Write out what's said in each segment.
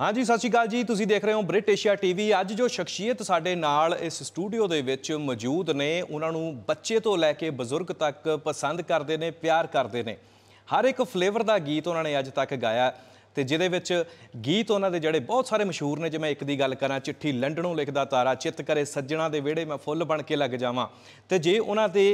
ਹਾਂਜੀ ਸਤਿ ਸ਼੍ਰੀ ਅਕਾਲ ਜੀ ਤੁਸੀਂ ਦੇਖ ਰਹੇ ਹੋ ਬ੍ਰਿਟ ਏਸ਼ੀਆ ਟੀਵੀ ਅੱਜ ਜੋ ਸ਼ਖਸੀਅਤ ਸਾਡੇ ਨਾਲ ਇਸ ਸਟੂਡੀਓ ਦੇ ਵਿੱਚ ਮੌਜੂਦ ਨੇ ਉਹਨਾਂ ਨੂੰ ਬੱਚੇ ਤੋਂ ਲੈ ਕੇ ਬਜ਼ੁਰਗ ਤੱਕ ਪਸੰਦ ਕਰਦੇ ਨੇ ਪਿਆਰ ਕਰਦੇ ਨੇ ਹਰ ਇੱਕ ਫਲੇਵਰ ਦਾ ਗੀਤ ਉਹਨਾਂ ਨੇ ਅੱਜ ਤੱਕ ਗਾਇਆ ਤੇ ਜਿਹਦੇ ਵਿੱਚ ਗੀਤ ਉਹਨਾਂ ਦੇ ਜਿਹੜੇ ਬਹੁਤ ਸਾਰੇ ਮਸ਼ਹੂਰ ਨੇ ਜਿਵੇਂ ਇੱਕ ਦੀ ਗੱਲ ਕਰਾਂ ਚਿੱਠੀ ਲੰਡਨੋਂ ਲਿਖਦਾ ਤਾਰਾ ਚਿੱਤ ਕਰੇ ਸੱਜਣਾ ਦੇ ਵਿਹੜੇ ਮੈਂ ਫੁੱਲ ਬਣ ਕੇ ਲੱਗ ਜਾਵਾਂ ਤੇ ਜੇ ਉਹਨਾਂ ਦੇ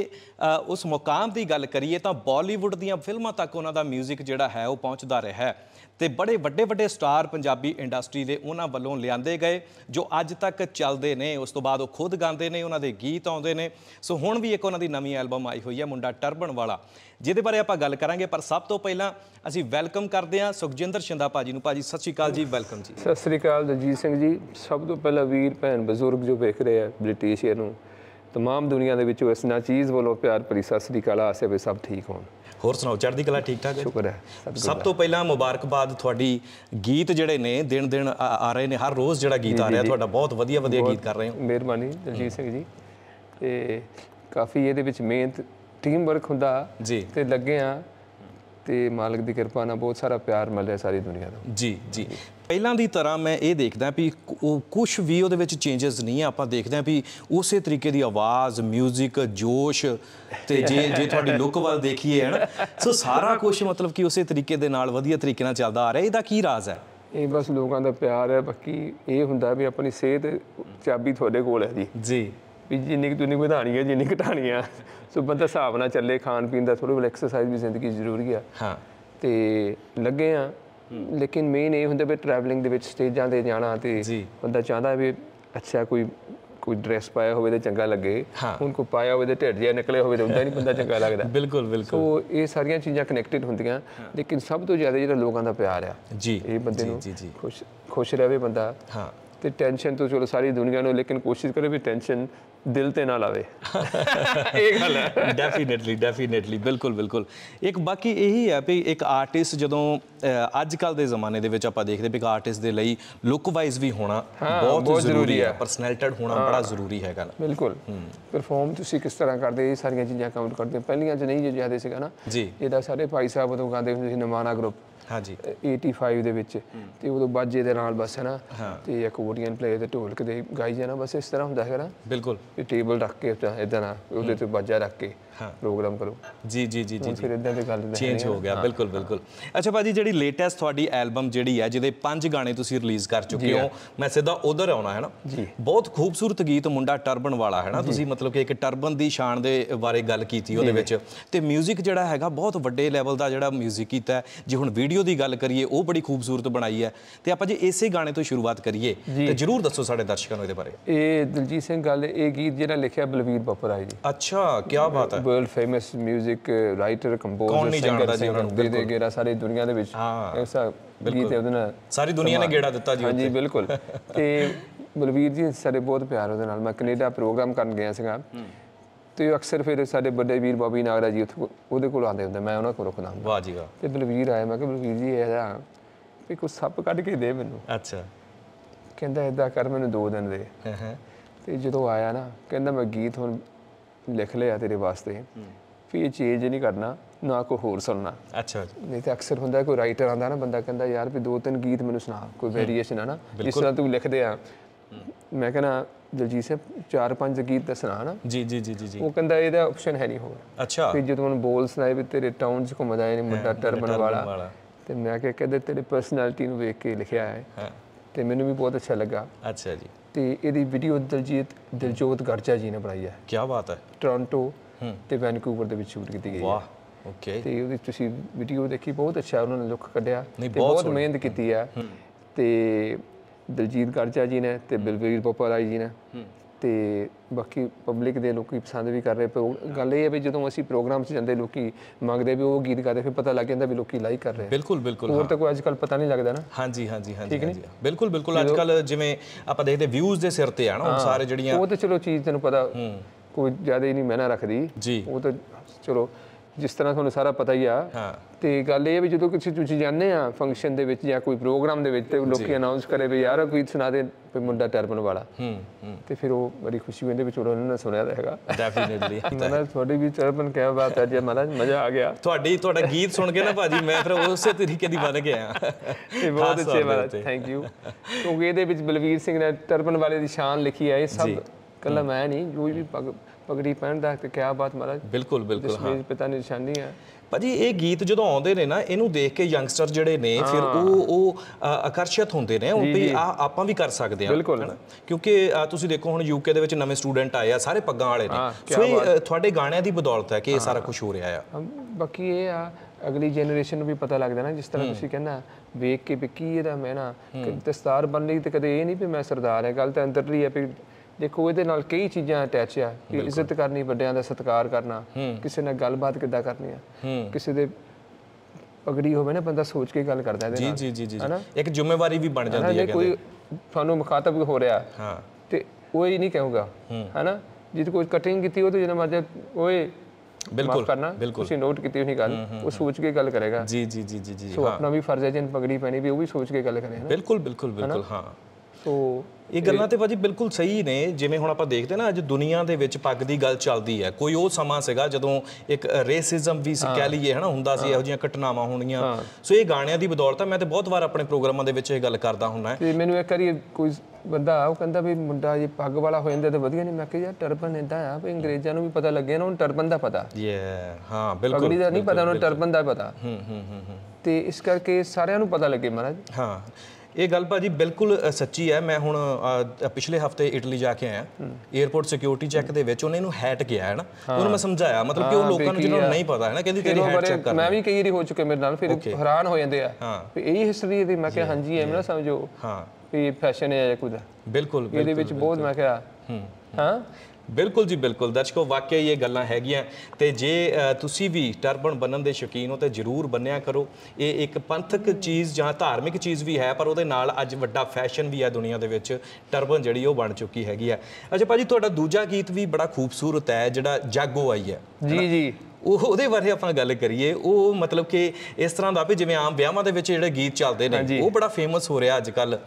ਉਸ ਮੁਕਾਮ ਦੀ ਗੱਲ ਕਰੀਏ ਤਾਂ ਬਾਲੀਵੁੱਡ ਦੀਆਂ ਫਿਲਮਾਂ ਤੱਕ ਉਹਨਾਂ ਦਾ 뮤직 ਜਿਹੜਾ ਹੈ ਉਹ ਪਹੁੰਚਦਾ ਰਿਹਾ ਹੈ ਤੇ ਬੜੇ ਵੱਡੇ ਵੱਡੇ ਸਟਾਰ ਪੰਜਾਬੀ ਇੰਡਸਟਰੀ ਦੇ ਉਹਨਾਂ ਵੱਲੋਂ ਲਿਆਂਦੇ ਗਏ ਜੋ ਅੱਜ ਤੱਕ ਚੱਲਦੇ ਨੇ ਉਸ ਤੋਂ ਬਾਅਦ ਉਹ ਖੁਦ ਗਾਉਂਦੇ ਨੇ ਉਹਨਾਂ ਦੇ ਗੀਤ ਆਉਂਦੇ ਨੇ ਸੋ ਹੁਣ ਵੀ ਇੱਕ ਉਹਨਾਂ ਦੀ ਨਵੀਂ ਐਲਬਮ ਆਈ ਹੋਈ ਹੈ ਮੁੰਡਾ ਟਰਬਨ ਵਾਲਾ ਜਿਹਦੇ ਬਾਰੇ ਆਪਾਂ ਗੱਲ ਕਰਾਂਗੇ ਪਰ ਸਭ ਤੋਂ ਪਹਿਲਾਂ ਅਸੀਂ ਵੈਲਕਮ ਕਰਦੇ ਹਾਂ ਸੁਖਜਿੰਦਰ ਸ਼ਿੰਦਾ ਭਾਜੀ ਨੂੰ ਭਾਜੀ ਸਤਿ ਸ਼੍ਰੀ ਅਕਾਲ ਜੀ ਵੈਲਕਮ ਜੀ ਸਤਿ ਸ਼੍ਰੀ ਅਕਾਲ ਦਜੀਤ ਸਿੰਘ ਜੀ ਸਭ ਤੋਂ ਪਹਿਲਾਂ ਵੀਰ ਭੈਣ ਬਜ਼ੁਰਗ ਜੋ ਵੇਖ ਰਹੇ ਆ ਬ੍ਰਿਟਿਸ਼ੀਅਰ ਨੂੰ ਤਮਾਮ ਦੁਨੀਆ ਦੇ ਵਿੱਚ ਇਸ ਨਾ ਚੀਜ਼ ਵੱਲੋਂ ਪਿਆਰ ਭਰੀ ਸਤਿ ਸ਼੍ਰੀ ਅਕਾਲ ਆਸੇ ਵੀ ਸਭ ਠੀਕ ਹੋਣ ਹੋਰ ਸੁਣਾਓ ਚੜ੍ਹਦੀ ਕਲਾ ਠੀਕ ਠਾਕ ਹੈ ਸ਼ੁਕਰ ਹੈ ਸਭ ਤੋਂ ਪਹਿਲਾਂ ਮੁਬਾਰਕਬਾਦ ਤੁਹਾਡੀ ਗੀਤ ਜਿਹੜੇ ਨੇ ਦਿਨ ਦਿਨ ਆ ਰਹੇ ਨੇ ਹਰ ਰੋਜ਼ ਜਿਹੜਾ ਗੀਤ ਆ ਰਿਹਾ ਤੁਹਾਡਾ ਬਹੁਤ ਵਧੀਆ ਵਧੀਆ ਗੀਤ ਕਰ ਰਹੇ ਹੋ ਮਿਹਰਬਾਨੀ ਦਲਜੀਤ ਸਿੰਘ ਜੀ ਤੇ ਕਾਫੀ ਇਹਦੇ ਵਿੱਚ ਮਿਹਨਤ ਟੀਮ ਵਰਕ ਹੁੰਦਾ ਜੀ ਤੇ ਲੱਗੇ ਆ ਤੇ ਮਾਲਕ ਦੀ ਕਿਰਪਾ ਨਾਲ ਬਹੁਤ ਸਾਰਾ ਪਿਆਰ ਮਿਲਿਆ ਸਾਰੀ ਦੁਨੀਆ ਨੂੰ ਜੀ ਜੀ ਪਹਿਲਾਂ ਦੀ ਤਰ੍ਹਾਂ ਮੈਂ ਇਹ ਦੇਖਦਾ ਵੀ ਉਹ ਕੁਝ ਵੀ ਉਹਦੇ ਵਿੱਚ ਚੇਂजेस ਨਹੀਂ ਆ ਆਪਾਂ ਦੇਖਦੇ ਆ ਵੀ ਉਸੇ ਤਰੀਕੇ ਦੀ ਆਵਾਜ਼ 뮤직 ਜੋਸ਼ ਤੇ ਜੇ ਜੇ ਤੁਹਾਡੀ ਲੁੱਕ ਵੱਲ ਦੇਖੀਏ ਹਨ ਸੋ ਸਾਰਾ ਕੁਝ ਮਤਲਬ ਕਿ ਉਸੇ ਤਰੀਕੇ ਦੇ ਨਾਲ ਵਧੀਆ ਤਰੀਕੇ ਨਾਲ ਚੱਲਦਾ ਆ ਰਿਹਾ ਇਹਦਾ ਕੀ ਰਾਜ਼ ਹੈ ਇਹ ਬਸ ਲੋਕਾਂ ਦਾ ਪਿਆਰ ਹੈ ਬਾਕੀ ਇਹ ਹੁੰਦਾ ਵੀ ਆਪਣੀ ਸਿਹਤ ਚਾਬੀ ਤੁਹਾਡੇ ਕੋਲ ਹੈ ਜੀ ਜੀ ਵੀ ਜਿੰਨੀ ਕਿ ਤੁਨੀ ਵਧਾਣੀ ਹੈ ਜਿੰਨੀ ਘਟਾਣੀ ਆ ਸੋ ਬੰਦਾ ਹਿਸਾਬ ਨਾਲ ਚੱਲੇ ਖਾਣ ਪੀਣ ਦਾ ਥੋੜਾ ਬਲੈਕ ਐਕਸਰਸਾਈਜ਼ ਵੀ ਜ਼ਿੰਦਗੀ ਜ਼ਰੂਰੀ ਆ ਹਾਂ ਤੇ ਲੱਗੇ ਆ ਲੇਕਿਨ ਮੇਨ ਇਹ ਹੁੰਦਾ ਵੀ ਟਰੈਵਲਿੰਗ ਦੇ ਵਿੱਚ ਸਟੇਜਾਂ ਤੇ ਜਾਣਾ ਤੇ ਬੰਦਾ ਚਾਹਦਾ ਵੀ ਅੱਛਾ ਕੋਈ ਕੋਈ ਡਰੈਸ ਪਾਇਆ ਹੋਵੇ ਤੇ ਚੰਗਾ ਲੱਗੇ ਹੁਣ ਕੋ ਪਾਇਆ ਹੋਵੇ ਤੇ ਢਿੱਡ ਜਿਹਾ ਨਿਕਲੇ ਹੋਵੇ ਤੇ ਉਦਾਂ ਨਹੀਂ ਬੰਦਾ ਚੰਗਾ ਲੱਗਦਾ ਬਿਲਕੁਲ ਬਿਲਕੁਲ ਸੋ ਇਹ ਸਾਰੀਆਂ ਚੀਜ਼ਾਂ ਕਨੈਕਟਡ ਹੁੰਦੀਆਂ ਲੇਕਿਨ ਸਭ ਤੋਂ ਜ਼ਿਆਦਾ ਜਿਹੜਾ ਲੋਕਾਂ ਦਾ ਪਿਆਰ ਆ ਜੀ ਇਹ ਬੰਦੇ ਨੂੰ ਖੁਸ਼ ਖੁਸ਼ ਰਹੇ ਬੰਦਾ ਹਾਂ ਤੇ ਟੈਨਸ਼ਨ ਤੋਂ ਚਲੋ ਸਾਰੀ ਦੁਨੀਆ ਨੂੰ ਲੇਕਿਨ ਕੋਸ਼ਿਸ਼ ਕਰੇ ਵੀ ਟੈਨਸ਼ਨ ਦਿਲ ਤੇ ਨਾ ਲਾਵੇ ਇਹ ਗੱਲ ਹੈ ਡੈਫੀਨਿਟਲੀ ਡੈਫੀਨਿਟਲੀ ਬਿਲਕੁਲ ਬਿਲਕੁਲ ਇੱਕ ਬਾਕੀ ਇਹੀ ਹੈ ਵੀ ਇੱਕ ਆਰਟਿਸਟ ਜਦੋਂ ਅੱਜ ਕੱਲ ਦੇ ਜ਼ਮਾਨੇ ਦੇ ਵਿੱਚ ਆਪਾਂ ਦੇਖਦੇ ਵੀ ਇੱਕ ਆਰਟਿਸਟ ਦੇ ਲਈ ਲੁੱਕ ਵਾਈਜ਼ ਵੀ ਹੋਣਾ ਬਹੁਤ ਜ਼ਰੂਰੀ ਹੈ ਪਰਸਨੈਲਿਟਡ ਹੋਣਾ ਬੜਾ ਜ਼ਰੂਰੀ ਹੈ ਗੱਲ ਬਿਲਕੁਲ ਪਰਫਾਰਮ ਤੁਸੀਂ ਕਿਸ ਤਰ੍ਹਾਂ ਕਰਦੇ ਇਹ ਸਾਰੀਆਂ ਚੀਜ਼ਾਂ ਕਾਊਂਟ ਕਰਦੇ ਪਹਿਲੀਆਂ ਚ ਨਹੀਂ ਜੇ ਜਿਆਦਾ ਸੀਗਾ ਨਾ ਜੀ ਇਹਦਾ ਸਾਰੇ ਭਾਈ ਸਾਹਿਬ ਉਦੋਂ ਗਾਉਂਦੇ ਹੁੰਦੇ ਸੀ ਨਮਾਨਾ ਗਰੁੱਪ ਹਾਂਜੀ 85 ਦੇ ਵਿੱਚ ਤੇ ਉਦੋਂ ਬਾਜੇ ਦੇ ਨਾਲ ਬਸ ਹੈ ਨਾ ਤੇ ਅਕੋਰਡੀਅਨ ਪਲੇ ਤੇ ਢੋਲਕ ਦੇ ਗਾਈ ਜਾਣਾ ਬਸ ਇਸ ਤਰ੍ਹਾਂ ਹੁੰਦਾ ਹੈਗਾ ਨਾ ਬਿਲਕੁਲ ਤੇ ਟੇਬਲ ਰੱਖ ਕੇ ਇਦਾਂ ਨਾ ਉਹਦੇ ਤੇ ਬਾਜਾ ਰੱਖ ਕੇ ਪ੍ਰੋਗਰਾਮ ਕਰੋ ਜੀ ਜੀ ਜੀ ਜੀ ਫਿਰ ਇਦਾਂ ਦੀ ਗੱਲ ਚੇਂਜ ਹੋ ਗਿਆ ਬਿਲਕੁਲ ਬਿਲਕੁਲ ਅੱਛਾ ਭਾਜੀ ਜਿਹੜੀ ਲੇਟੈਸਟ ਤੁਹਾਡੀ ਐਲਬਮ ਜਿਹੜੀ ਹੈ ਜਿਹਦੇ ਪੰਜ ਗਾਣੇ ਤੁਸੀਂ ਰਿਲੀਜ਼ ਕਰ ਚੁੱਕੇ ਹੋ ਮੈਂ ਸਿੱਧਾ ਉਧਰ ਆਉਣਾ ਹੈ ਨਾ ਬਹੁਤ ਖੂਬਸੂਰਤ ਗੀਤ ਮੁੰਡਾ ਟਰਬਨ ਵਾਲਾ ਹੈ ਨਾ ਤੁਸੀਂ ਮਤਲਬ ਕਿ ਇੱਕ ਟਰਬਨ ਦੀ ਸ਼ਾਨ ਦੇ ਬਾਰੇ ਗੱਲ ਕੀਤੀ ਉਹਦੇ ਵਿੱਚ ਤੇ 뮤직 ਜਿਹੜਾ ਹੈਗਾ ਬਹੁਤ ਵੱਡੇ ਲੈਵਲ ਦਾ ਜਿਹੜਾ 뮤직 ਕੀਤਾ ਜੇ ਹੁਣ ਵੀਡੀਓ ਵੀਡੀਓ ਦੀ ਗੱਲ ਕਰੀਏ ਉਹ ਬੜੀ ਖੂਬਸੂਰਤ ਬਣਾਈ ਹੈ ਤੇ ਆਪਾਂ ਜੇ ਇਸੇ ਗਾਣੇ ਤੋਂ ਸ਼ੁਰੂਆਤ ਕਰੀਏ ਤੇ ਜਰੂਰ ਦੱਸੋ ਸਾਡੇ ਦਰਸ਼ਕਾਂ ਨੂੰ ਇਹਦੇ ਬਾਰੇ ਇਹ ਦਿਲਜੀਤ ਸਿੰਘ ਗੱਲ ਇਹ ਗੀਤ ਜਿਹੜਾ ਲਿਖਿਆ ਬਲਵੀਰ ਬੱਪਰ ਬੱਪਰਾ ਜੀ ਅੱਛਾ ਕੀ ਬਾਤ ਹੈ ਵਰਲਡ ਫੇਮਸ 뮤직 ਰਾਈਟਰ ਕੰਪੋਜ਼ਰ ਜਾਣਦਾ ਜੀ ਉਹਨਾਂ ਨੂੰ ਦੇ ਗੇੜਾ ਸਾਰੀ ਦੁਨੀਆ ਦੇ ਵਿੱਚ ਐਸਾ ਗੀਤ ਉਹਦੇ ਨਾਲ ਸਾਰੀ ਦੁਨੀਆ ਨੇ ਗੇੜਾ ਦਿੱਤਾ ਜੀ ਹਾਂ ਜੀ ਬਿਲਕੁਲ ਤੇ ਬਲਵੀਰ ਜੀ ਸਾਡੇ ਬਹੁਤ ਪਿਆਰ ਉਹਦੇ ਨਾਲ ਮੈਂ ਕੈਨੇਡਾ ਪ੍ਰੋਗਰਾਮ ਕਰਨ ਗਿਆ ਸੀਗਾ ਤੇ ਅਕਸਰ ਫਿਰ ਸਾਡੇ ਵੱਡੇ ਵੀਰ ਬਾਬੀ ਨਾਗਰਾ ਜੀ ਉੱਥੇ ਉਹਦੇ ਕੋਲ ਆਉਂਦੇ ਹੁੰਦੇ ਮੈਂ ਉਹਨਾਂ ਕੋਲ ਰੁਕਦਾ ਹੁੰਦਾ ਵਾਹ ਜੀ ਵਾਹ ਤੇ ਬਲਵੀਰ ਆਇਆ ਮੈਂ ਕਿ ਬਲਵੀਰ ਜੀ ਇਹਦਾ ਵੀ ਕੋਈ ਸੱਪ ਕੱਢ ਕੇ ਦੇ ਮੈਨੂੰ ਅੱਛਾ ਕਹਿੰਦਾ ਇਦਾਂ ਕਰ ਮੈਨੂੰ ਦੋ ਦਿਨ ਦੇ ਤੇ ਜਦੋਂ ਆਇਆ ਨਾ ਕਹਿੰਦਾ ਮੈਂ ਗੀਤ ਹੁਣ ਲਿਖ ਲਿਆ ਤੇਰੇ ਵਾਸਤੇ ਵੀ ਇਹ ਚੇਂਜ ਨਹੀਂ ਕਰਨਾ ਨਾ ਕੋ ਹੋਰ ਸੁਣਨਾ ਅੱਛਾ ਨਹੀਂ ਤੇ ਅਕਸਰ ਹੁੰਦਾ ਕੋਈ ਰਾਈਟਰ ਆਂਦਾ ਨਾ ਬੰਦਾ ਕਹਿੰਦਾ ਯਾਰ ਵੀ ਦੋ ਤਿੰਨ ਗੀਤ ਮੈਨੂੰ ਸੁਣਾ ਕੋਈ ਵੇਰੀਏਸ਼ਨ ਆ ਨਾ ਜਿਸ ਤਰ੍ਹਾਂ ਤੂੰ ਲਿਖਦੇ ਆ ਮੈਂ ਕਹਿੰਦਾ ਦਲਜੀਤ ਸਾਹਿਬ ਚਾਰ ਪੰਜ ਗੀਤ ਦੱਸਣਾ ਹਨਾ ਜੀ ਜੀ ਜੀ ਜੀ ਉਹ ਕਹਿੰਦਾ ਇਹਦਾ ਆਪਸ਼ਨ ਹੈ ਨਹੀਂ ਹੋਗਾ ਅੱਛਾ ਫਿਰ ਜਦੋਂ ਮੈਨੂੰ ਬੋਲ ਸੁਣਾਏ ਵੀ ਤੇਰੇ ਟਾਊਨ 'ਚ ਘੁੰਮਦਾ ਇਹ ਮੁੰਡਾ ਟਰਬਨ ਵਾਲਾ ਤੇ ਮੈਂ ਕਿਹਾ ਕਹਿੰਦੇ ਤੇਰੇ ਪਰਸਨੈਲਿਟੀ ਨੂੰ ਵੇਖ ਕੇ ਲਿਖਿਆ ਹੈ ਤੇ ਮੈਨੂੰ ਵੀ ਬਹੁਤ ਅੱਛਾ ਲੱਗਾ ਅੱਛਾ ਜੀ ਤੇ ਇਹਦੀ ਵੀਡੀਓ ਦਲਜੀਤ ਦਿਲਜੋਤ ਗਰਜਾ ਜੀ ਨੇ ਬਣਾਈ ਹੈ ਕੀ ਬਾਤ ਹੈ ਟੋਰਾਂਟੋ ਤੇ ਵੈਨਕੂਵਰ ਦੇ ਵਿੱਚ ਸ਼ੂਟ ਕੀਤੀ ਗਈ ਹੈ ਵਾਹ ਓਕੇ ਤੇ ਉਹਦੀ ਤੁਸੀਂ ਵੀਡੀਓ ਦੇਖੀ ਬਹੁਤ ਅੱਛਾ ਉਹਨਾਂ ਨੇ ਲੁੱਕ ਕੱਢਿਆ ਤੇ ਬਹੁਤ ਮਿਹਨਤ ਕੀਤੀ ਆ ਤੇ ਦਲਜੀਤ ਗੜਜਾ ਜੀ ਨੇ ਤੇ ਬਲਵੀਰ ਪਪਰਾਈ ਜੀ ਨੇ ਤੇ ਬਾਕੀ ਪਬਲਿਕ ਦੇ ਲੋਕੀ ਪਸੰਦ ਵੀ ਕਰ ਰਹੇ ਪਰ ਗੱਲ ਇਹ ਹੈ ਵੀ ਜਦੋਂ ਅਸੀਂ ਪ੍ਰੋਗਰਾਮ 'ਚ ਜਾਂਦੇ ਲੋਕੀ ਮੰਗਦੇ ਵੀ ਉਹ ਗੀਤ ਗਾਦੇ ਫਿਰ ਪਤਾ ਲੱਗ ਜਾਂਦਾ ਵੀ ਲੋਕੀ ਲਾਈਕ ਕਰ ਰਹੇ ਬਿਲਕੁਲ ਬਿਲਕੁਲ ਹੋਰ ਤਾਂ ਕੋਈ ਅੱਜ ਕੱਲ ਪਤਾ ਨਹੀਂ ਲੱਗਦਾ ਨਾ ਹਾਂਜੀ ਹਾਂਜੀ ਹਾਂਜੀ ਬਿਲਕੁਲ ਬਿਲਕੁਲ ਅੱਜ ਕੱਲ ਜਿਵੇਂ ਆਪਾਂ ਦੇਖਦੇ ਵਿਊਜ਼ ਦੇ ਸਿਰ ਤੇ ਆ ਨਾ ਉਹ ਸਾਰੇ ਜਿਹੜੀਆਂ ਉਹ ਤਾਂ ਚਲੋ ਚੀਜ਼ ਤੈਨੂੰ ਪਤਾ ਕੋਈ ਜ਼ਿਆਦਾ ਹੀ ਨਹੀਂ ਮੈਨਾਂ ਰੱਖਦੀ ਉਹ ਤਾਂ ਚਲੋ ਜਿਸ ਤਰ੍ਹਾਂ ਤੁਹਾਨੂੰ ਸਾਰਾ ਪਤਾ ਹੀ ਆ ਤੇ ਗੱਲ ਇਹ ਵੀ ਜਦੋਂ ਕਿਸੇ ਚੁਚੀ ਜਾਂਦੇ ਆ ਫੰਕਸ਼ਨ ਦੇ ਵਿੱਚ ਜਾਂ ਕੋਈ ਪ੍ਰੋਗਰਾਮ ਦੇ ਵਿੱਚ ਤੇ ਲੋਕੀ ਅਨਾਉਂਸ ਕਰੇ ਵੀ ਯਾਰ ਕੋਈ ਸੁਣਾ ਦੇ ਕੋਈ ਮੁੰਡਾ ਟਰਪਨ ਵਾਲਾ ਹੂੰ ਹੂੰ ਤੇ ਫਿਰ ਉਹ ਬੜੀ ਖੁਸ਼ੀ ਹੁੰਦੀ ਵਿੱਚ ਉਹਨਾਂ ਨੇ ਸੁਣਿਆ ਰਹੇਗਾ ਡੈਫੀਨਿਟਲੀ ਮਨਾਂ ਤੁਹਾਡੀ ਵੀ ਟਰਪਨ ਕਹਿ ਬਾਤ ਹੈ ਜੀ ਮਹਾਰਾਜ ਮਜ਼ਾ ਆ ਗਿਆ ਤੁਹਾਡੀ ਤੁਹਾਡਾ ਗੀਤ ਸੁਣ ਕੇ ਨਾ ਭਾਜੀ ਮੈਂ ਫਿਰ ਉਸੇ ਤਰੀਕੇ ਦੀ ਬਣ ਗਿਆ ਇਹ ਬਹੁਤ ਅੱਛੇ ਬਾਤ ਥੈਂਕ ਯੂ ਕਿਉਂਕਿ ਇਹਦੇ ਵਿੱਚ ਬਲਵੀਰ ਸਿੰਘ ਨੇ ਟਰਪਨ ਵਾਲੇ ਦੀ ਸ਼ਾਨ ਲਿਖੀ ਹੈ ਇਹ ਸਭ ਕੱਲਾ ਮੈਂ ਨਹੀਂ ਜੋ ਵੀ ਪਗ ਪਗੜੀ ਪਹਿਨਦਾ ਤੇ ਕਿਆ ਬਾਤ ਮਹਾਰਾਜ ਬਿਲਕੁਲ ਬਿਲਕੁਲ ਹਾਂ ਮੇਜ ਪਤਾ ਨਿਸ਼ਾਨੀ ਹੈ ਭਾਜੀ ਇਹ ਗੀਤ ਜਦੋਂ ਆਉਂਦੇ ਨੇ ਨਾ ਇਹਨੂੰ ਦੇਖ ਕੇ ਯੰਗਸਟਰ ਜਿਹੜੇ ਨੇ ਫਿਰ ਉਹ ਉਹ ਆਕਰਸ਼ਿਤ ਹੁੰਦੇ ਨੇ ਉਹ ਵੀ ਆ ਆਪਾਂ ਵੀ ਕਰ ਸਕਦੇ ਹਾਂ ਬਿਲਕੁਲ ਕਿਉਂਕਿ ਤੁਸੀਂ ਦੇਖੋ ਹੁਣ ਯੂਕੇ ਦੇ ਵਿੱਚ ਨਵੇਂ ਸਟੂਡੈਂਟ ਆਏ ਆ ਸਾਰੇ ਪੱਗਾਂ ਵਾਲੇ ਨੇ ਸੋ ਇਹ ਤੁਹਾਡੇ ਗਾਣਿਆਂ ਦੀ ਬਦੌਲਤ ਹੈ ਕਿ ਇਹ ਸਾਰਾ ਕੁਝ ਹੋ ਰਿਹਾ ਆ ਬਾਕੀ ਇਹ ਆ ਅਗਲੀ ਜਨਰੇਸ਼ਨ ਨੂੰ ਵੀ ਪਤਾ ਲੱਗਦਾ ਨਾ ਜਿਸ ਤਰ੍ਹਾਂ ਤੁਸੀਂ ਕਹਿੰਦਾ ਵੇਖ ਕੇ ਵੀ ਕੀ ਇਹਦਾ ਮੈਂ ਨਾ ਦਸਤਾਰ ਬੰਨ ਲਈ ਤੇ ਕਦੇ ਇਹ ਨਹੀਂ ਵੀ ਮੈਂ ਸਰਦਾਰ ਹੈ ਗੱਲ ਤਾਂ ਅੰਦਰਲੀ ਹੈ ਵੀ ਦੇਖੋ ਇਹਦੇ ਨਾਲ ਕਈ ਚੀਜ਼ਾਂ ਅਟੈਚ ਆ ਕਿ ਇੱਜ਼ਤ ਕਰਨੀ ਵੱਡਿਆਂ ਦਾ ਸਤਿਕਾਰ ਕਰਨਾ ਕਿਸੇ ਨਾਲ ਗੱਲਬਾਤ ਕਿੱਦਾਂ ਕਰਨੀ ਆ ਕਿਸੇ ਦੇ ਪਗੜੀ ਹੋਵੇ ਨਾ ਬੰਦਾ ਸੋਚ ਕੇ ਗੱਲ ਕਰਦਾ ਇਹਦੇ ਨਾਲ ਜੀ ਜੀ ਜੀ ਇੱਕ ਜ਼ਿੰਮੇਵਾਰੀ ਵੀ ਬਣ ਜਾਂਦੀ ਹੈ ਕੋਈ ਤੁਹਾਨੂੰ ਮੁਖਾਤਬ ਹੋ ਰਿਹਾ ਹਾਂ ਤੇ ਉਹ ਹੀ ਨਹੀਂ ਕਹੂਗਾ ਹੈਨਾ ਜਿੱਦ ਕੋਈ ਕਟਿੰਗ ਕੀਤੀ ਉਹ ਤੇ ਜਿਹਨਾਂ ਅਜੇ ਓਏ ਬਿਲਕੁਲ ਕਰਨਾ ਤੁਸੀਂ ਨੋਟ ਕੀਤੀ ਹੋਣੀ ਗੱਲ ਉਹ ਸੋਚ ਕੇ ਗੱਲ ਕਰੇਗਾ ਜੀ ਜੀ ਜੀ ਜੀ ਜੀ ਸੋ ਆਪਣਾ ਵੀ ਫਰਜ਼ ਹੈ ਜਿੰਨ ਪਗੜੀ ਪੈਣੀ ਵੀ ਉਹ ਵੀ ਸੋਚ ਕੇ ਗੱਲ ਕਰੇ ਨਾ ਬਿਲਕੁਲ ਬਿਲਕੁਲ ਬਿਲਕੁਲ ਹਾਂ ਸੋ ਇਹ ਗੱਲਾਂ ਤੇ ਭਾਜੀ ਬਿਲਕੁਲ ਸਹੀ ਨੇ ਜਿਵੇਂ ਹੁਣ ਆਪਾਂ ਦੇਖਦੇ ਨਾ ਅੱਜ ਦੁਨੀਆ ਦੇ ਵਿੱਚ ਪੱਗ ਦੀ ਗੱਲ ਚੱਲਦੀ ਹੈ ਕੋਈ ਉਹ ਸਮਾਂ ਸੀਗਾ ਜਦੋਂ ਇੱਕ ਰੇਸਿਜ਼ਮ ਵੀ ਕਹਿ ਲਈਏ ਹਨਾ ਹੁੰਦਾ ਸੀ ਇਹੋ ਜੀਆਂ ਘਟਨਾਵਾਂ ਹੋਣੀਆਂ ਸੋ ਇਹ ਗਾਣਿਆਂ ਦੀ ਬਦੌਲਤ ਮੈਂ ਤੇ ਬਹੁਤ ਵਾਰ ਆਪਣੇ ਪ੍ਰੋਗਰਾਮਾਂ ਦੇ ਵਿੱਚ ਇਹ ਗੱਲ ਕਰਦਾ ਹੁੰਦਾ ਤੇ ਮੈਨੂੰ ਇੱਕ ਵਾਰੀ ਕੋਈ ਬੰਦਾ ਉਹ ਕਹਿੰਦਾ ਵੀ ਮੁੰਡਾ ਜੀ ਪੱਗ ਵਾਲਾ ਹੋ ਜਾਂਦਾ ਤੇ ਵਧੀਆ ਨਹੀਂ ਮੈਂ ਕਿਹਾ ਯਾਰ ਟਰਬਨ ਇਦਾਂ ਆ ਵੀ ਅੰਗਰੇਜ਼ਾਂ ਨੂੰ ਵੀ ਪਤਾ ਲੱਗੇ ਨਾ ਉਹਨੂੰ ਟਰਬਨ ਦਾ ਪਤਾ ਯੇ ਹਾਂ ਬਿਲਕੁਲ ਪਗੜੀ ਦਾ ਨਹੀਂ ਪਤਾ ਉਹਨੂੰ ਟਰਬਨ ਦਾ ਪਤਾ ਹੂੰ ਹੂੰ ਹੂੰ ਤੇ ਇਸ ਕਰਕੇ ਸਾਰਿਆਂ ਨੂੰ ਪਤਾ ਲੱਗੇ ਮਹਾਰਾਜ ਹਾਂ ਇਹ ਗੱਲ ਭਾਜੀ ਬਿਲਕੁਲ ਸੱਚੀ ਹੈ ਮੈਂ ਹੁਣ ਪਿਛਲੇ ਹਫਤੇ ਇਟਲੀ ਜਾ ਕੇ ਆਇਆ ਏਅਰਪੋਰਟ ਸਿਕਿਉਰਿਟੀ ਚੈੱਕ ਦੇ ਵਿੱਚ ਉਹਨੇ ਇਹਨੂੰ ਹੈਟ ਕਿਹਾ ਹੈ ਨਾ ਉਹਨੂੰ ਮੈਂ ਸਮਝਾਇਆ ਮਤਲਬ ਕਿ ਉਹ ਲੋਕਾਂ ਨੂੰ ਜਿਹਨਾਂ ਨੂੰ ਨਹੀਂ ਪਤਾ ਹੈ ਨਾ ਕਹਿੰਦੀ ਤੇਰੀ ਹੈਟ ਚੈੱਕ ਕਰ ਮੈਂ ਵੀ ਕਈ ਵਾਰੀ ਹੋ ਚੁੱਕੇ ਮੇਰੇ ਨਾਲ ਫਿਰ ਹੈਰਾਨ ਹੋ ਜਾਂਦੇ ਆ ਵੀ ਇਹੀ ਹਿਸਟਰੀ ਇਹਦੀ ਮੈਂ ਕਿਹਾ ਹਾਂਜੀ ਐਵੇਂ ਨਾ ਸਮਝੋ ਹਾਂ ਵੀ ਫੈਸ਼ਨ ਹੈ ਜਾਂ ਕੁਝ ਬਿਲਕੁਲ ਬਿਲਕੁਲ ਇਹਦੇ ਵਿੱਚ ਬਹੁਤ ਮੈਂ ਕਿਹਾ ਹਾਂ ਬਿਲਕੁਲ ਜੀ ਬਿਲਕੁਲ ਦਰਸ਼ਕੋ ਵਾਕਿਆ ਇਹ ਗੱਲਾਂ ਹੈਗੀਆਂ ਤੇ ਜੇ ਤੁਸੀਂ ਵੀ ਟਰਬਨ ਬਣਨ ਦੇ ਸ਼ੌਕੀਨ ਹੋ ਤੇ ਜ਼ਰੂਰ ਬੰਨਿਆ ਕਰੋ ਇਹ ਇੱਕ ਪੰਥਕ ਚੀਜ਼ ਜਾਂ ਧਾਰਮਿਕ ਚੀਜ਼ ਵੀ ਹੈ ਪਰ ਉਹਦੇ ਨਾਲ ਅੱਜ ਵੱਡਾ ਫੈਸ਼ਨ ਵੀ ਹੈ ਦੁਨੀਆ ਦੇ ਵਿੱਚ ਟਰਬਨ ਜਿਹੜੀ ਉਹ ਬਣ ਚੁੱਕੀ ਹੈਗੀ ਹੈ ਅੱਛਾ ਭਾਜੀ ਤੁਹਾਡਾ ਦੂਜਾ ਗੀਤ ਵੀ ਬੜਾ ਖੂਬਸੂਰਤ ਹੈ ਜਿਹੜਾ ਜਾਗੋ ਆਈ ਹੈ ਜੀ ਜੀ ਉਹ ਉਹਦੇ ਬਾਰੇ ਆਪਾਂ ਗੱਲ ਕਰੀਏ ਉਹ ਮਤਲਬ ਕਿ ਇਸ ਤਰ੍ਹਾਂ ਦਾ ਵੀ ਜਿਵੇਂ ਆਮ ਵਿਆਹਾਂ ਦੇ ਵਿੱਚ ਜਿਹੜੇ ਗੀਤ ਚੱਲਦੇ ਨੇ ਉਹ ਬੜਾ ਫੇਮਸ ਹੋ ਰਿਹਾ ਅੱਜ ਕੱਲ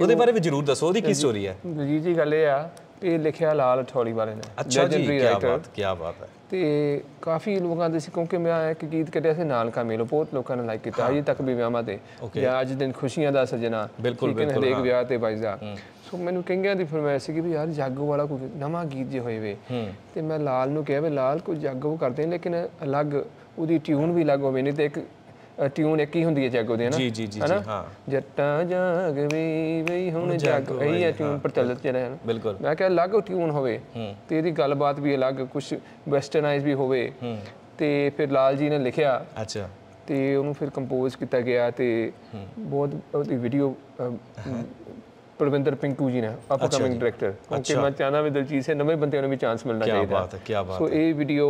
ਉਹਦੇ ਬਾਰੇ ਵੀ ਜ਼ਰੂਰ ਦੱਸੋ ਉਹਦੀ ਕੀ ਸਟੋਰੀ ਹੈ ਜੀ ਜੀ ਗੱਲ ਇਹ ਆ ਇਹ ਲਿਖਿਆ ਲਾਲ ਠੋਲੀ ਵਾਲੇ ਨੇ ਅੱਛਾ ਜੀ ਕੀ ਬਾਤ ਕੀ ਬਾਤ ਹੈ ਤੇ ਕਾਫੀ ਲੋਕਾਂ ਦੇ ਸੀ ਕਿਉਂਕਿ ਮੈਂ ਆਇਆ ਕਿ ਗੀਤ ਕਿਤੇ ਸੀ ਨਾਲ ਕਾ ਮੇਲੋ ਬਹੁਤ ਲੋਕਾਂ ਨੇ ਲਾਈਕ ਕੀਤਾ ਅਜੇ ਤੱਕ ਵੀ ਵਿਆਹਾਂ ਤੇ ਜਾਂ ਅੱਜ ਦਿਨ ਖੁਸ਼ੀਆਂ ਦਾ ਸਜਣਾ ਬਿਲਕੁਲ ਬਿਲਕੁਲ ਇੱਕ ਵਿਆਹ ਤੇ ਵੱਜਦਾ ਸੋ ਮੈਨੂੰ ਕਹਿੰਗਿਆ ਦੀ ਫਰਮਾਇਸ਼ ਸੀ ਕਿ ਵੀ ਯਾਰ ਜਾਗੋ ਵਾਲਾ ਕੋਈ ਨਵਾਂ ਗੀਤ ਜੇ ਹੋਏ ਵੇ ਤੇ ਮੈਂ ਲਾਲ ਨੂੰ ਕਿਹਾ ਵੀ ਲਾਲ ਕੋਈ ਜਾਗੋ ਕਰਦੇ ਨੇ ਲੇਕਿਨ ਅਲੱਗ ਉਹਦੀ ਟਿਊਨ ਵੀ ਲੱਗ ਹੋਵੇ ਨਹੀਂ ਤੇ ਇੱਕ ਟਿਊਨ ਇੱਕ ਹੀ ਹੁੰਦੀ ਹੈ ਜਾਗੋ ਦੀ ਹੈ ਨਾ ਜੀ ਜੀ ਜੀ ਹਾਂ ਜੱਟਾਂ ਜਾਗ ਵੀ ਵੀ ਹੁਣ ਜਾਗ ਇਹ ਹੈ ਟਿਊਨ ਪ੍ਰਚਲਿਤ ਜਿਹੜਾ ਹੈ ਬਿਲਕੁਲ ਮੈਂ ਕਿਹਾ ਅਲੱਗ ਟਿਊਨ ਹੋਵੇ ਤੇ ਇਹਦੀ ਗੱਲਬਾਤ ਵੀ ਅਲੱਗ ਕੁਝ ਵੈਸਟਰਨਾਈਜ਼ ਵੀ ਹੋਵੇ ਤੇ ਫਿਰ ਲਾਲ ਜੀ ਨੇ ਲਿਖਿਆ ਅੱਛਾ ਤੇ ਉਹਨੂੰ ਫਿਰ ਕੰਪੋਜ਼ ਕੀਤਾ ਗਿਆ ਤੇ ਬਹੁਤ ਉਹਦੀ ਵੀਡੀਓ ਪ੍ਰਵਿੰਦਰ ਪਿੰਕੂ ਜੀ ਨੇ ਅਪਕਮਿੰਗ ਡਾਇਰੈਕਟਰ ਕਿਉਂਕਿ ਮੈਂ ਚਾਹਨਾ ਵੀ ਦਿਲਚਸਪ ਸੇ ਨਵੇਂ ਬੰਦਿਆਂ ਨੂੰ ਵੀ ਚਾਂਸ ਮਿਲਣਾ ਚਾਹੀਦਾ ਕੀ ਬਾਤ ਹੈ ਕੀ ਬਾਤ ਹੈ ਸੋ ਇਹ ਵੀਡੀਓ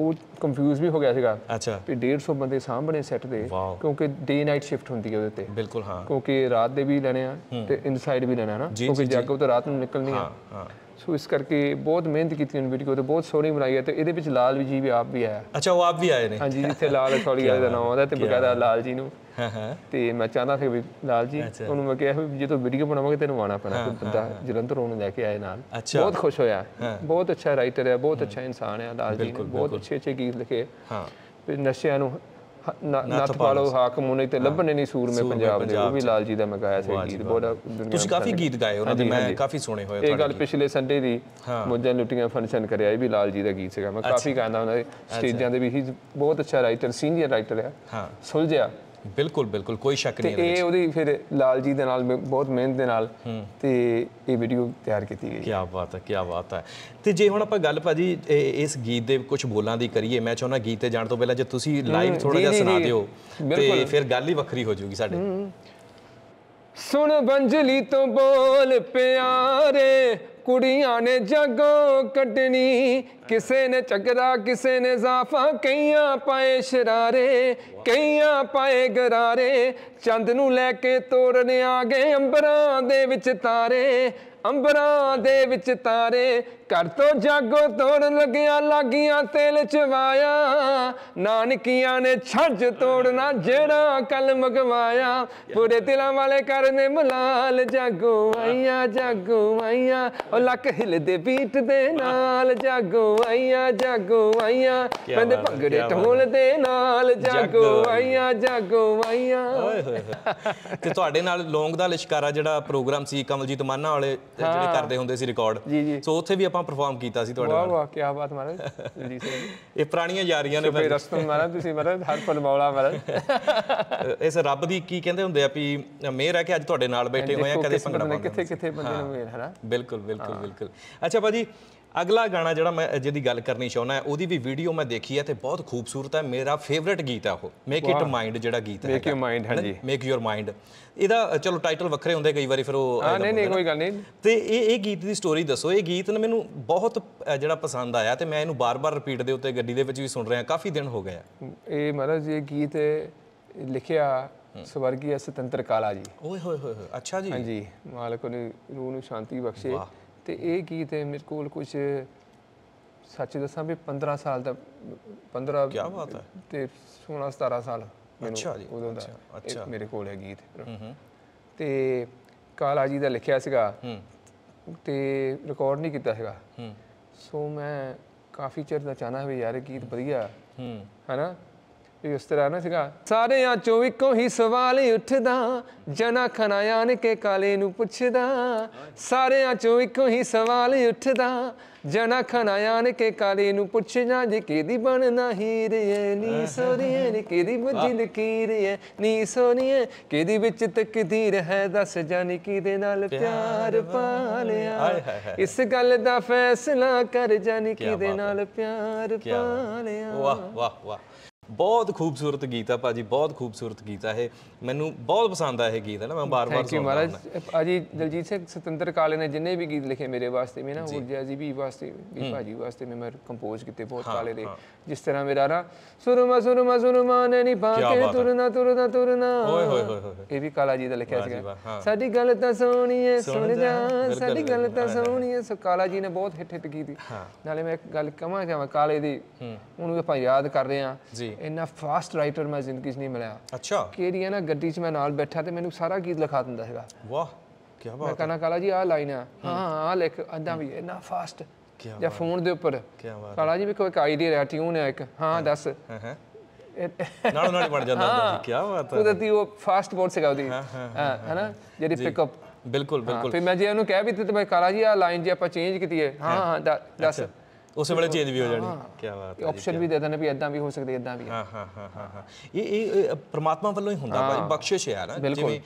ਉਹ ਕੰਫਿਊਜ਼ ਵੀ ਹੋ ਗਿਆ ਸੀਗਾ ਅੱਛਾ ਤੇ 150 ਬੰਦੇ ਸਾਹਮਣੇ ਸੈੱਟ ਦੇ ਕਿਉਂਕਿ ਡੇ ਨਾਈਟ ਸ਼ਿਫਟ ਹੁੰਦੀ ਹੈ ਉਹਦੇ ਤੇ ਬਿਲਕੁਲ ਹਾਂ ਕਿਉਂਕਿ ਰਾਤ ਦੇ ਵੀ ਲੈਣੇ ਆ ਤੇ ਇਨਸਾਈਡ ਵੀ ਲੈਣਾ ਹੈ ਨਾ ਕਿਉਂਕਿ ਜਾਗੋ ਤਾਂ ਰਾਤ ਨੂੰ ਨਿਕਲਣੀ ਆ ਹਾਂ ਹਾਂ ਸੋ ਇਸ ਕਰਕੇ ਬਹੁਤ ਮਿਹਨਤ ਕੀਤੀ ਉਹਨਾਂ ਵੀਡੀਓ ਤੇ ਬਹੁਤ ਸੋਹਣੀ ਬਣਾਈ ਹੈ ਤੇ ਇਹਦੇ ਵਿੱਚ ਲਾਲ ਜੀ ਵੀ ਆਪ ਵੀ ਆਇਆ ਅੱਛਾ ਉਹ ਆਪ ਵੀ ਆਏ ਨੇ ਹਾਂਜੀ ਜਿੱਥੇ ਲਾਲ ਅਸੌਲੀ ਵਾਲੇ ਦਾ ਨਾਮ ਆਉਂਦਾ ਤੇ ਬਗਾਦਾ ਲਾਲ ਜੀ ਨੂੰ ਹਾਂ ਹਾਂ ਤੇ ਮੈਂ ਚਾਹੁੰਦਾ ਸੀ ਵੀ ਲਾਲ ਜੀ ਉਹਨੂੰ ਮੈਂ ਕਿਹਾ ਵੀ ਜੇ ਤੂੰ ਵੀਡੀਓ ਬਣਾਵਾਂਗੇ ਤੈਨੂੰ ਆਣਾ ਪੈਣਾ ਤੇ ਬੰਦਾ ਜਲੰਧਰ ਨੂੰ ਲੈ ਕੇ ਆਏ ਨਾਲ ਬਹੁਤ ਖੁਸ਼ ਹੋਇਆ ਬਹੁਤ ਅੱਛਾ ਰਾਈਟਰ ਹੈ ਬਹੁਤ ਅੱਛਾ ਇਨਸਾਨ ਹੈ ਲਾਲ ਜੀ ਬਹੁਤ ਅੱਛੇ ਅੱਛੇ ਗੀਤ ਲਿਖੇ ਹਾਂ ਨਸ਼ਿਆਂ ਨੂੰ ਨੱਥ ਪਾਲੋ ਹਾਕਮ ਉਹਨੇ ਤੇ ਲੱਭਣੇ ਨਹੀਂ ਸੂਰਮੇ ਪੰਜਾਬ ਦੇ ਉਹ ਵੀ ਲਾਲ ਜੀ ਦਾ ਮੈਂ ਗਾਇਆ ਸੀ ਗੀਤ ਬੋੜਾ ਤੁਸੀਂ ਕਾਫੀ ਗੀਤ ਗਾਏ ਉਹਨਾਂ ਦੇ ਮੈਂ ਕਾਫੀ ਸੁਣੇ ਹੋਏ ਇਹ ਗੱਲ ਪਿਛਲੇ ਸੰਡੇ ਦੀ ਮੁੱਜਾਂ ਲੁੱਟੀਆਂ ਫੰਕਸ਼ਨ ਕਰਿਆ ਇਹ ਵੀ ਲਾਲ ਜੀ ਦਾ ਗੀਤ ਸੀਗਾ ਮੈਂ ਕਾਫੀ ਉਹਨਾਂ ਦੇ ਸਟੇਜਾਂ ਦੇ ਵੀ ਹੀ ਬਹੁਤ ਅੱਛਾ ਰਾਈਟਰ ਸੀਨੀਅਰ ਰਾਈਟਰ ਹੈ ਸੁਲਝਿਆ ਬਿਲਕੁਲ ਬਿਲਕੁਲ ਕੋਈ ਸ਼ੱਕ ਨਹੀਂ ਇਹ ਉਹਦੀ ਫਿਰ ਲਾਲ ਜੀ ਦੇ ਨਾਲ ਬਹੁਤ ਮਿਹਨਤ ਦੇ ਨਾਲ ਤੇ ਇਹ ਵੀਡੀਓ ਤਿਆਰ ਕੀਤੀ ਗਈ ਹੈ ਕੀ ਬਾਤ ਹੈ ਕੀ ਬਾਤ ਹੈ ਤੇ ਜੇ ਹੁਣ ਆਪਾਂ ਗੱਲ ਭਾਜੀ ਇਸ ਗੀਤ ਦੇ ਕੁਝ ਬੋਲਾਂ ਦੀ ਕਰੀਏ ਮੈਂ ਚਾਹੁੰਦਾ ਗੀਤ ਤੇ ਜਾਣ ਤੋਂ ਪਹਿਲਾਂ ਜੇ ਤੁਸੀਂ ਲਾਈਵ ਥੋੜਾ ਜਿਹਾ ਸੁਣਾ ਦਿਓ ਤੇ ਫਿਰ ਗੱਲ ਹੀ ਵੱਖਰੀ ਹੋ ਜਾਊਗੀ ਸਾਡੇ ਸੁਣ ਬੰਜਲੀ ਤੋਂ ਬੋਲ ਪਿਆਰੇ ਕੁੜੀਆਂ ਨੇ ਜਗੋ ਕਟਣੀ ਕਿਸੇ ਨੇ ਚੱਕਰਾ ਕਿਸੇ ਨੇ ਜ਼ਾਫਾ ਕਈਆਂ ਪਾਏ ਸ਼ਰਾਰੇ ਕਈਆਂ ਪਾਏ ਗਰਾਰੇ ਚੰਦ ਨੂੰ ਲੈ ਕੇ ਤੋੜਨ ਆ ਗਏ ਅੰਬਰਾਂ ਦੇ ਵਿੱਚ ਤਾਰੇ ਅੰਬਰਾਂ ਦੇ ਵਿੱਚ ਤਾਰੇ ਘਰ ਤੋਂ ਜਾਗੋ ਤੋੜਨ ਲਗਿਆ ਲਾਗੀਆਂ ਤੇਲ ਚਵਾਇਆ ਨਾਨਕੀਆਂ ਨੇ ਛੱਜ ਤੋੜਨਾ ਜਿਹੜਾ ਕਲ ਮਗਵਾਇਆ ਪੂਰੇ ਦਿਲਾਂ ਵਾਲੇ ਕਰਨੇ ਮਲਾਲ ਜਾਗੋ ਆਈਆਂ ਜਾਗੋ ਆਈਆਂ ਉਹ ਲੱਕ ਹਿਲਦੇ ਬੀਟ ਦੇ ਨਾਲ ਜਾਗੋ ਆਈਆਂ ਜਾਗੋ ਆਈਆਂ ਬੰਦੇ ਭੰਗੜੇ ਢੋਲ ਦੇ ਨਾਲ ਜਾਗੋ ਆਈਆਂ ਜਾਗੋ ਆਈਆਂ ਤੇ ਤੁਹਾਡੇ ਨਾਲ ਲੌਂਗ ਦਾ ਲਿਸ਼ਕਾਰਾ ਜਿਹੜਾ ਪ੍ਰੋਗਰਾਮ ਸੀ ਕਮਲਜੀਤ ਮਾਨਾ ਵਾਲੇ ਜਿਹੜੇ ਕਰਦੇ ਹੁੰਦੇ ਸੀ ਰਿਕਾਰਡ ਸੋ ਉੱਥੇ ਵੀ ਆਪਾਂ ਪਰਫਾਰਮ ਕੀਤਾ ਸੀ ਤੁਹਾਡੇ ਨਾਲ ਵਾਹ ਵਾਹ ਕੀ ਬਾਤ ਮਹਾਰਾਜ ਜੀ ਸਰ ਇਹ ਪੁਰਾਣੀਆਂ ਯਾਰੀਆਂ ਨੇ ਫਿਰ ਰਸਤਮ ਮਹਾਰਾਜ ਤੁਸੀਂ ਮਹਾਰਾਜ ਹਰ ਪਲ ਮੌਲਾ ਮਹਾਰਾਜ ਇਸ ਰੱਬ ਦੀ ਕੀ ਕਹਿੰਦੇ ਹੁੰਦੇ ਆ ਵੀ ਮੇਰ ਹੈ ਕਿ ਅੱਜ ਤੁਹਾਡੇ ਨਾਲ ਬੈਠੇ ਹੋਏ ਆ ਕਦੇ ਪੰਗੜਾ ਪਾਉਂਦੇ ਕਿੱਥੇ ਕਿੱਥੇ ਬੰਦੇ ਨੂੰ ਮੇਰ ਹੈ ਨਾ ਬਿਲਕੁਲ ਬਿਲਕੁਲ ਬਿਲਕੁਲ ਅੱਛਾ ਭਾਜੀ ਅਗਲਾ ਗਾਣਾ ਜਿਹੜਾ ਮੈਂ ਜਿਹਦੀ ਗੱਲ ਕਰਨੀ ਚਾਹੁੰਦਾ ਉਹਦੀ ਵੀ ਵੀਡੀਓ ਮੈਂ ਦੇਖੀ ਹੈ ਤੇ ਬਹੁਤ ਖੂਬਸੂਰਤ ਹੈ ਮੇਰਾ ਫੇਵਰਿਟ ਗੀਤ ਹੈ ਉਹ ਮੇਕ ਇਟ ਮਾਈਂਡ ਜਿਹੜਾ ਗੀਤ ਹੈ ਮੇਕ ਯੂਰ ਮਾਈਂਡ ਹਾਂਜੀ ਮੇਕ ਯੂਰ ਮਾਈਂਡ ਇਹਦਾ ਚਲੋ ਟਾਈਟਲ ਵੱਖਰੇ ਹੁੰਦੇ ਕਈ ਵਾਰੀ ਫਿਰ ਉਹ ਹਾਂ ਨਹੀਂ ਨਹੀਂ ਕੋਈ ਗੱਲ ਨਹੀਂ ਤੇ ਇਹ ਇਹ ਗੀਤ ਦੀ ਸਟੋਰੀ ਦੱਸੋ ਇਹ ਗੀਤ ਨੇ ਮੈਨੂੰ ਬਹੁਤ ਜਿਹੜਾ ਪਸੰਦ ਆਇਆ ਤੇ ਮੈਂ ਇਹਨੂੰ ਬਾਰ-ਬਾਰ ਰਿਪੀਟ ਦੇ ਉੱਤੇ ਗੱਡੀ ਦੇ ਵਿੱਚ ਵੀ ਸੁਣ ਰਿਹਾ ਕਾਫੀ ਦਿਨ ਹੋ ਗਏ ਇਹ ਮਹਾਰਾਜ ਇਹ ਗੀਤ ਲਿਖਿਆ ਸਵਰਗੀ ਸਤੰਤਰ ਕਾਲਾ ਜੀ ਓਏ ਹੋਏ ਹੋਏ ਅੱਛਾ ਜੀ ਹਾਂਜੀ ਮਾਲਕ ਨੇ ਰੂਹ ਨੂੰ ਸ਼ਾਂਤੀ ਬਖਸ਼ੇ ਵਾਹ ਤੇ ਇਹ ਗੀਤ ਹੈ ਮੇਰੇ ਕੋਲ ਕੁਝ ਸੱਚ ਦੱਸਾਂ ਵੀ 15 ਸਾਲ ਦਾ 15 ਕੀ ਬਾਤ ਹੈ ਤੇ 16 17 ਸਾਲ ਅੱਛਾ ਜੀ ਉਦੋਂ ਦਾ ਅੱਛਾ ਮੇਰੇ ਕੋਲ ਹੈ ਗੀਤ ਤੇ ਕਾਲਾ ਜੀ ਦਾ ਲਿਖਿਆ ਸੀਗਾ ਤੇ ਰਿਕਾਰਡ ਨਹੀਂ ਕੀਤਾ ਹੈਗਾ ਸੋ ਮੈਂ ਕਾਫੀ ਚਿਰ ਦਾ ਚਾਹਨਾ ਹੈ ਵੀ ਯਾਰ ਗੀਤ ਵਧੀਆ ਹਨਾ ਇਸ ਤਰ੍ਹਾਂ ਨਾ ਸੀਗਾ ਸਾਰਿਆਂ ਚੋਂ ਇੱਕੋ ਹੀ ਸਵਾਲ ਉੱਠਦਾ ਜਨਾ ਖਨਾਇਆਨ ਕੇ ਕਾਲੇ ਨੂੰ ਪੁੱਛਦਾ ਸਾਰਿਆਂ ਚੋਂ ਇੱਕੋ ਹੀ ਸਵਾਲ ਉੱਠਦਾ ਜਨਾ ਖਨਾਇਆਨ ਕੇ ਕਾਲੇ ਨੂੰ ਪੁੱਛਿਆ ਜੇ ਕਿਹਦੀ ਬਣਨਾ ਹੀਰੀਏ ਨੀ ਸੋਰੀਏ ਨੀ ਕਿਹਦੀ ਲਕੀਰ ਐ ਨੀ ਸੋਨੀਏ ਕਿਹਦੀ ਵਿੱਚ ਤਕਦੀਰ ਹੈ ਦੱਸ ਜਾਨੀ ਕਿਹਦੇ ਨਾਲ ਪਿਆਰ ਪਾਲਿਆ ਇਸ ਗੱਲ ਦਾ ਫੈਸਲਾ ਕਰ ਜਾਨੀ ਕਿਹਦੇ ਨਾਲ ਪਿਆਰ ਪਾਲਿਆ ਵਾਹ ਵਾਹ ਵਾਹ ਬਹੁਤ ਖੂਬਸੂਰਤ ਗੀਤ ਆ ਭਾਜੀ ਬਹੁਤ ਖੂਬਸੂਰਤ ਗੀਤ ਆ ਇਹ ਮੈਨੂੰ ਬਹੁਤ ਪਸੰਦ ਆ ਇਹ ਗੀਤ ਹੈ ਨਾ ਮੈਂ ਬਾਰ-ਬਾਰ ਸੁਣਦਾ ਹਾਂ ਥੈਂਕ ਯੂ ਭਾਜੀ ਦਲਜੀਤ ਸਿੰਘ ਸਤਿੰਦਰ ਕਾਲੇ ਨੇ ਜਿੰਨੇ ਵੀ ਗੀਤ ਲਿਖੇ ਮੇਰੇ ਵਾਸਤੇ ਮੈਂ ਨਾ ਹੋਰ ਜੀ ਵੀ ਵਾਸਤੇ ਵੀ ਭਾਜੀ ਵਾਸਤੇ ਮੈਂ ਕੰਪੋਜ਼ ਕੀਤੇ ਬਹੁਤ ਕਾਲੇ ਦੇ ਜਿਸ ਤਰ੍ਹਾਂ ਮੇਰਾ ਨਾ ਸੁਰਮਾ ਸੁਰਮਾ ਸੁਰਮਾ ਨੇ ਨਹੀਂ ਬਾਤੇ ਤੁਰਨਾ ਤੁਰਨਾ ਤੁਰਨਾ ਓਏ ਹੋਏ ਹੋਏ ਇਹ ਵੀ ਕਾਲਾ ਜੀ ਦਾ ਲਿਖਿਆ ਸੀਗਾ ਸਾਡੀ ਗੱਲ ਤਾਂ ਸੋਹਣੀ ਐ ਸੁਣ ਜਾ ਸਾਡੀ ਗੱਲ ਤਾਂ ਸੋਹਣੀ ਐ ਸੋ ਕਾਲਾ ਜੀ ਨੇ ਬਹੁਤ ਹਿੱਟ ਹਿੱਟ ਕੀਤੀ ਨਾਲੇ ਮੈਂ ਇੱਕ ਗੱਲ ਕਹਾਂ ਕਾਲੇ ਦੀ ਉਹਨੂੰ ਆਪਾਂ ਯਾਦ ਕਰ ਰਹੇ ਆ ਜੀ ਇੰਨਾ ਫਾਸਟ ਰਾਈਟਰ ਮੈਂ ਜ਼ਿੰਦਗੀ 'ਚ ਨਹੀਂ ਮਿਲਿਆ ਅੱਛਾ ਕਿਹੜੀਆਂ ਨਾ ਗੱਡੀ 'ਚ ਮੈਂ ਨਾਲ ਬੈਠਾ ਤੇ ਮੈਨੂੰ ਸਾਰਾ ਗੀਤ ਲਿਖਾ ਦਿੰਦਾ ਸੀਗਾ ਵਾਹ ਕੀ ਬਾਤ ਮੈਂ ਕਹਣਾ ਕਾਲਾ ਜੀ ਆਹ ਲਾਈਨ ਆ ਹਾਂ ਆ ਲਿਖ ਅੱਦਾਂ ਵੀ ਇੰਨਾ ਫਾਸਟ ਜਾਂ ਫੋਨ ਦੇ ਉੱਪਰ ਕੀ ਬਾਤ ਕਾਲਾ ਜੀ ਵੀ ਕੋਈ ਆਈਡੀਆ ਰਿਹਾ ਟਿਊਨ ਹੈ ਇੱਕ ਹਾਂ ਦੱਸ ਹਾਂ ਹਾਂ ਨਾਲ ਬਣ ਜਾਂਦਾ ਹਾਂ ਕੀ ਬਾਤ ਹੈ ਕੁਦਰਤੀ ਉਹ ਫਾਸਟ ਬੋਲ ਸੀਗਾ ਉਹਦੀ ਹਾਂ ਹੈਨਾ ਜਿਹੜੀ ਪਿਕਅਪ ਬਿਲਕੁਲ ਬਿਲਕੁਲ ਫਿਰ ਮੈਂ ਜੇ ਉਹਨੂੰ ਕਹਿ ਵੀ ਤੇ ਮੈਂ ਕਾਲਾ ਜੀ ਆ ਲਾਈਨ ਜੇ ਆਪਾਂ ਚੇਂਜ ਕੀਤੀ ਹੈ ਹਾਂ ਹਾਂ ਦੱਸ ਉਸੇ ਵੇਲੇ ਚੇਂਜ ਵੀ ਹੋ ਜਾਣੀ ਕੀ ਬਾਤ ਹੈ ਆਪਸ਼ਨ ਵੀ ਦੇ ਦਿੰਦੇ ਵੀ ਇਦਾਂ ਵੀ ਹੋ ਸਕਦੀ ਇਦਾਂ ਵੀ ਹਾਂ ਹਾਂ ਹਾਂ ਹਾਂ ਇਹ ਇਹ ਪ੍ਰਮਾਤਮਾ ਵੱਲੋਂ ਹੀ ਹੁੰਦਾ ਭਾਈ ਬਖਸ਼ਿਸ਼ ਹੈ ਨਾ ਜਿਵੇਂ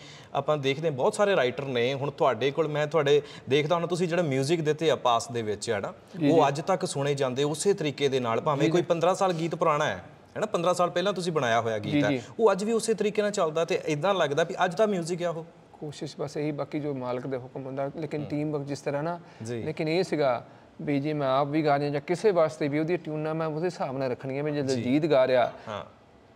ਆਪਾਂ ਦੇਖਦੇ ਹਾਂ ਬਹੁਤ ਸਾਰੇ ਰਾਈਟਰ ਨੇ ਹੁਣ ਤੁਹਾਡੇ ਕੋਲ ਮੈਂ ਤੁਹਾਡੇ ਦੇਖਦਾ ਹਾਂ ਤੁਸੀਂ ਜਿਹੜਾ 뮤직 ਦਿੱਤੇ ਆ ਪਾਸ ਦੇ ਵਿੱਚ ਹੈ ਨਾ ਉਹ ਅੱਜ ਤੱਕ ਸੁਣੇ ਜਾਂਦੇ ਉਸੇ ਤਰੀਕੇ ਦੇ ਨਾਲ ਭਾਵੇਂ ਕੋਈ 15 ਸਾਲ ਗੀਤ ਪੁਰਾਣਾ ਹੈ ਹੈਨਾ 15 ਸਾਲ ਪਹਿਲਾਂ ਤੁਸੀਂ ਬਣਾਇਆ ਹੋਇਆ ਗੀਤ ਹੈ ਉਹ ਅੱਜ ਵੀ ਉਸੇ ਤਰੀਕੇ ਨਾਲ ਚੱਲਦਾ ਤੇ ਇਦਾਂ ਲੱਗਦਾ ਵੀ ਅੱਜ ਦਾ 뮤직 ਹੈ ਉਹ ਕੋਸ਼ਿਸ਼ ਬਸ ਇਹੀ ਬਾਕੀ ਜੋ ਮਾਲਕ ਦੇ ਹੁਕਮ ਹੁੰਦਾ ਲੇਕਿਨ ਟੀਮ ਵਰਕ ਜਿਸ ਤਰ੍ਹਾਂ ਨਾ ਲੇਕਿਨ ਇਹ ਸੀਗਾ ਵੀ ਜੇ ਮੈਂ ਆਪ ਵੀ ਗਾ ਰਿਹਾ ਜਾਂ ਕਿਸੇ ਵਾਸਤੇ ਵੀ ਉਹਦੀ ਟਿਊਨਾਂ ਮੈਂ ਉਹਦੇ ਹਿਸਾਬ ਨਾਲ ਰੱਖਣੀਆਂ ਮੈਂ ਜੇ ਦਲਜੀਤ ਗਾ ਰਿਹਾ ਹਾਂ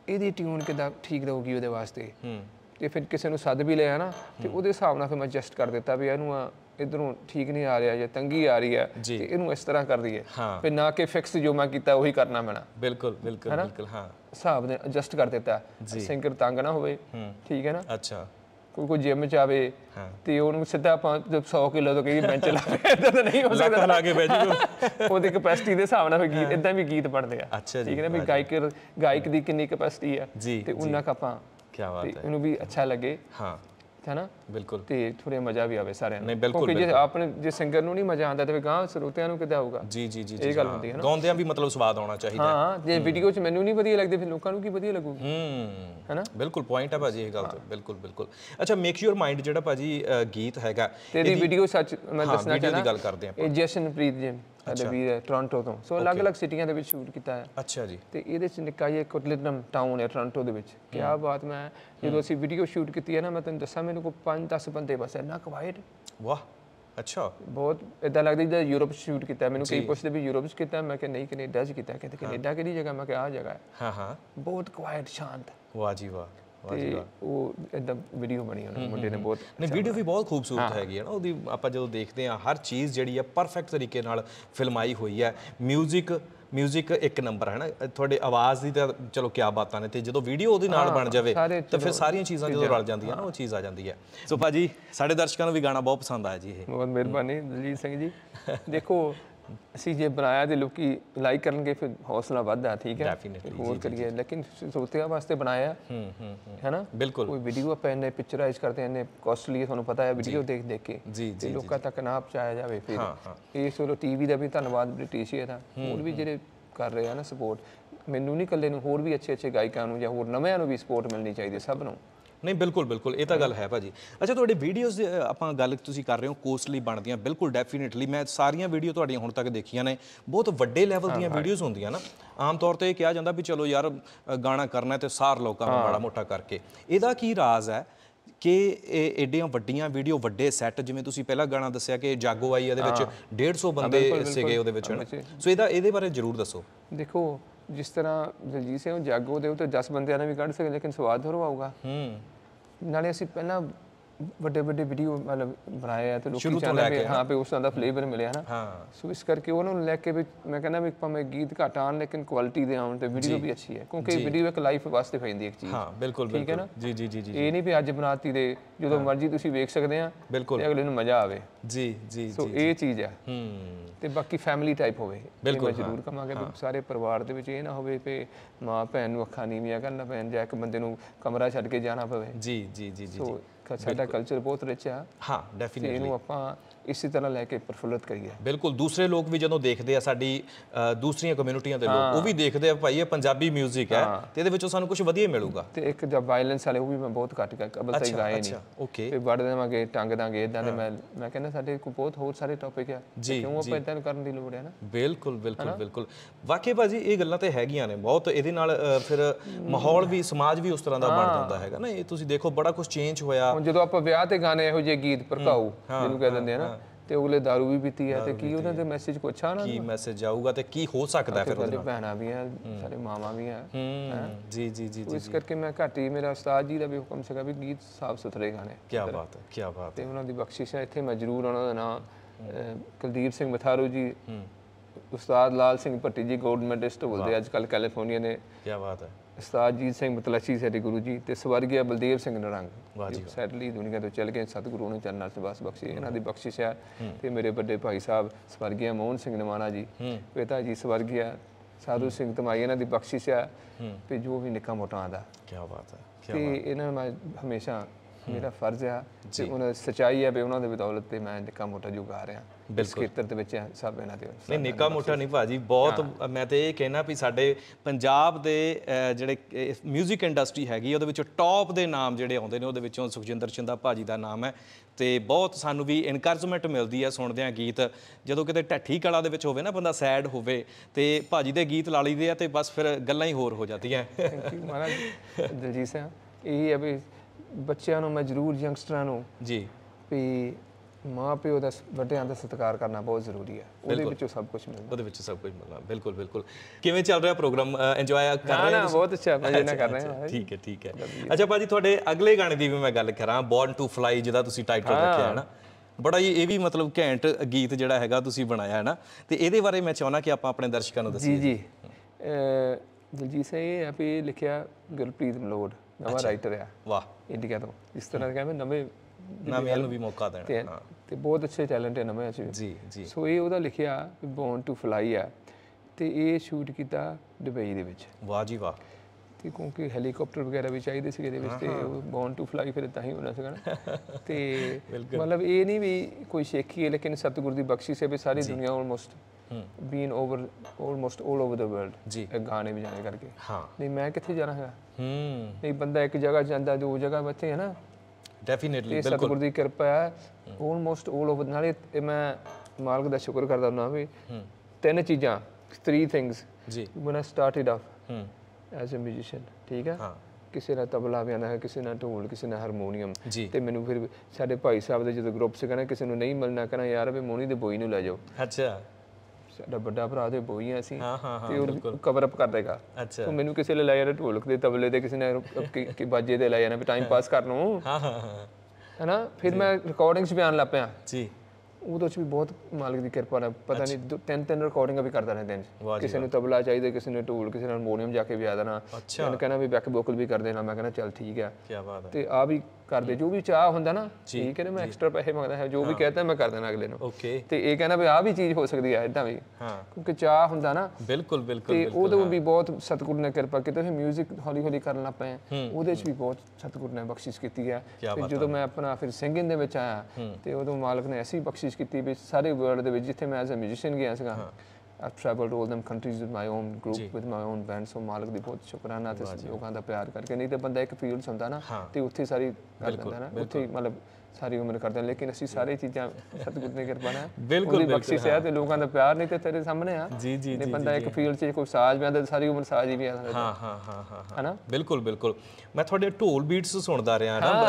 ਇਹਦੀ ਟਿਊਨ ਕਿਦਾਂ ਠੀਕ ਰਹੂਗੀ ਉਹਦੇ ਵਾਸਤੇ ਹੂੰ ਤੇ ਫਿਰ ਕਿਸੇ ਨੂੰ ਸੱਦ ਵੀ ਲਿਆ ਨਾ ਤੇ ਉਹਦੇ ਹਿਸਾਬ ਨਾਲ ਫਿਰ ਮੈਂ ਐਡਜਸਟ ਕਰ ਦਿੱਤਾ ਵੀ ਇਹਨੂੰ ਇਧਰੋਂ ਠੀਕ ਨਹੀਂ ਆ ਰਿਹਾ ਜਾਂ ਤੰਗੀ ਆ ਰਹੀ ਹੈ ਤੇ ਇਹਨੂੰ ਇਸ ਤਰ੍ਹਾਂ ਕਰ ਦਈਏ ਫਿਰ ਨਾ ਕਿ ਫਿਕਸ ਜੋ ਮੈਂ ਕੀਤਾ ਉਹੀ ਕਰਨਾ ਮੈਨਾਂ ਬਿਲਕੁਲ ਬਿਲਕੁਲ ਬਿਲਕੁਲ ਹਾਂ ਹਿਸਾਬ ਨੇ ਐਡਜਸਟ ਕਰ ਦਿੱਤਾ ਸਿੰਗਰ ਤੰਗ ਨਾ ਹੋਵੇ ਠੀਕ ਹੈ ਨਾ ਅੱਛਾ ਕੋਈ ਕੋ ਜਿਮ ਚ ਆਵੇ ਤੇ ਉਹਨੂੰ ਸਿੱਧਾ ਆਪਾਂ ਜਦ 100 ਕਿਲੋ ਤੋਂ ਕਹੀ ਬੈਂਚ ਲਾ ਪੈਂਦਾ ਤਾਂ ਨਹੀਂ ਹੋ ਸਕਦਾ ਲਾ ਕੇ ਬਹਿ ਜਾਓ ਉਹਦੀ ਕਪੈਸਿਟੀ ਦੇ ਹਿਸਾਬ ਨਾਲ ਫਿਰ ਗੀਤ ਇਦਾਂ ਵੀ ਗੀਤ ਪੜਦੇ ਆ ਠੀਕ ਹੈ ਨਾ ਵੀ ਗਾਇਕ ਗਾਇਕ ਦੀ ਕਿੰਨੀ ਕਪੈਸਿਟੀ ਆ ਤੇ ਉਹਨਾਂ ਕਾ ਆਪਾਂ ਕੀ ਬਾਤ ਹੈ ਇਹਨੂੰ ਵੀ ਅੱਛਾ ਲੱਗੇ ਹਾਂ ਹੈਨਾ ਬਿਲਕੁਲ ਤੇ ਥੋੜੇ ਮਜ਼ਾ ਵੀ ਆਵੇ ਸਾਰਿਆਂ ਨੂੰ ਨਹੀਂ ਬਿਲਕੁਲ ਕਿਉਂਕਿ ਜੇ ਆਪਣੇ ਜੇ ਸਿੰਗਰ ਨੂੰ ਨਹੀਂ ਮਜ਼ਾ ਆਉਂਦਾ ਤੇ ਫਿਰ ਗਾਂ ਸਰੋਤਿਆਂ ਨੂੰ ਕਿੱਦਾਂ ਆਊਗਾ ਜੀ ਜੀ ਜੀ ਇਹ ਗੱਲ ਹੁੰਦੀ ਹੈ ਨਾ ਗਾਉਂਦਿਆਂ ਵੀ ਮਤਲਬ ਸਵਾਦ ਆਉਣਾ ਚਾਹੀਦਾ ਹਾਂ ਜੇ ਵੀਡੀਓ 'ਚ ਮੈਨੂੰ ਨਹੀਂ ਵਧੀਆ ਲੱਗਦੇ ਫਿਰ ਲੋਕਾਂ ਨੂੰ ਕੀ ਵਧੀਆ ਲੱਗੂ ਹੂੰ ਹੈਨਾ ਬਿਲਕੁਲ ਪੁਆਇੰਟ ਹੈ ਭਾਜੀ ਇਹ ਗੱਲ ਤੇ ਬਿਲਕੁਲ ਬਿਲਕੁਲ ਅੱਛਾ ਮੇਕ ਯੂਰ ਮਾਈਂਡ ਜਿਹੜਾ ਭਾਜੀ ਗੀਤ ਹੈਗਾ ਤੇਰੀ ਵੀਡੀਓ ਸੱਚ ਮੈਂ ਦੱਸਣਾ ਚਾਹੁੰਦਾ ਇਹ ਜਸ਼ਨਪ੍ਰੀਤ ਜੀ ਸਾਡੇ ਵੀਰ ਹੈ ਟੋਰਾਂਟੋ ਤੋਂ ਸੋ ਅਲੱਗ-ਅਲੱਗ ਸਿਟੀਆਂ ਦੇ ਵਿੱਚ ਸ਼ੂਟ ਕੀਤਾ ਹੈ ਅੱਛਾ ਜੀ ਤੇ ਇਹਦੇ ਚ ਨਿਕਾਈ ਇੱਕ ਕੋਟਲਿਨਮ ਟਾਊਨ ਹੈ ਟੋਰਾਂਟੋ ਦੇ ਵਿੱਚ ਕੀ ਬਾਤ ਮੈਂ ਜਦੋਂ ਅਸੀਂ ਵੀਡੀਓ ਸ਼ੂਟ ਕੀਤੀ ਹੈ ਨਾ ਮੈਂ ਤੁਹਾਨੂੰ ਦੱਸਾਂ ਮੈਨੂੰ ਕੋ 5-10 ਬੰਦੇ ਬਸ ਇੰਨਾ ਕਵਾਇਟ ਵਾਹ ਅੱਛਾ ਬਹੁਤ ਇਦਾਂ ਲੱਗਦਾ ਜਿਵੇਂ ਯੂਰਪ ਸ਼ੂਟ ਕੀਤਾ ਮੈਨੂੰ ਕਈ ਪੁੱਛਦੇ ਵੀ ਯੂਰਪ ਚ ਕੀਤਾ ਮੈਂ ਕਿ ਨਹੀਂ ਕੈਨੇਡਾ ਜੀ ਕੀਤਾ ਕਹਿੰਦੇ ਕੈਨੇਡਾ ਕਿਹੜੀ ਜਗ੍ਹਾ ਮੈਂ ਕਿ ਆ ਜਗ੍ਹਾ ਹੈ ਹਾਂ ਹਾਂ ਬਹੁਤ ਕੁਆਇਟ ਸ਼ਾਂਤ ਵਾਹ ਜੀ ਵਾਹ ਤੇ ਉਹ ਇਦਾਂ ਵੀਡੀਓ ਬਣੀ ਉਹਨਾਂ ਮੁੰਡੇ ਨੇ ਬਹੁਤ ਨਹੀਂ ਵੀਡੀਓ ਵੀ ਬਹੁਤ ਖੂਬਸੂਰਤ ਹੈਗੀ ਹੈ ਨਾ ਉਹਦੀ ਆਪਾਂ ਜਦੋਂ ਦੇਖਦੇ ਆ ਹਰ ਚੀਜ਼ ਜਿਹੜੀ ਹੈ ਪਰਫੈਕਟ ਤਰੀਕੇ ਨਾਲ ਫਿਲਮਾਈ ਹੋਈ ਹੈ 뮤직 뮤직 ਇੱਕ ਨੰਬਰ ਹੈ ਨਾ ਤੁਹਾਡੇ ਆਵਾਜ਼ ਦੀ ਤਾਂ ਚਲੋ ਕੀ ਬਾਤਾਂ ਨੇ ਤੇ ਜਦੋਂ ਵੀਡੀਓ ਉਹਦੇ ਨਾਲ ਬਣ ਜਾਵੇ ਤਾਂ ਫਿਰ ਸਾਰੀਆਂ ਚੀਜ਼ਾਂ ਜਦੋਂ ਰਲ ਜਾਂਦੀਆਂ ਨਾ ਉਹ ਚੀਜ਼ ਆ ਜਾਂਦੀ ਹੈ ਸੋ ਭਾਜੀ ਸਾਡੇ ਦਰਸ਼ਕਾਂ ਨੂੰ ਵੀ ਗਾਣਾ ਬਹੁਤ ਪਸੰਦ ਆਇਆ ਜੀ ਇਹ ਬਹੁਤ ਮਿਹਰਬਾਨੀ ਦਲਜੀਤ ਸਿੰਘ ਜੀ ਦੇਖੋ ਅਸੀਂ ਜੇ ਬਣਾਇਆ ਤੇ ਲੋਕੀ ਲਾਈਕ ਕਰਨਗੇ ਫਿਰ ਹੌਸਲਾ ਵੱਧਦਾ ਠੀਕ ਹੈ ਡੈਫੀਨਿਟਲੀ ਹੋਰ ਕਰੀਏ ਲੇਕਿਨ ਸੋਤਿਆ ਵਾਸਤੇ ਬਣਾਇਆ ਹੂੰ ਹੂੰ ਹੈ ਨਾ ਬਿਲਕੁਲ ਕੋਈ ਵੀਡੀਓ ਆਪਾਂ ਇਹਨੇ ਪਿਕਚਰਾਈਜ਼ ਕਰਦੇ ਇਹਨੇ ਕਾਸਟਲੀ ਤੁਹਾਨੂੰ ਪਤਾ ਹੈ ਵੀਡੀਓ ਦੇਖ ਦੇਖ ਕੇ ਜੀ ਜੀ ਲੋਕਾਂ ਤੱਕ ਨਾ ਪਹੁੰਚਾਇਆ ਜਾਵੇ ਫਿਰ ਇਹ ਸੋਲੋ ਟੀਵੀ ਦਾ ਵੀ ਧੰਨਵਾਦ ਬ੍ਰਿਟਿਸ਼ੀਆ ਦਾ ਹੋਰ ਵੀ ਜਿਹੜੇ ਕਰ ਰਹੇ ਆ ਨਾ ਸਪੋਰਟ ਮੈਨੂੰ ਨਹੀਂ ਇਕੱਲੇ ਨੂੰ ਹੋਰ ਵੀ ਅੱਛੇ ਅੱਛੇ ਗਾਇਕਾਂ ਨੂੰ ਜਾਂ ਹੋਰ ਨਵਿਆਂ ਨੂੰ ਵੀ ਸਪੋਰਟ ਮਿਲਣੀ ਚਾਹੀਦੀ ਸਭ ਨੂੰ ਨਹੀਂ ਬਿਲਕੁਲ ਬਿਲਕੁਲ ਇਹ ਤਾਂ ਗੱਲ ਹੈ ਭਾਜੀ ਅੱਛਾ ਤੁਹਾਡੇ ਵੀਡੀਓਜ਼ ਆਪਾਂ ਗੱਲ ਤੁਸੀਂ ਕਰ ਰਹੇ ਹੋ ਕੋਸਟਲੀ ਬਣਦੀਆਂ ਬਿਲਕੁਲ ਡੈਫੀਨਿਟਲੀ ਮੈਂ ਸਾਰੀਆਂ ਵੀਡੀਓ ਤੁਹਾਡੀਆਂ ਹੁਣ ਤੱਕ ਦੇਖੀਆਂ ਨੇ ਬਹੁਤ ਵੱਡੇ ਲੈਵਲ ਦੀਆਂ ਵੀਡੀਓਜ਼ ਹੁੰਦੀਆਂ ਨਾ ਆਮ ਤੌਰ ਤੇ ਇਹ ਕਿਹਾ ਜਾਂਦਾ ਵੀ ਚਲੋ ਯਾਰ ਗਾਣਾ ਕਰਨਾ ਤੇ ਸਾਰ ਲੋਕਾਂ ਨੂੰ ਬੜਾ ਮੋਟਾ ਕਰਕੇ ਇਹਦਾ ਕੀ ਰਾਜ਼ ਹੈ ਕਿ ਇਹ ਏਡੀਆਂ ਵੱਡੀਆਂ ਵੀਡੀਓ ਵੱਡੇ ਸੈੱਟ ਜਿਵੇਂ ਤੁਸੀਂ ਪਹਿਲਾਂ ਗਾਣਾ ਦੱਸਿਆ ਕਿ ਜਾਗੋ ਆਈ ਇਹਦੇ ਵਿੱਚ 150 ਬੰਦੇ ਸੀਗੇ ਉਹਦੇ ਵਿੱਚ ਸੋ ਇਹਦਾ ਇਹਦੇ ਬਾਰੇ ਜ਼ਰੂਰ ਦੱਸੋ ਦੇਖੋ ਜਿਸ ਤਰ੍ਹਾਂ ਦਲਜੀਤ ਸਿੰਘ ਜਾਗੋ ਦੇ ਉੱਤੇ 10 ਬੰਦਿਆਂ ਨੇ ਵੀ ਕੱਢ ਸਕਦੇ ਲੇਕਿਨ ਸਵਾਦ ਹੋਰ ਆਊਗਾ ਹੂੰ ਨਾਲੇ ਅਸੀਂ ਪਹਿਲਾਂ ਵੱਡੇ ਵੱਡੇ ਵੀਡੀਓ ਮਤਲਬ ਬਣਾਏ ਆ ਤੇ ਲੋਕੀ ਚਾਹੁੰਦੇ ਵੀ ਹਾਂ ਵੀ ਉਸ ਦਾ ਫਲੇਵਰ ਮਿਲੇ ਹਨਾ ਹਾਂ ਸੋ ਇਸ ਕਰਕੇ ਉਹਨੂੰ ਲੈ ਕੇ ਵੀ ਮੈਂ ਕਹਿੰਦਾ ਵੀ ਭਾਵੇਂ ਗੀਤ ਘੱਟ ਆਣ ਲੇਕਿਨ ਕੁਆਲਿਟੀ ਦੇ ਆਉਣ ਤੇ ਵੀਡੀਓ ਵੀ ਅੱਛੀ ਹੈ ਕਿਉਂਕਿ ਵੀਡੀਓ ਇੱਕ ਲਾਈਫ ਵਾਸਤੇ ਪੈਂਦੀ ਇੱਕ ਚੀਜ਼ ਹਾਂ ਬਿਲਕੁਲ ਠੀਕ ਹੈ ਨਾ ਜੀ ਜੀ ਜੀ ਇਹ ਨਹੀਂ ਵੀ ਅੱਜ ਬਣਾਤੀ ਦੇ ਜਦੋਂ ਮਰਜ਼ੀ ਤੁਸੀਂ ਵੇਖ ਸਕਦੇ ਆ ਤੇ ਅਗਲੇ ਨੂੰ ਮਜ਼ਾ ਆਵੇ ਜੀ ਜੀ ਸੋ ਇਹ ਚੀਜ਼ ਆ ਹੂੰ ਤੇ ਬਾਕੀ ਫੈਮਿਲੀ ਟਾਈਪ ਹੋਵੇ ਬਿਲਕੁਲ ਜ਼ਰੂਰ ਕਮਾਂਗੇ ਵੀ ਸਾਰੇ ਪਰਿਵਾਰ ਦੇ ਵਿੱਚ ਇਹ ਨਾ ਹੋਵੇ ਕਿ ਮਾਂ ਭੈਣ ਨੂੰ ਅੱਖਾਂ ਨੀਵੀਆਂ ਕਰਨਾ ਪੈਣ ਜਾਂ ਇੱਕ ਬੰਦੇ ਨੂੰ ਕਮਰਾ ਛੱਡ ਕੇ ਜਾਣਾ ਪਵੇ ਜੀ ਜੀ ਜੀ ਜੀ ਸੋ ਸਾਡਾ ਕਲਚਰ ਬਹੁਤ ਰਿਚ ਆ ਹਾਂ ਡੈਫੀਨਿਟਲੀ ਇਹਨੂੰ ਆਪਾਂ ਇਸੇ ਤਰ੍ਹਾਂ ਲੈ ਕੇ ਪ੍ਰਫੁੱਲਤ ਕਰੀਏ ਬਿਲਕੁਲ ਦੂਸਰੇ ਲੋਕ ਵੀ ਜਦੋਂ ਦੇਖਦੇ ਆ ਸਾਡੀ ਦੂਸਰੀਆਂ ਕਮਿਊਨਿਟੀਆਂ ਦੇ ਲੋਕ ਉਹ ਵੀ ਦੇਖਦੇ ਆ ਭਾਈ ਇਹ ਪੰਜਾਬੀ 뮤직 ਹੈ ਤੇ ਇਹਦੇ ਵਿੱਚੋਂ ਸਾਨੂੰ ਕੁਝ ਵਧੀਆ ਮਿਲੂਗਾ ਤੇ ਇੱਕ ਜਬ ਵਾਇਲੈਂਸ ਵਾਲੇ ਉਹ ਵੀ ਮੈਂ ਬਹੁਤ ਘੱਟ ਗਿਆ ਕਬਲ ਸਹੀ ਗਾਏ ਨਹੀਂ ਅੱਛਾ ਓਕੇ ਤੇ ਵੜ ਦੇਵਾਂਗੇ ਟੰਗ ਦਾਂਗੇ ਇਦਾਂ ਦੇ ਮੈਂ ਮੈਂ ਕਹਿੰਦਾ ਸਾਡੇ ਕੋਲ ਬਹੁਤ ਹੋਰ ਸਾਰੇ ਟੌਪਿਕ ਆ ਕਿਉਂ ਆਪਾਂ ਇਦਾਂ ਕਰਨ ਦੀ ਲੋੜ ਹੈ ਨਾ ਬਿਲਕੁਲ ਬਿਲਕੁਲ ਬਿਲਕੁਲ ਵਾਕਈ ਭਾਜੀ ਇਹ ਗੱਲਾਂ ਤੇ ਹੈਗੀਆਂ ਨੇ ਬਹੁਤ ਇਹਦੇ ਨਾਲ ਫਿਰ ਮਾਹੌਲ ਵੀ ਸਮਾਜ ਵੀ ਉਸ ਤਰ੍ਹਾਂ ਦਾ ਬਣ ਜਾਂਦਾ ਹੈਗਾ ਨਾ ਇਹ ਤੁਸੀਂ ਦੇਖੋ ਬੜਾ ਕੁਝ ਚੇਂਜ ਹੋਇਆ ਹੁਣ ਜਦੋਂ ਆਪਾਂ ਵਿਆਹ ਤੇ ਗਾਣੇ ਇਹੋ ਜਿਹੇ ਗੀਤ ਪਰਕਾਉ ਜਿਹਨੂੰ ਕਹਿੰਦੇ ਆ ਨਾ ਤੇ ਉਹਲੇ दारू ਵੀ ਪੀਤੀ ਹੈ ਤੇ ਕੀ ਉਹਨਾਂ ਦੇ ਮੈਸੇਜ ਕੋ ਅੱਛਾ ਨਾ ਕੀ ਮੈਸੇਜ ਜਾਊਗਾ ਤੇ ਕੀ ਹੋ ਸਕਦਾ ਫਿਰ ਉਹਦੇ ਨਾਲ ਭੈਣਾ ਵੀ ਹੈ ਸਾਰੇ ਮਾਮਾ ਵੀ ਹੈ ਜੀ ਜੀ ਜੀ ਜੀ ਇਸ ਕਰਕੇ ਮੈਂ ਘਾਟੀ ਮੇਰਾ ਉਸਤਾਦ ਜੀ ਦਾ ਵੀ ਹੁਕਮ ਸੀਗਾ ਵੀ ਗੀਤ ਸਾਫ ਸੁਥਰੇ ਗਾਣੇ ਕੀ ਬਾਤ ਹੈ ਕੀ ਬਾਤ ਤੇ ਉਹਨਾਂ ਦੀ ਬਖਸ਼ਿਸ਼ ਹੈ ਇੱਥੇ ਮੈਂ ਜ਼ਰੂਰ ਉਹਨਾਂ ਦਾ ਨਾਮ ਕੁਲਦੀਪ ਸਿੰਘ ਮਥਾਰੂ ਜੀ ਉਸਤਾਦ ਲਾਲ ਸਿੰਘ ਭੱਟੀ ਜੀ ਗੋਲਡ ਮੈਡਲਿਸਟ ਬੋਲਦੇ ਅੱਜ ਕੱਲ ਕੈਲੀਫੋਰਨੀਆ ਨੇ ਕੀ ਬਾਤ ਹੈ ਉਸਤਾਦ ਜੀਤ ਸਿੰਘ ਮਤਲਸ਼ੀ ਸਾਡੇ ਗੁਰੂ ਜੀ ਤੇ ਸਵਰਗੀ ਬਲਦੇਵ ਸਿੰਘ ਨਰੰਗ ਵਾਜੀ ਸੈਟਲੀ ਦੁਨੀਆ ਤੋਂ ਚੱਲ ਗਏ ਸਤਿਗੁਰੂ ਨੇ ਚਰਨਾਂ ਤੇ ਬਸ ਬਖਸ਼ੀ ਇਹਨਾਂ ਦੀ ਬਖਸ਼ਿਸ਼ ਹੈ ਤੇ ਮੇਰੇ ਵੱਡੇ ਭਾਈ ਸਾਹਿਬ ਸਵਰਗੀ ਮੋਹਨ ਸਿੰਘ ਨਮਾਣਾ ਜੀ ਪਿਤਾ ਜੀ ਸਵਰਗੀ ਸਾਧੂ ਸਿੰਘ ਤਮਾਈ ਇਹਨਾਂ ਦੀ ਬਖਸ਼ਿਸ਼ ਹੈ ਤੇ ਜੋ ਵੀ ਨਿੱਕਾ ਮੋਟਾ ਆਦਾ ਕੀ ਬਾਤ ਹੈ ਤੇ ਇਹਨਾਂ ਮੈਂ ਹਮੇਸ਼ਾ ਮੇਰਾ ਫਰਜ਼ ਆ ਤੇ ਉਹਨਾਂ ਦੀ ਸਚਾਈ ਹੈ ਵੀ ਉਹਨਾਂ ਦੇ ਬਦੌਲਤ ਤੇ ਮੈਂ ਨਿੱਕਾ ਮੋਟਾ ਜੁਗ ਆ ਰਿਹਾ ਇਸ ਖੇਤਰ ਦੇ ਵਿੱਚ ਸਭ ਇਹਨਾਂ ਦੇ ਨਹੀਂ ਨਿੱਕਾ ਮੋਟਾ ਨਹੀਂ ਭਾਜੀ ਬਹੁਤ ਮੈਂ ਤੇ ਇਹ ਕਹਿਣਾ ਵੀ ਸਾਡੇ ਪੰਜਾਬ ਦੇ ਜਿਹੜੇ ਮਿਊਜ਼ਿਕ ਇੰਡਸਟਰੀ ਹੈਗੀ ਉਹਦੇ ਵਿੱਚ ਟੌਪ ਦੇ ਨਾਮ ਜਿਹੜੇ ਆਉਂਦੇ ਨੇ ਉਹਦੇ ਵਿੱਚੋਂ ਸੁਖਜਿੰਦਰ ਚਿੰਦਾ ਭਾਜੀ ਦਾ ਨਾਮ ਹੈ ਤੇ ਬਹੁਤ ਸਾਨੂੰ ਵੀ ਇਨਕਰੇਜਮੈਂਟ ਮਿਲਦੀ ਹੈ ਸੁਣਦਿਆਂ ਗੀਤ ਜਦੋਂ ਕਿਤੇ ਟੱਠੀ ਕਲਾ ਦੇ ਵਿੱਚ ਹੋਵੇ ਨਾ ਬੰਦਾ ਸੈਡ ਹੋਵੇ ਤੇ ਭਾਜੀ ਦੇ ਗੀਤ ਲਾ ਲਈਦੇ ਆ ਤੇ ਬਸ ਫਿਰ ਗੱਲਾਂ ਹੀ ਹੋਰ ਹੋ ਜਾਂਦੀਆਂ ਥੈਂਕ ਯੂ ਮਹਾਰਾਜ ਦਿਲਜੀਤ ਸਿੰਘ ਇਹ ਹੈ ਵੀ ਬੱਚਿਆਂ ਨੂੰ ਮੈਂ ਜ਼ਰੂਰ ਯੰਗਸਟਰਾਂ ਨੂੰ ਜੀ ਵੀ ਮਾਪਿਓ ਦਾ ਵੱਡਿਆਂ ਦਾ ਸਤਿਕਾਰ ਕਰਨਾ ਬਹੁਤ ਜ਼ਰੂਰੀ ਹੈ ਉਹਦੇ ਵਿੱਚੋਂ ਸਭ ਕੁਝ ਮਿਲਦਾ ਉਹਦੇ ਵਿੱਚੋਂ ਸਭ ਕੁਝ ਮਿਲਦਾ ਬਿਲਕੁਲ ਬਿਲਕੁਲ ਕਿਵੇਂ ਚੱਲ ਰਿਹਾ ਪ੍ਰੋਗਰਾਮ ਇੰਜੋਏ ਕਰ ਰਹੇ ਹੋ ਨਾ ਬਹੁਤ ਅੱਛਾ ਮੈਂ ਇਹਨਾਂ ਕਰ ਰਹੇ ਹਾਂ ਠੀਕ ਹੈ ਠੀਕ ਹੈ ਅੱਛਾ ਭਾਜੀ ਤੁਹਾਡੇ ਅਗਲੇ ਗਾਣੇ ਦੀ ਵੀ ਮੈਂ ਗੱਲ ਕਰਾਂ ਬੌਰਨ ਟੂ ਫਲਾਈ ਜਿਹਦਾ ਤੁਸੀਂ ਟਾਈਟਲ ਰੱਖਿਆ ਹੈ ਨਾ ਬੜਾ ਹੀ ਇਹ ਵੀ ਮਤਲਬ ਘੈਂਟ ਗੀਤ ਜਿਹੜਾ ਹੈਗਾ ਤੁਸੀਂ ਬਣਾਇਆ ਹੈ ਨਾ ਤੇ ਇਹਦੇ ਬਾਰੇ ਮੈਂ ਚਾਹਣਾ ਕਿ ਆਪਾਂ ਆਪਣੇ ਦਰਸ਼ਕਾਂ ਨੂੰ ਦੱਸੀਏ ਜੀ ਜੀ ਦਿਲਜੀਤ ਸਿੰਘ ਇਹ ਆਪੇ ਲਿਖਿਆ ਗੁਰਪ੍ਰੀਤ ਮਲੋੜ ਨਵਾਂ ਰਾਈਟਰ ਆ ਵਾਹ ਇੰਡੀਆ ਤੋਂ ਇਸ ਤਰ੍ਹਾਂ ਦੇ ਕਹਿੰਦੇ ਨਵੇਂ ਨਵੇਂ ਨੂੰ ਵੀ ਮੌਕਾ ਦੇਣਾ ਤੇ ਬਹੁਤ ਅੱਛੇ ਟੈਲੈਂਟ ਹੈ ਨਵੇਂ ਅਸੀਂ ਜੀ ਜੀ ਸੋ ਇਹ ਉਹਦਾ ਲਿਖਿਆ ਬੌਰਨ ਟੂ ਫਲਾਈ ਹੈ ਤੇ ਇਹ ਸ਼ੂਟ ਕੀਤਾ ਦੁਬਈ ਦੇ ਵਿੱਚ ਵਾਹ ਜੀ ਵਾਹ ਤੇ ਕਿਉਂਕਿ ਹੈਲੀਕਾਪਟਰ ਵਗੈਰਾ ਵੀ ਚਾਹੀਦੇ ਸੀ ਇਹਦੇ ਵਿੱਚ ਤੇ ਬੌਰਨ ਟੂ ਫਲਾਈ ਫਿਰ ਤਾਂ ਹੀ ਹੋਣਾ ਸੀਗਾ ਤੇ ਮਤਲਬ ਇਹ ਨਹੀਂ ਵੀ ਕੋਈ ਸ਼ੇਖੀ ਹੈ ਲੇਕਿਨ ਸਤਗੁਰੂ ਦੀ ਬਖਸ਼ਿਸ਼ ਹੈ ਵੀ ਸਾਰੀ ਦੁਨੀਆ almost been over almost 올 over ਦਾ ਵਰਲਡ ਜੀ ਇਹ ਗਾਣੇ ਵੀ ਜਾਣੇ ਕਰਕੇ ਹਾਂ ਨਹੀਂ ਮੈਂ ਕਿੱਥੇ ਜਾਣਾ ਹੈਗਾ ਹੂੰ ਨਹੀਂ ਬੰਦਾ ਇੱਕ ਜਗ੍ਹਾ ਜਾਂਦਾ ਦੋ ਜਗ੍ਹਾ ਬੱਥੇ ਹੈ ਨਾ ਡੈਫੀਨਿਟਲੀ ਬਿਲਕੁਲ ਸਤਿਗੁਰ ਦੀ ਕਿਰਪਾ ਹੈ ਆਲਮੋਸਟ 올 ਓਵਰ ਨਾਲ ਇਹ ਮੈਂ ਮਾਲਕ ਦਾ ਸ਼ੁਕਰ ਕਰਦਾ ਹਾਂ ਵੀ ਤਿੰਨ ਚੀਜ਼ਾਂ ਥ੍ਰੀ ਥਿੰਗਸ ਜੀ ਮੈਂ ਸਟਾਰਟਡ ਆਫ ਹੂੰ ਐਜ਼ ਅ ਮਿਊਜ਼ੀਸ਼ੀਅਨ ਠੀਕ ਹੈ ਹਾਂ ਕਿਸੇ ਨਾਲ ਤਬਲਾ ਵੀ ਆਣਾ ਹੈ ਕਿਸੇ ਨਾਲ ਢੋਲ ਕਿਸੇ ਨਾਲ ਹਾਰਮੋਨੀਅਮ ਤੇ ਮੈਨੂੰ ਫਿਰ ਸਾਡੇ ਭਾਈ ਸਾਹਿਬ ਦੇ ਜਦੋਂ ਗਰੁੱਪ ਸੀ ਕਹਿੰਦੇ ਕਿਸੇ ਨੂੰ ਨਹੀਂ ਮਿਲਣਾ ਕਹਿੰਦਾ ਯਾਰ ਵੀ ਮੋਨੀ ਦੇ ਬੋਈ ਨੂੰ ਲੈ ਜਾਓ ਅੱਛਾ ਸਾਡਾ ਵੱਡਾ ਭਰਾ ਤੇ ਬੋਈ ਆ ਤੇ ਉਹ ਕਵਰ ਅਪ ਕਰ ਦੇਗਾ ਅੱਛਾ ਮੈਨੂੰ ਕਿਸੇ ਨੇ ਲਾਇਆ ਢੋਲਕ ਦੇ ਤਬਲੇ ਦੇ ਕਿਸੇ ਨੇ ਕਿ ਬਾਜੇ ਦੇ ਲਾਇਆ ਨਾ ਵੀ ਟਾਈਮ ਪਾਸ ਕਰਨ ਨੂੰ ਹਾਂ ਹਾਂ ਹਾਂ ਹੈਨਾ ਫਿਰ ਮੈਂ ਰਿਕਾਰਡਿੰਗਸ ਵੀ ਆਣ ਲੱਗ ਪਿਆ ਜੀ ਉਹਦੇ ਚ ਵੀ ਬਹੁਤ ਮਾਲਕ ਦੀ ਕਿਰਪਾ ਨਾਲ ਪਤਾ ਨਹੀਂ ਤਿੰਨ ਤਿੰਨ ਰਿਕਾਰਡਿੰਗਾਂ ਵੀ ਕਰਦਾ ਰਹਿੰਦੇ ਨੇ ਕਿਸੇ ਨੂੰ ਤਬਲਾ ਚਾਹੀਦਾ ਕਿਸੇ ਨੂੰ ਢੋਲ ਕਿਸੇ ਨੂੰ ਹਾਰਮੋਨੀਅਮ ਜਾ ਕੇ ਵਜਾ ਦੇਣਾ ਮੈਂ ਕਹਿੰਦਾ ਵੀ ਬੈਕ ਵੋਕਲ ਵੀ ਕਰ ਦੇਣਾ ਮੈਂ ਕਹਿੰਦਾ ਚੱਲ ਠੀਕ ਹੈ ਕੀ ਬਾਤ ਹੈ ਤੇ ਆ ਵੀ ਕਰਦੇ ਜੋ ਵੀ ਚਾਹ ਹੁੰਦਾ ਨਾ ਠੀਕ ਹੈ ਮੈਂ ਐਕਸਟਰਾ ਪੈਸੇ ਮੰਗਦਾ ਹੈ ਜੋ ਵੀ ਕਹਤਾ ਮੈਂ ਕਰ ਦੇਣਾ ਅਗਲੇ ਨੂੰ ਓਕੇ ਤੇ ਇਹ ਕਹਿੰਦਾ ਵੀ ਆ ਵੀ ਚੀਜ਼ ਹੋ ਸਕਦੀ ਹੈ ਇਦਾਂ ਵੀ ਹਾਂ ਕਿਉਂਕਿ ਚਾਹ ਹੁੰਦਾ ਨਾ ਬਿਲਕੁਲ ਬਿਲਕੁਲ ਤੇ ਉਹਦੇ ਵੀ ਬਹੁਤ ਸਤਿਗੁਰ ਨੇ ਕਿਰਪਾ ਕੀਤੀ ਤੇ ਮਿਊਜ਼ਿਕ ਹੌਲੀ ਹੌਲੀ ਕਰਨ ਲੱਗ ਪਏ ਉਹਦੇ ਚ ਵੀ ਬਹੁਤ ਸਤਿਗੁਰ ਨੇ ਬਖਸ਼ਿਸ਼ ਕੀਤੀ ਹੈ ਤੇ ਜਦੋਂ ਮੈਂ ਆਪਣਾ ਫਿਰ ਸਿੰਗਿੰਗ ਦੇ ਵਿੱਚ ਆਇਆ ਤੇ ਉਦੋਂ ਮਾਲਕ ਨੇ ਐਸੀ ਬਖਸ਼ਿਸ਼ ਕੀਤੀ ਵੀ ਸਾਰੇ ਵਰਲਡ ਦੇ ਵਿੱਚ ਜਿੱਥੇ ਮੈਂ ਐਜ਼ ਅ ਮਿਊਜ਼ੀਸ਼ੀਅਨ ਗਿਆ ਸੀਗਾ ਆ travel roll them countries with my own group with my own band so ਮਾਲਕ ਦੀ ਬਹੁਤ ਸ਼ੁਕਰਾਨਾ ਤੇ ਸਹਿਯੋਗਾਂ ਦਾ ਪਿਆਰ ਕਰਕੇ ਨਹੀਂ ਤੇ ਬੰਦਾ ਇੱਕ ਫੀਲ ਹੁੰਦਾ ਨਾ ਤੇ ਉੱਥੇ ਸਾਰੀ ਕਰ ਦਿੰਦਾ ਨਾ ਉੱਥੇ ਮਤਲਬ ਸਾਰੀ ਉਮਰ ਕਰਦੇ ਹਾਂ ਲੇਕਿਨ ਅਸੀਂ ਸਾਰੇ ਚੀਜ਼ਾਂ ਸਤਿਗੁਰ ਦੀ ਕਿਰਪਾ ਨਾਲ ਬਿਲਕੁਲ ਬਖਸ਼ੀ ਹੈ ਤੇ ਲੋਕਾਂ ਦਾ ਪਿਆਰ ਨਹੀਂ ਤੇ ਤੇਰੇ ਸਾਹਮਣੇ ਆ ਜੀ ਜੀ ਜੀ ਬੰਦਾ ਇੱਕ ਫੀਲਡ 'ਚ ਕੋਈ ਸਾਜ਼ ਬੰਦਾ ਤੇ ਸਾਰੀ ਉਮਰ ਸਾਜ਼ ਹੀ ਵੀ ਆ ਹਾਂ ਹਾਂ ਹਾਂ ਹਾਂ ਹਨਾ ਬਿਲਕੁਲ ਬਿਲਕੁਲ ਮੈਂ ਤੁਹਾਡੇ ਢੋਲ ਬੀਟਸ ਸੁਣਦਾ ਰਿਹਾ ਨਾ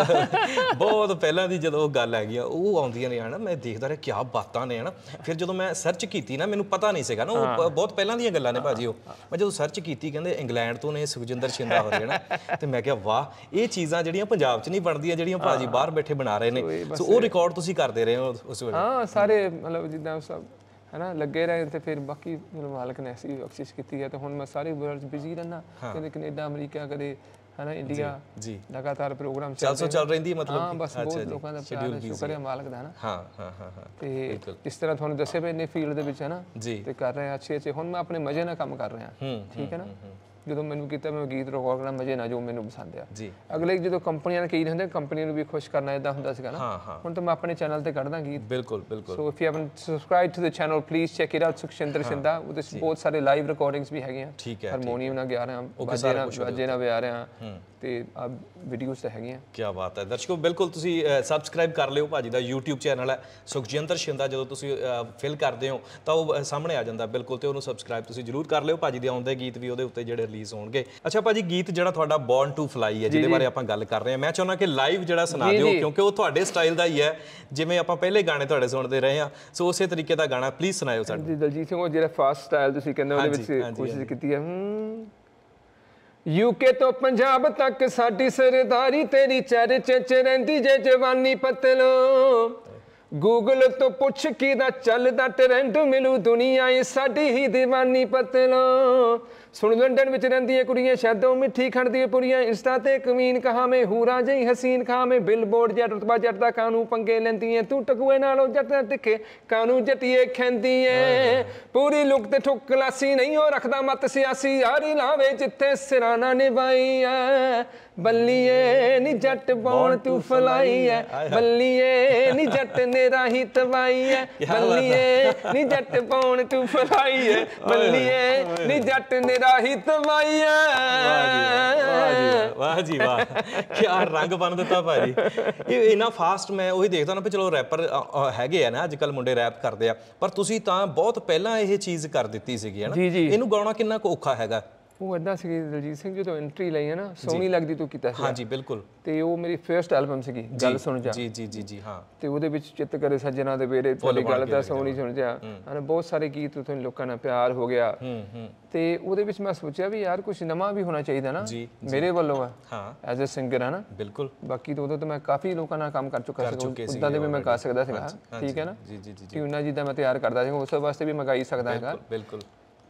ਬਹੁਤ ਪਹਿਲਾਂ ਦੀ ਜਦੋਂ ਉਹ ਗੱਲ ਆ ਗਈ ਉਹ ਆਉਂਦੀਆਂ ਨੇ ਹਨਾ ਮੈਂ ਦੇਖਦਾ ਰਿਹਾ ਕੀ ਬਾਤਾਂ ਨੇ ਹਨਾ ਫਿਰ ਜਦੋਂ ਮੈਂ ਸਰਚ ਕੀਤੀ ਨਾ ਮੈਨੂੰ ਪਤਾ ਨਹੀਂ ਸੀਗਾ ਨਾ ਉਹ ਬਹੁਤ ਪਹਿਲਾਂ ਦੀਆਂ ਗੱਲਾਂ ਨੇ ਭਾਜੀ ਉਹ ਮੈਂ ਜਦੋਂ ਸਰਚ ਕੀਤੀ ਕਹਿੰਦੇ ਇੰਗਲੈਂਡ ਤੋਂ ਨੇ ਸੁਖਜਿੰਦਰ ਸ਼ਿੰਦਾ ਹੋ ਰਿਹਾ ਨਾ ਤੇ ਮੈਂ ਕਿਹਾ ਵਾਹ ਇਹ ਚੀਜ਼ਾਂ ਜਿਹੜੀਆਂ ਪੰਜਾਬ 'ਚ ਨਹੀਂ ਬਣਦੀਆਂ ਜਿਹੜੀਆਂ ਭਾਜੀ ਬਾਹਰ ਬੈਠੇ ਬਣਾ ਰਹੇ ਨੇ ਸੋ ਉਹ ਰਿਕਾਰਡ ਤੁਸੀਂ ਕਰਦੇ ਰਹੇ ਹੋ ਉਸ ਵੇਲੇ ਹਾਂ ਸਾਰੇ ਮਤਲਬ ਜਿੱਦਾਂ ਸਭ ਹਨਾ ਲੱਗੇ ਰਹੇ ਤੇ ਫਿਰ ਬਾਕੀ ਮਾਲਕ ਨੇ ਐਸੀ ਬਖਸ਼ਿਸ਼ ਕੀਤੀ ਹੈ ਤੇ ਹੁਣ ਮੈਂ ਸਾਰੇ ਵਰਲਡ ਬਿਜ਼ੀ ਰਹਿਣਾ ਕਦੇ ਕੈਨੇਡਾ ਅਮਰੀਕਾ ਕਦੇ ਹਨਾ ਇੰਡੀਆ ਜੀ ਲਗਾਤਾਰ ਪ੍ਰੋਗਰਾਮ ਚੱਲ ਰਿਹਾ ਚੱਲ ਦੀ ਮਤਲਬ ਹਾਂ ਬਸ ਬਹੁਤ ਲੋਕਾਂ ਦਾ ਪਿਆਰ ਸ਼ੁਕਰ ਹੈ ਮਾਲਕ ਦਾ ਹਨਾ ਹਾਂ ਹਾਂ ਹਾਂ ਤੇ ਇਸ ਤਰ੍ਹਾਂ ਤੁਹਾਨੂੰ ਦੱਸਿਆ ਵੀ ਨੇ ਫੀਲਡ ਦੇ ਵਿੱਚ ਹਨਾ ਤੇ ਕਰ ਰਹੇ ਆ ਅੱਛੇ ਅੱਛੇ ਹੁਣ ਮੈਂ ਆਪਣੇ ਮਜ਼ੇ ਨਾਲ ਕੰਮ ਕਰ ਰਿਹਾ ਹਾਂ ਠੀਕ ਹੈ ਨਾ ਜਦੋਂ ਮੈਨੂੰ ਕੀਤਾ ਮੈਂ ਗੀਤ ਰਿਕਾਰਡ ਕਰਨਾ ਮਜੇ ਨਾ ਜੋ ਮੈਨੂੰ ਪਸੰਦ ਆ ਜੀ ਅਗਲੇ ਜਦੋਂ ਕੰਪਨੀਆਂ ਨੇ ਕਹੀ ਹੁੰਦੇ ਕੰਪਨੀ ਨੂੰ ਵੀ ਖੁਸ਼ ਕਰਨਾ ਇਦਾਂ ਹੁੰਦਾ ਸੀਗਾ ਨਾ ਹੁਣ ਤਾਂ ਮੈਂ ਆਪਣੇ ਚੈਨਲ ਤੇ ਕੱਢਦਾ ਗੀਤ ਬਿਲਕੁਲ ਬਿਲਕੁਲ so if you haven't subscribe to the channel please check it out Sukhshinder Shinda ਉਹਦੇ ਬਹੁਤ ਸਾਰੇ ਲਾਈਵ ਰਿਕਾਰਡਿੰਗਸ ਵੀ ਹੈਗੀਆਂ ਹਾਰਮੋਨੀਅਮ ਨਾਲ ਗਾ ਰਿਹਾ ਬਾਜੇ ਨਾਲ ਬਾਜੇ ਨਾਲ ਵਜਾ ਰਿਹਾ ਤੇ ਆ ਵੀਡੀਓਸ ਤਾਂ ਹੈਗੀਆਂ ਕੀ ਬਾਤ ਹੈ ਦਰਸ਼ਕੋ ਬਿਲਕੁਲ ਤੁਸੀਂ ਸਬਸਕ੍ਰਾਈਬ ਕਰ ਲਿਓ ਭਾਜੀ ਦਾ YouTube ਚੈਨਲ ਹੈ ਸੁਖਜਿੰਦਰ ਸ਼ਿੰਦਾ ਜਦੋਂ ਤੁਸੀਂ ਫਿਲ ਕਰਦੇ ਹੋ ਤਾਂ ਉਹ ਸਾਹਮਣੇ ਆ ਜਾਂਦਾ ਬਿਲਕੁਲ ਤੇ ਉਹਨੂੰ ਸਬਸਕ੍ਰਾਈਬ ਤੁਸੀਂ ਜਰੂਰ ਕਰ ਲਿਓ ਭਾਜੀ ਦੇ ਆਉਂਦੇ ਗੀਤ ਵੀ ਉਹਦੇ ਉੱਤੇ ਜਿਹੜੇ ਰਿਲੀਜ਼ ਹੋਣਗੇ ਅੱਛਾ ਭਾਜੀ ਗੀਤ ਜਿਹੜਾ ਤੁਹਾਡਾ ਬੌਰਨ ਟੂ ਫਲਾਈ ਹੈ ਜਿਹਦੇ ਬਾਰੇ ਆਪਾਂ ਗੱਲ ਕਰ ਰਹੇ ਹਾਂ ਮੈਂ ਚਾਹੁੰਦਾ ਕਿ ਲਾਈਵ ਜਿਹੜਾ ਸੁਣਾ ਦਿਓ ਕਿਉਂਕਿ ਉਹ ਤੁਹਾਡੇ ਸਟਾਈਲ ਦਾ ਹੀ ਹੈ ਜਿਵੇਂ ਆਪਾਂ ਪਹਿਲੇ ਗਾਣੇ ਤੁਹਾਡੇ ਸੁਣਦੇ ਰਹੇ ਹਾਂ ਸੋ ਉਸੇ ਤਰੀਕੇ ਦਾ ਗਾਣਾ ਪਲੀਜ਼ ਸੁਣਾਇਓ ਸਾਡੇ ਜੀ ਦਲਜੀਤ ਸਿੰਘ ਉਹ ਜਿਹੜਾ ਫਾਸਟ ਸਟਾਈਲ ਤੁਸੀਂ ਕਹਿੰਦੇ ਉਹਦੇ ਵਿੱਚ ਕੋਸ਼ਿਸ਼ ਕੀਤੀ ਹੈ ਯੂਕੇ ਤੋਂ ਪੰਜਾਬ ਤੱਕ ਸਾਡੀ ਸਰਦਾਰੀ ਤੇਰੀ ਚਰ ਚ ਰਹਿੰਦੀ ਜੇ ਜਵਾਨੀ ਪਤਲੋ ਗੂਗਲ ਤੋਂ ਪੁੱਛ ਕਿਦਾ ਚੱਲਦਾ ਟ੍ਰੈਂਡ ਮਿਲੂ ਦੁਨੀਆ ਇਹ ਸਾਡੀ ਹੀ دیਵਾਨੀ ਪਤਲੋ ਸੁਣ ਲੰਡਨ ਵਿੱਚ ਰਹਿੰਦੀ ਏ ਕੁੜੀਆਂ ਸ਼ਹਿਦੋਂ ਮਿੱਠੀ ਖੜਦੀ ਏ ਪੁਰੀਆਂ ਇੰਸਟਾ ਤੇ ਕਮੀਨ ਕਹਾ ਮੈਂ ਹੂਰਾ ਜਈ ਹਸੀਨ ਖਾ ਮੈਂ ਬਿਲਬੋਰਡ ਜਾਂ ਰਤਬਾ ਜੱਟ ਦਾ ਕਾਨੂੰ ਪੰਗੇ ਲੈਂਦੀ ਏ ਤੂੰ ਟਕੂਏ ਨਾਲੋਂ ਜੱਟ ਟਿੱਕੇ ਕਾਨੂੰ ਜਟੀਏ ਖੈਂਦੀ ਏ ਪੂਰੀ ਲੁਕ ਤੇ ਠੁੱਕ ਕਲਾਸੀ ਨਹੀਂ ਉਹ ਰੱਖਦਾ ਮਤ ਸਿਆਸੀ ਯਾਰੀ ਲਾਵੇ ਜਿੱਥੇ ਸਿਰਾਨਾ ਨਿਭਾਈ ਐ ਬੱਲੀਏ ਨੀ ਜੱਟ ਬੌਣ ਤੂੰ ਫਲਾਈ ਐ ਬੱਲੀਏ ਨੀ ਜੱਟ ਨੇ ਰਾਹੀ ਤਵਾਈ ਐ ਬੱਲੀਏ ਨੀ ਜੱਟ ਬੋਣ ਤੂੰ ਫਲਾਈ ਐ ਬੱਲੀਏ ਨੀ ਜੱਟ ਨੇ ਰਾਹੀ ਤਵਾਈ ਐ ਵਾਹ ਜੀ ਵਾਹ ਕੀ ਰੰਗ ਬਣ ਦਿੱਤਾ ਭਾਜੀ ਇਹ ਇਨਾ ਫਾਸਟ ਮੈਂ ਉਹੀ ਦੇਖਦਾ ਨਾ ਵੀ ਚਲੋ ਰੈਪਰ ਹੈਗੇ ਆ ਨਾ ਅੱਜ ਕੱਲ ਮੁੰਡੇ ਰੈਪ ਕਰਦੇ ਆ ਪਰ ਤੁਸੀਂ ਤਾਂ ਬਹੁਤ ਪਹਿਲਾਂ ਇਹ ਚੀਜ਼ ਕਰ ਦਿੱਤੀ ਸੀਗੀ ਹਨਾ ਇਹਨੂੰ ਗਾਉਣਾ ਕਿੰਨਾ ਔਖਾ ਹੈਗਾ ਉਹ ਐਦਾਂ ਸੀ ਦਲਜੀਤ ਸਿੰਘ ਜਦੋਂ ਐਂਟਰੀ ਲਈ ਹੈ ਨਾ ਸੋਹਣੀ ਲੱਗਦੀ ਤੂੰ ਕੀਤਾ ਸੀ ਹਾਂਜੀ ਬਿਲਕੁਲ ਤੇ ਉਹ ਮੇਰੀ ਫਰਸਟ ਐਲਬਮ ਸੀਗੀ ਗੱਲ ਸੁਣ ਜਾ ਜੀ ਜੀ ਜੀ ਜੀ ਹਾਂ ਤੇ ਉਹਦੇ ਵਿੱਚ ਚਿੱਤ ਕਰੇ ਸੱਜਣਾ ਦੇ ਵੇਰੇ ਤੇ ਗੱਲ ਦਾ ਸੋਹਣੀ ਸੁਣ ਜਾ ਹਨ ਬਹੁਤ ਸਾਰੇ ਗੀਤ ਉਥੋਂ ਲੋਕਾਂ ਨਾਲ ਪਿਆਰ ਹੋ ਗਿਆ ਤੇ ਉਹਦੇ ਵਿੱਚ ਮੈਂ ਸੋਚਿਆ ਵੀ ਯਾਰ ਕੁਝ ਨਵਾਂ ਵੀ ਹੋਣਾ ਚਾਹੀਦਾ ਨਾ ਮੇਰੇ ਵੱਲੋਂ ਹਾਂ ਐਜ਼ ਅ ਸਿੰਗਰ ਹੈ ਨਾ ਬਿਲਕੁਲ ਬਾਕੀ ਤੋਂ ਉਦੋਂ ਤਾਂ ਮੈਂ ਕਾਫੀ ਲੋਕਾਂ ਨਾਲ ਕੰਮ ਕਰ ਚੁੱਕਾ ਸੀ ਉਦਾਂ ਦੇ ਵੀ ਮੈਂ ਕਰ ਸਕਦਾ ਸੀ ਠੀਕ ਹੈ ਨਾ ਜੀ ਜੀ ਜੀ ਉਹਨਾਂ ਜਿੱਦਾਂ ਮੈਂ ਤਿਆਰ ਕਰਦਾ ਸੀ ਉਸ ਵਾਸਤੇ ਵੀ ਮੈਂ ਸਕਦਾ ਹਾਂ ਬਿਲਕੁਲ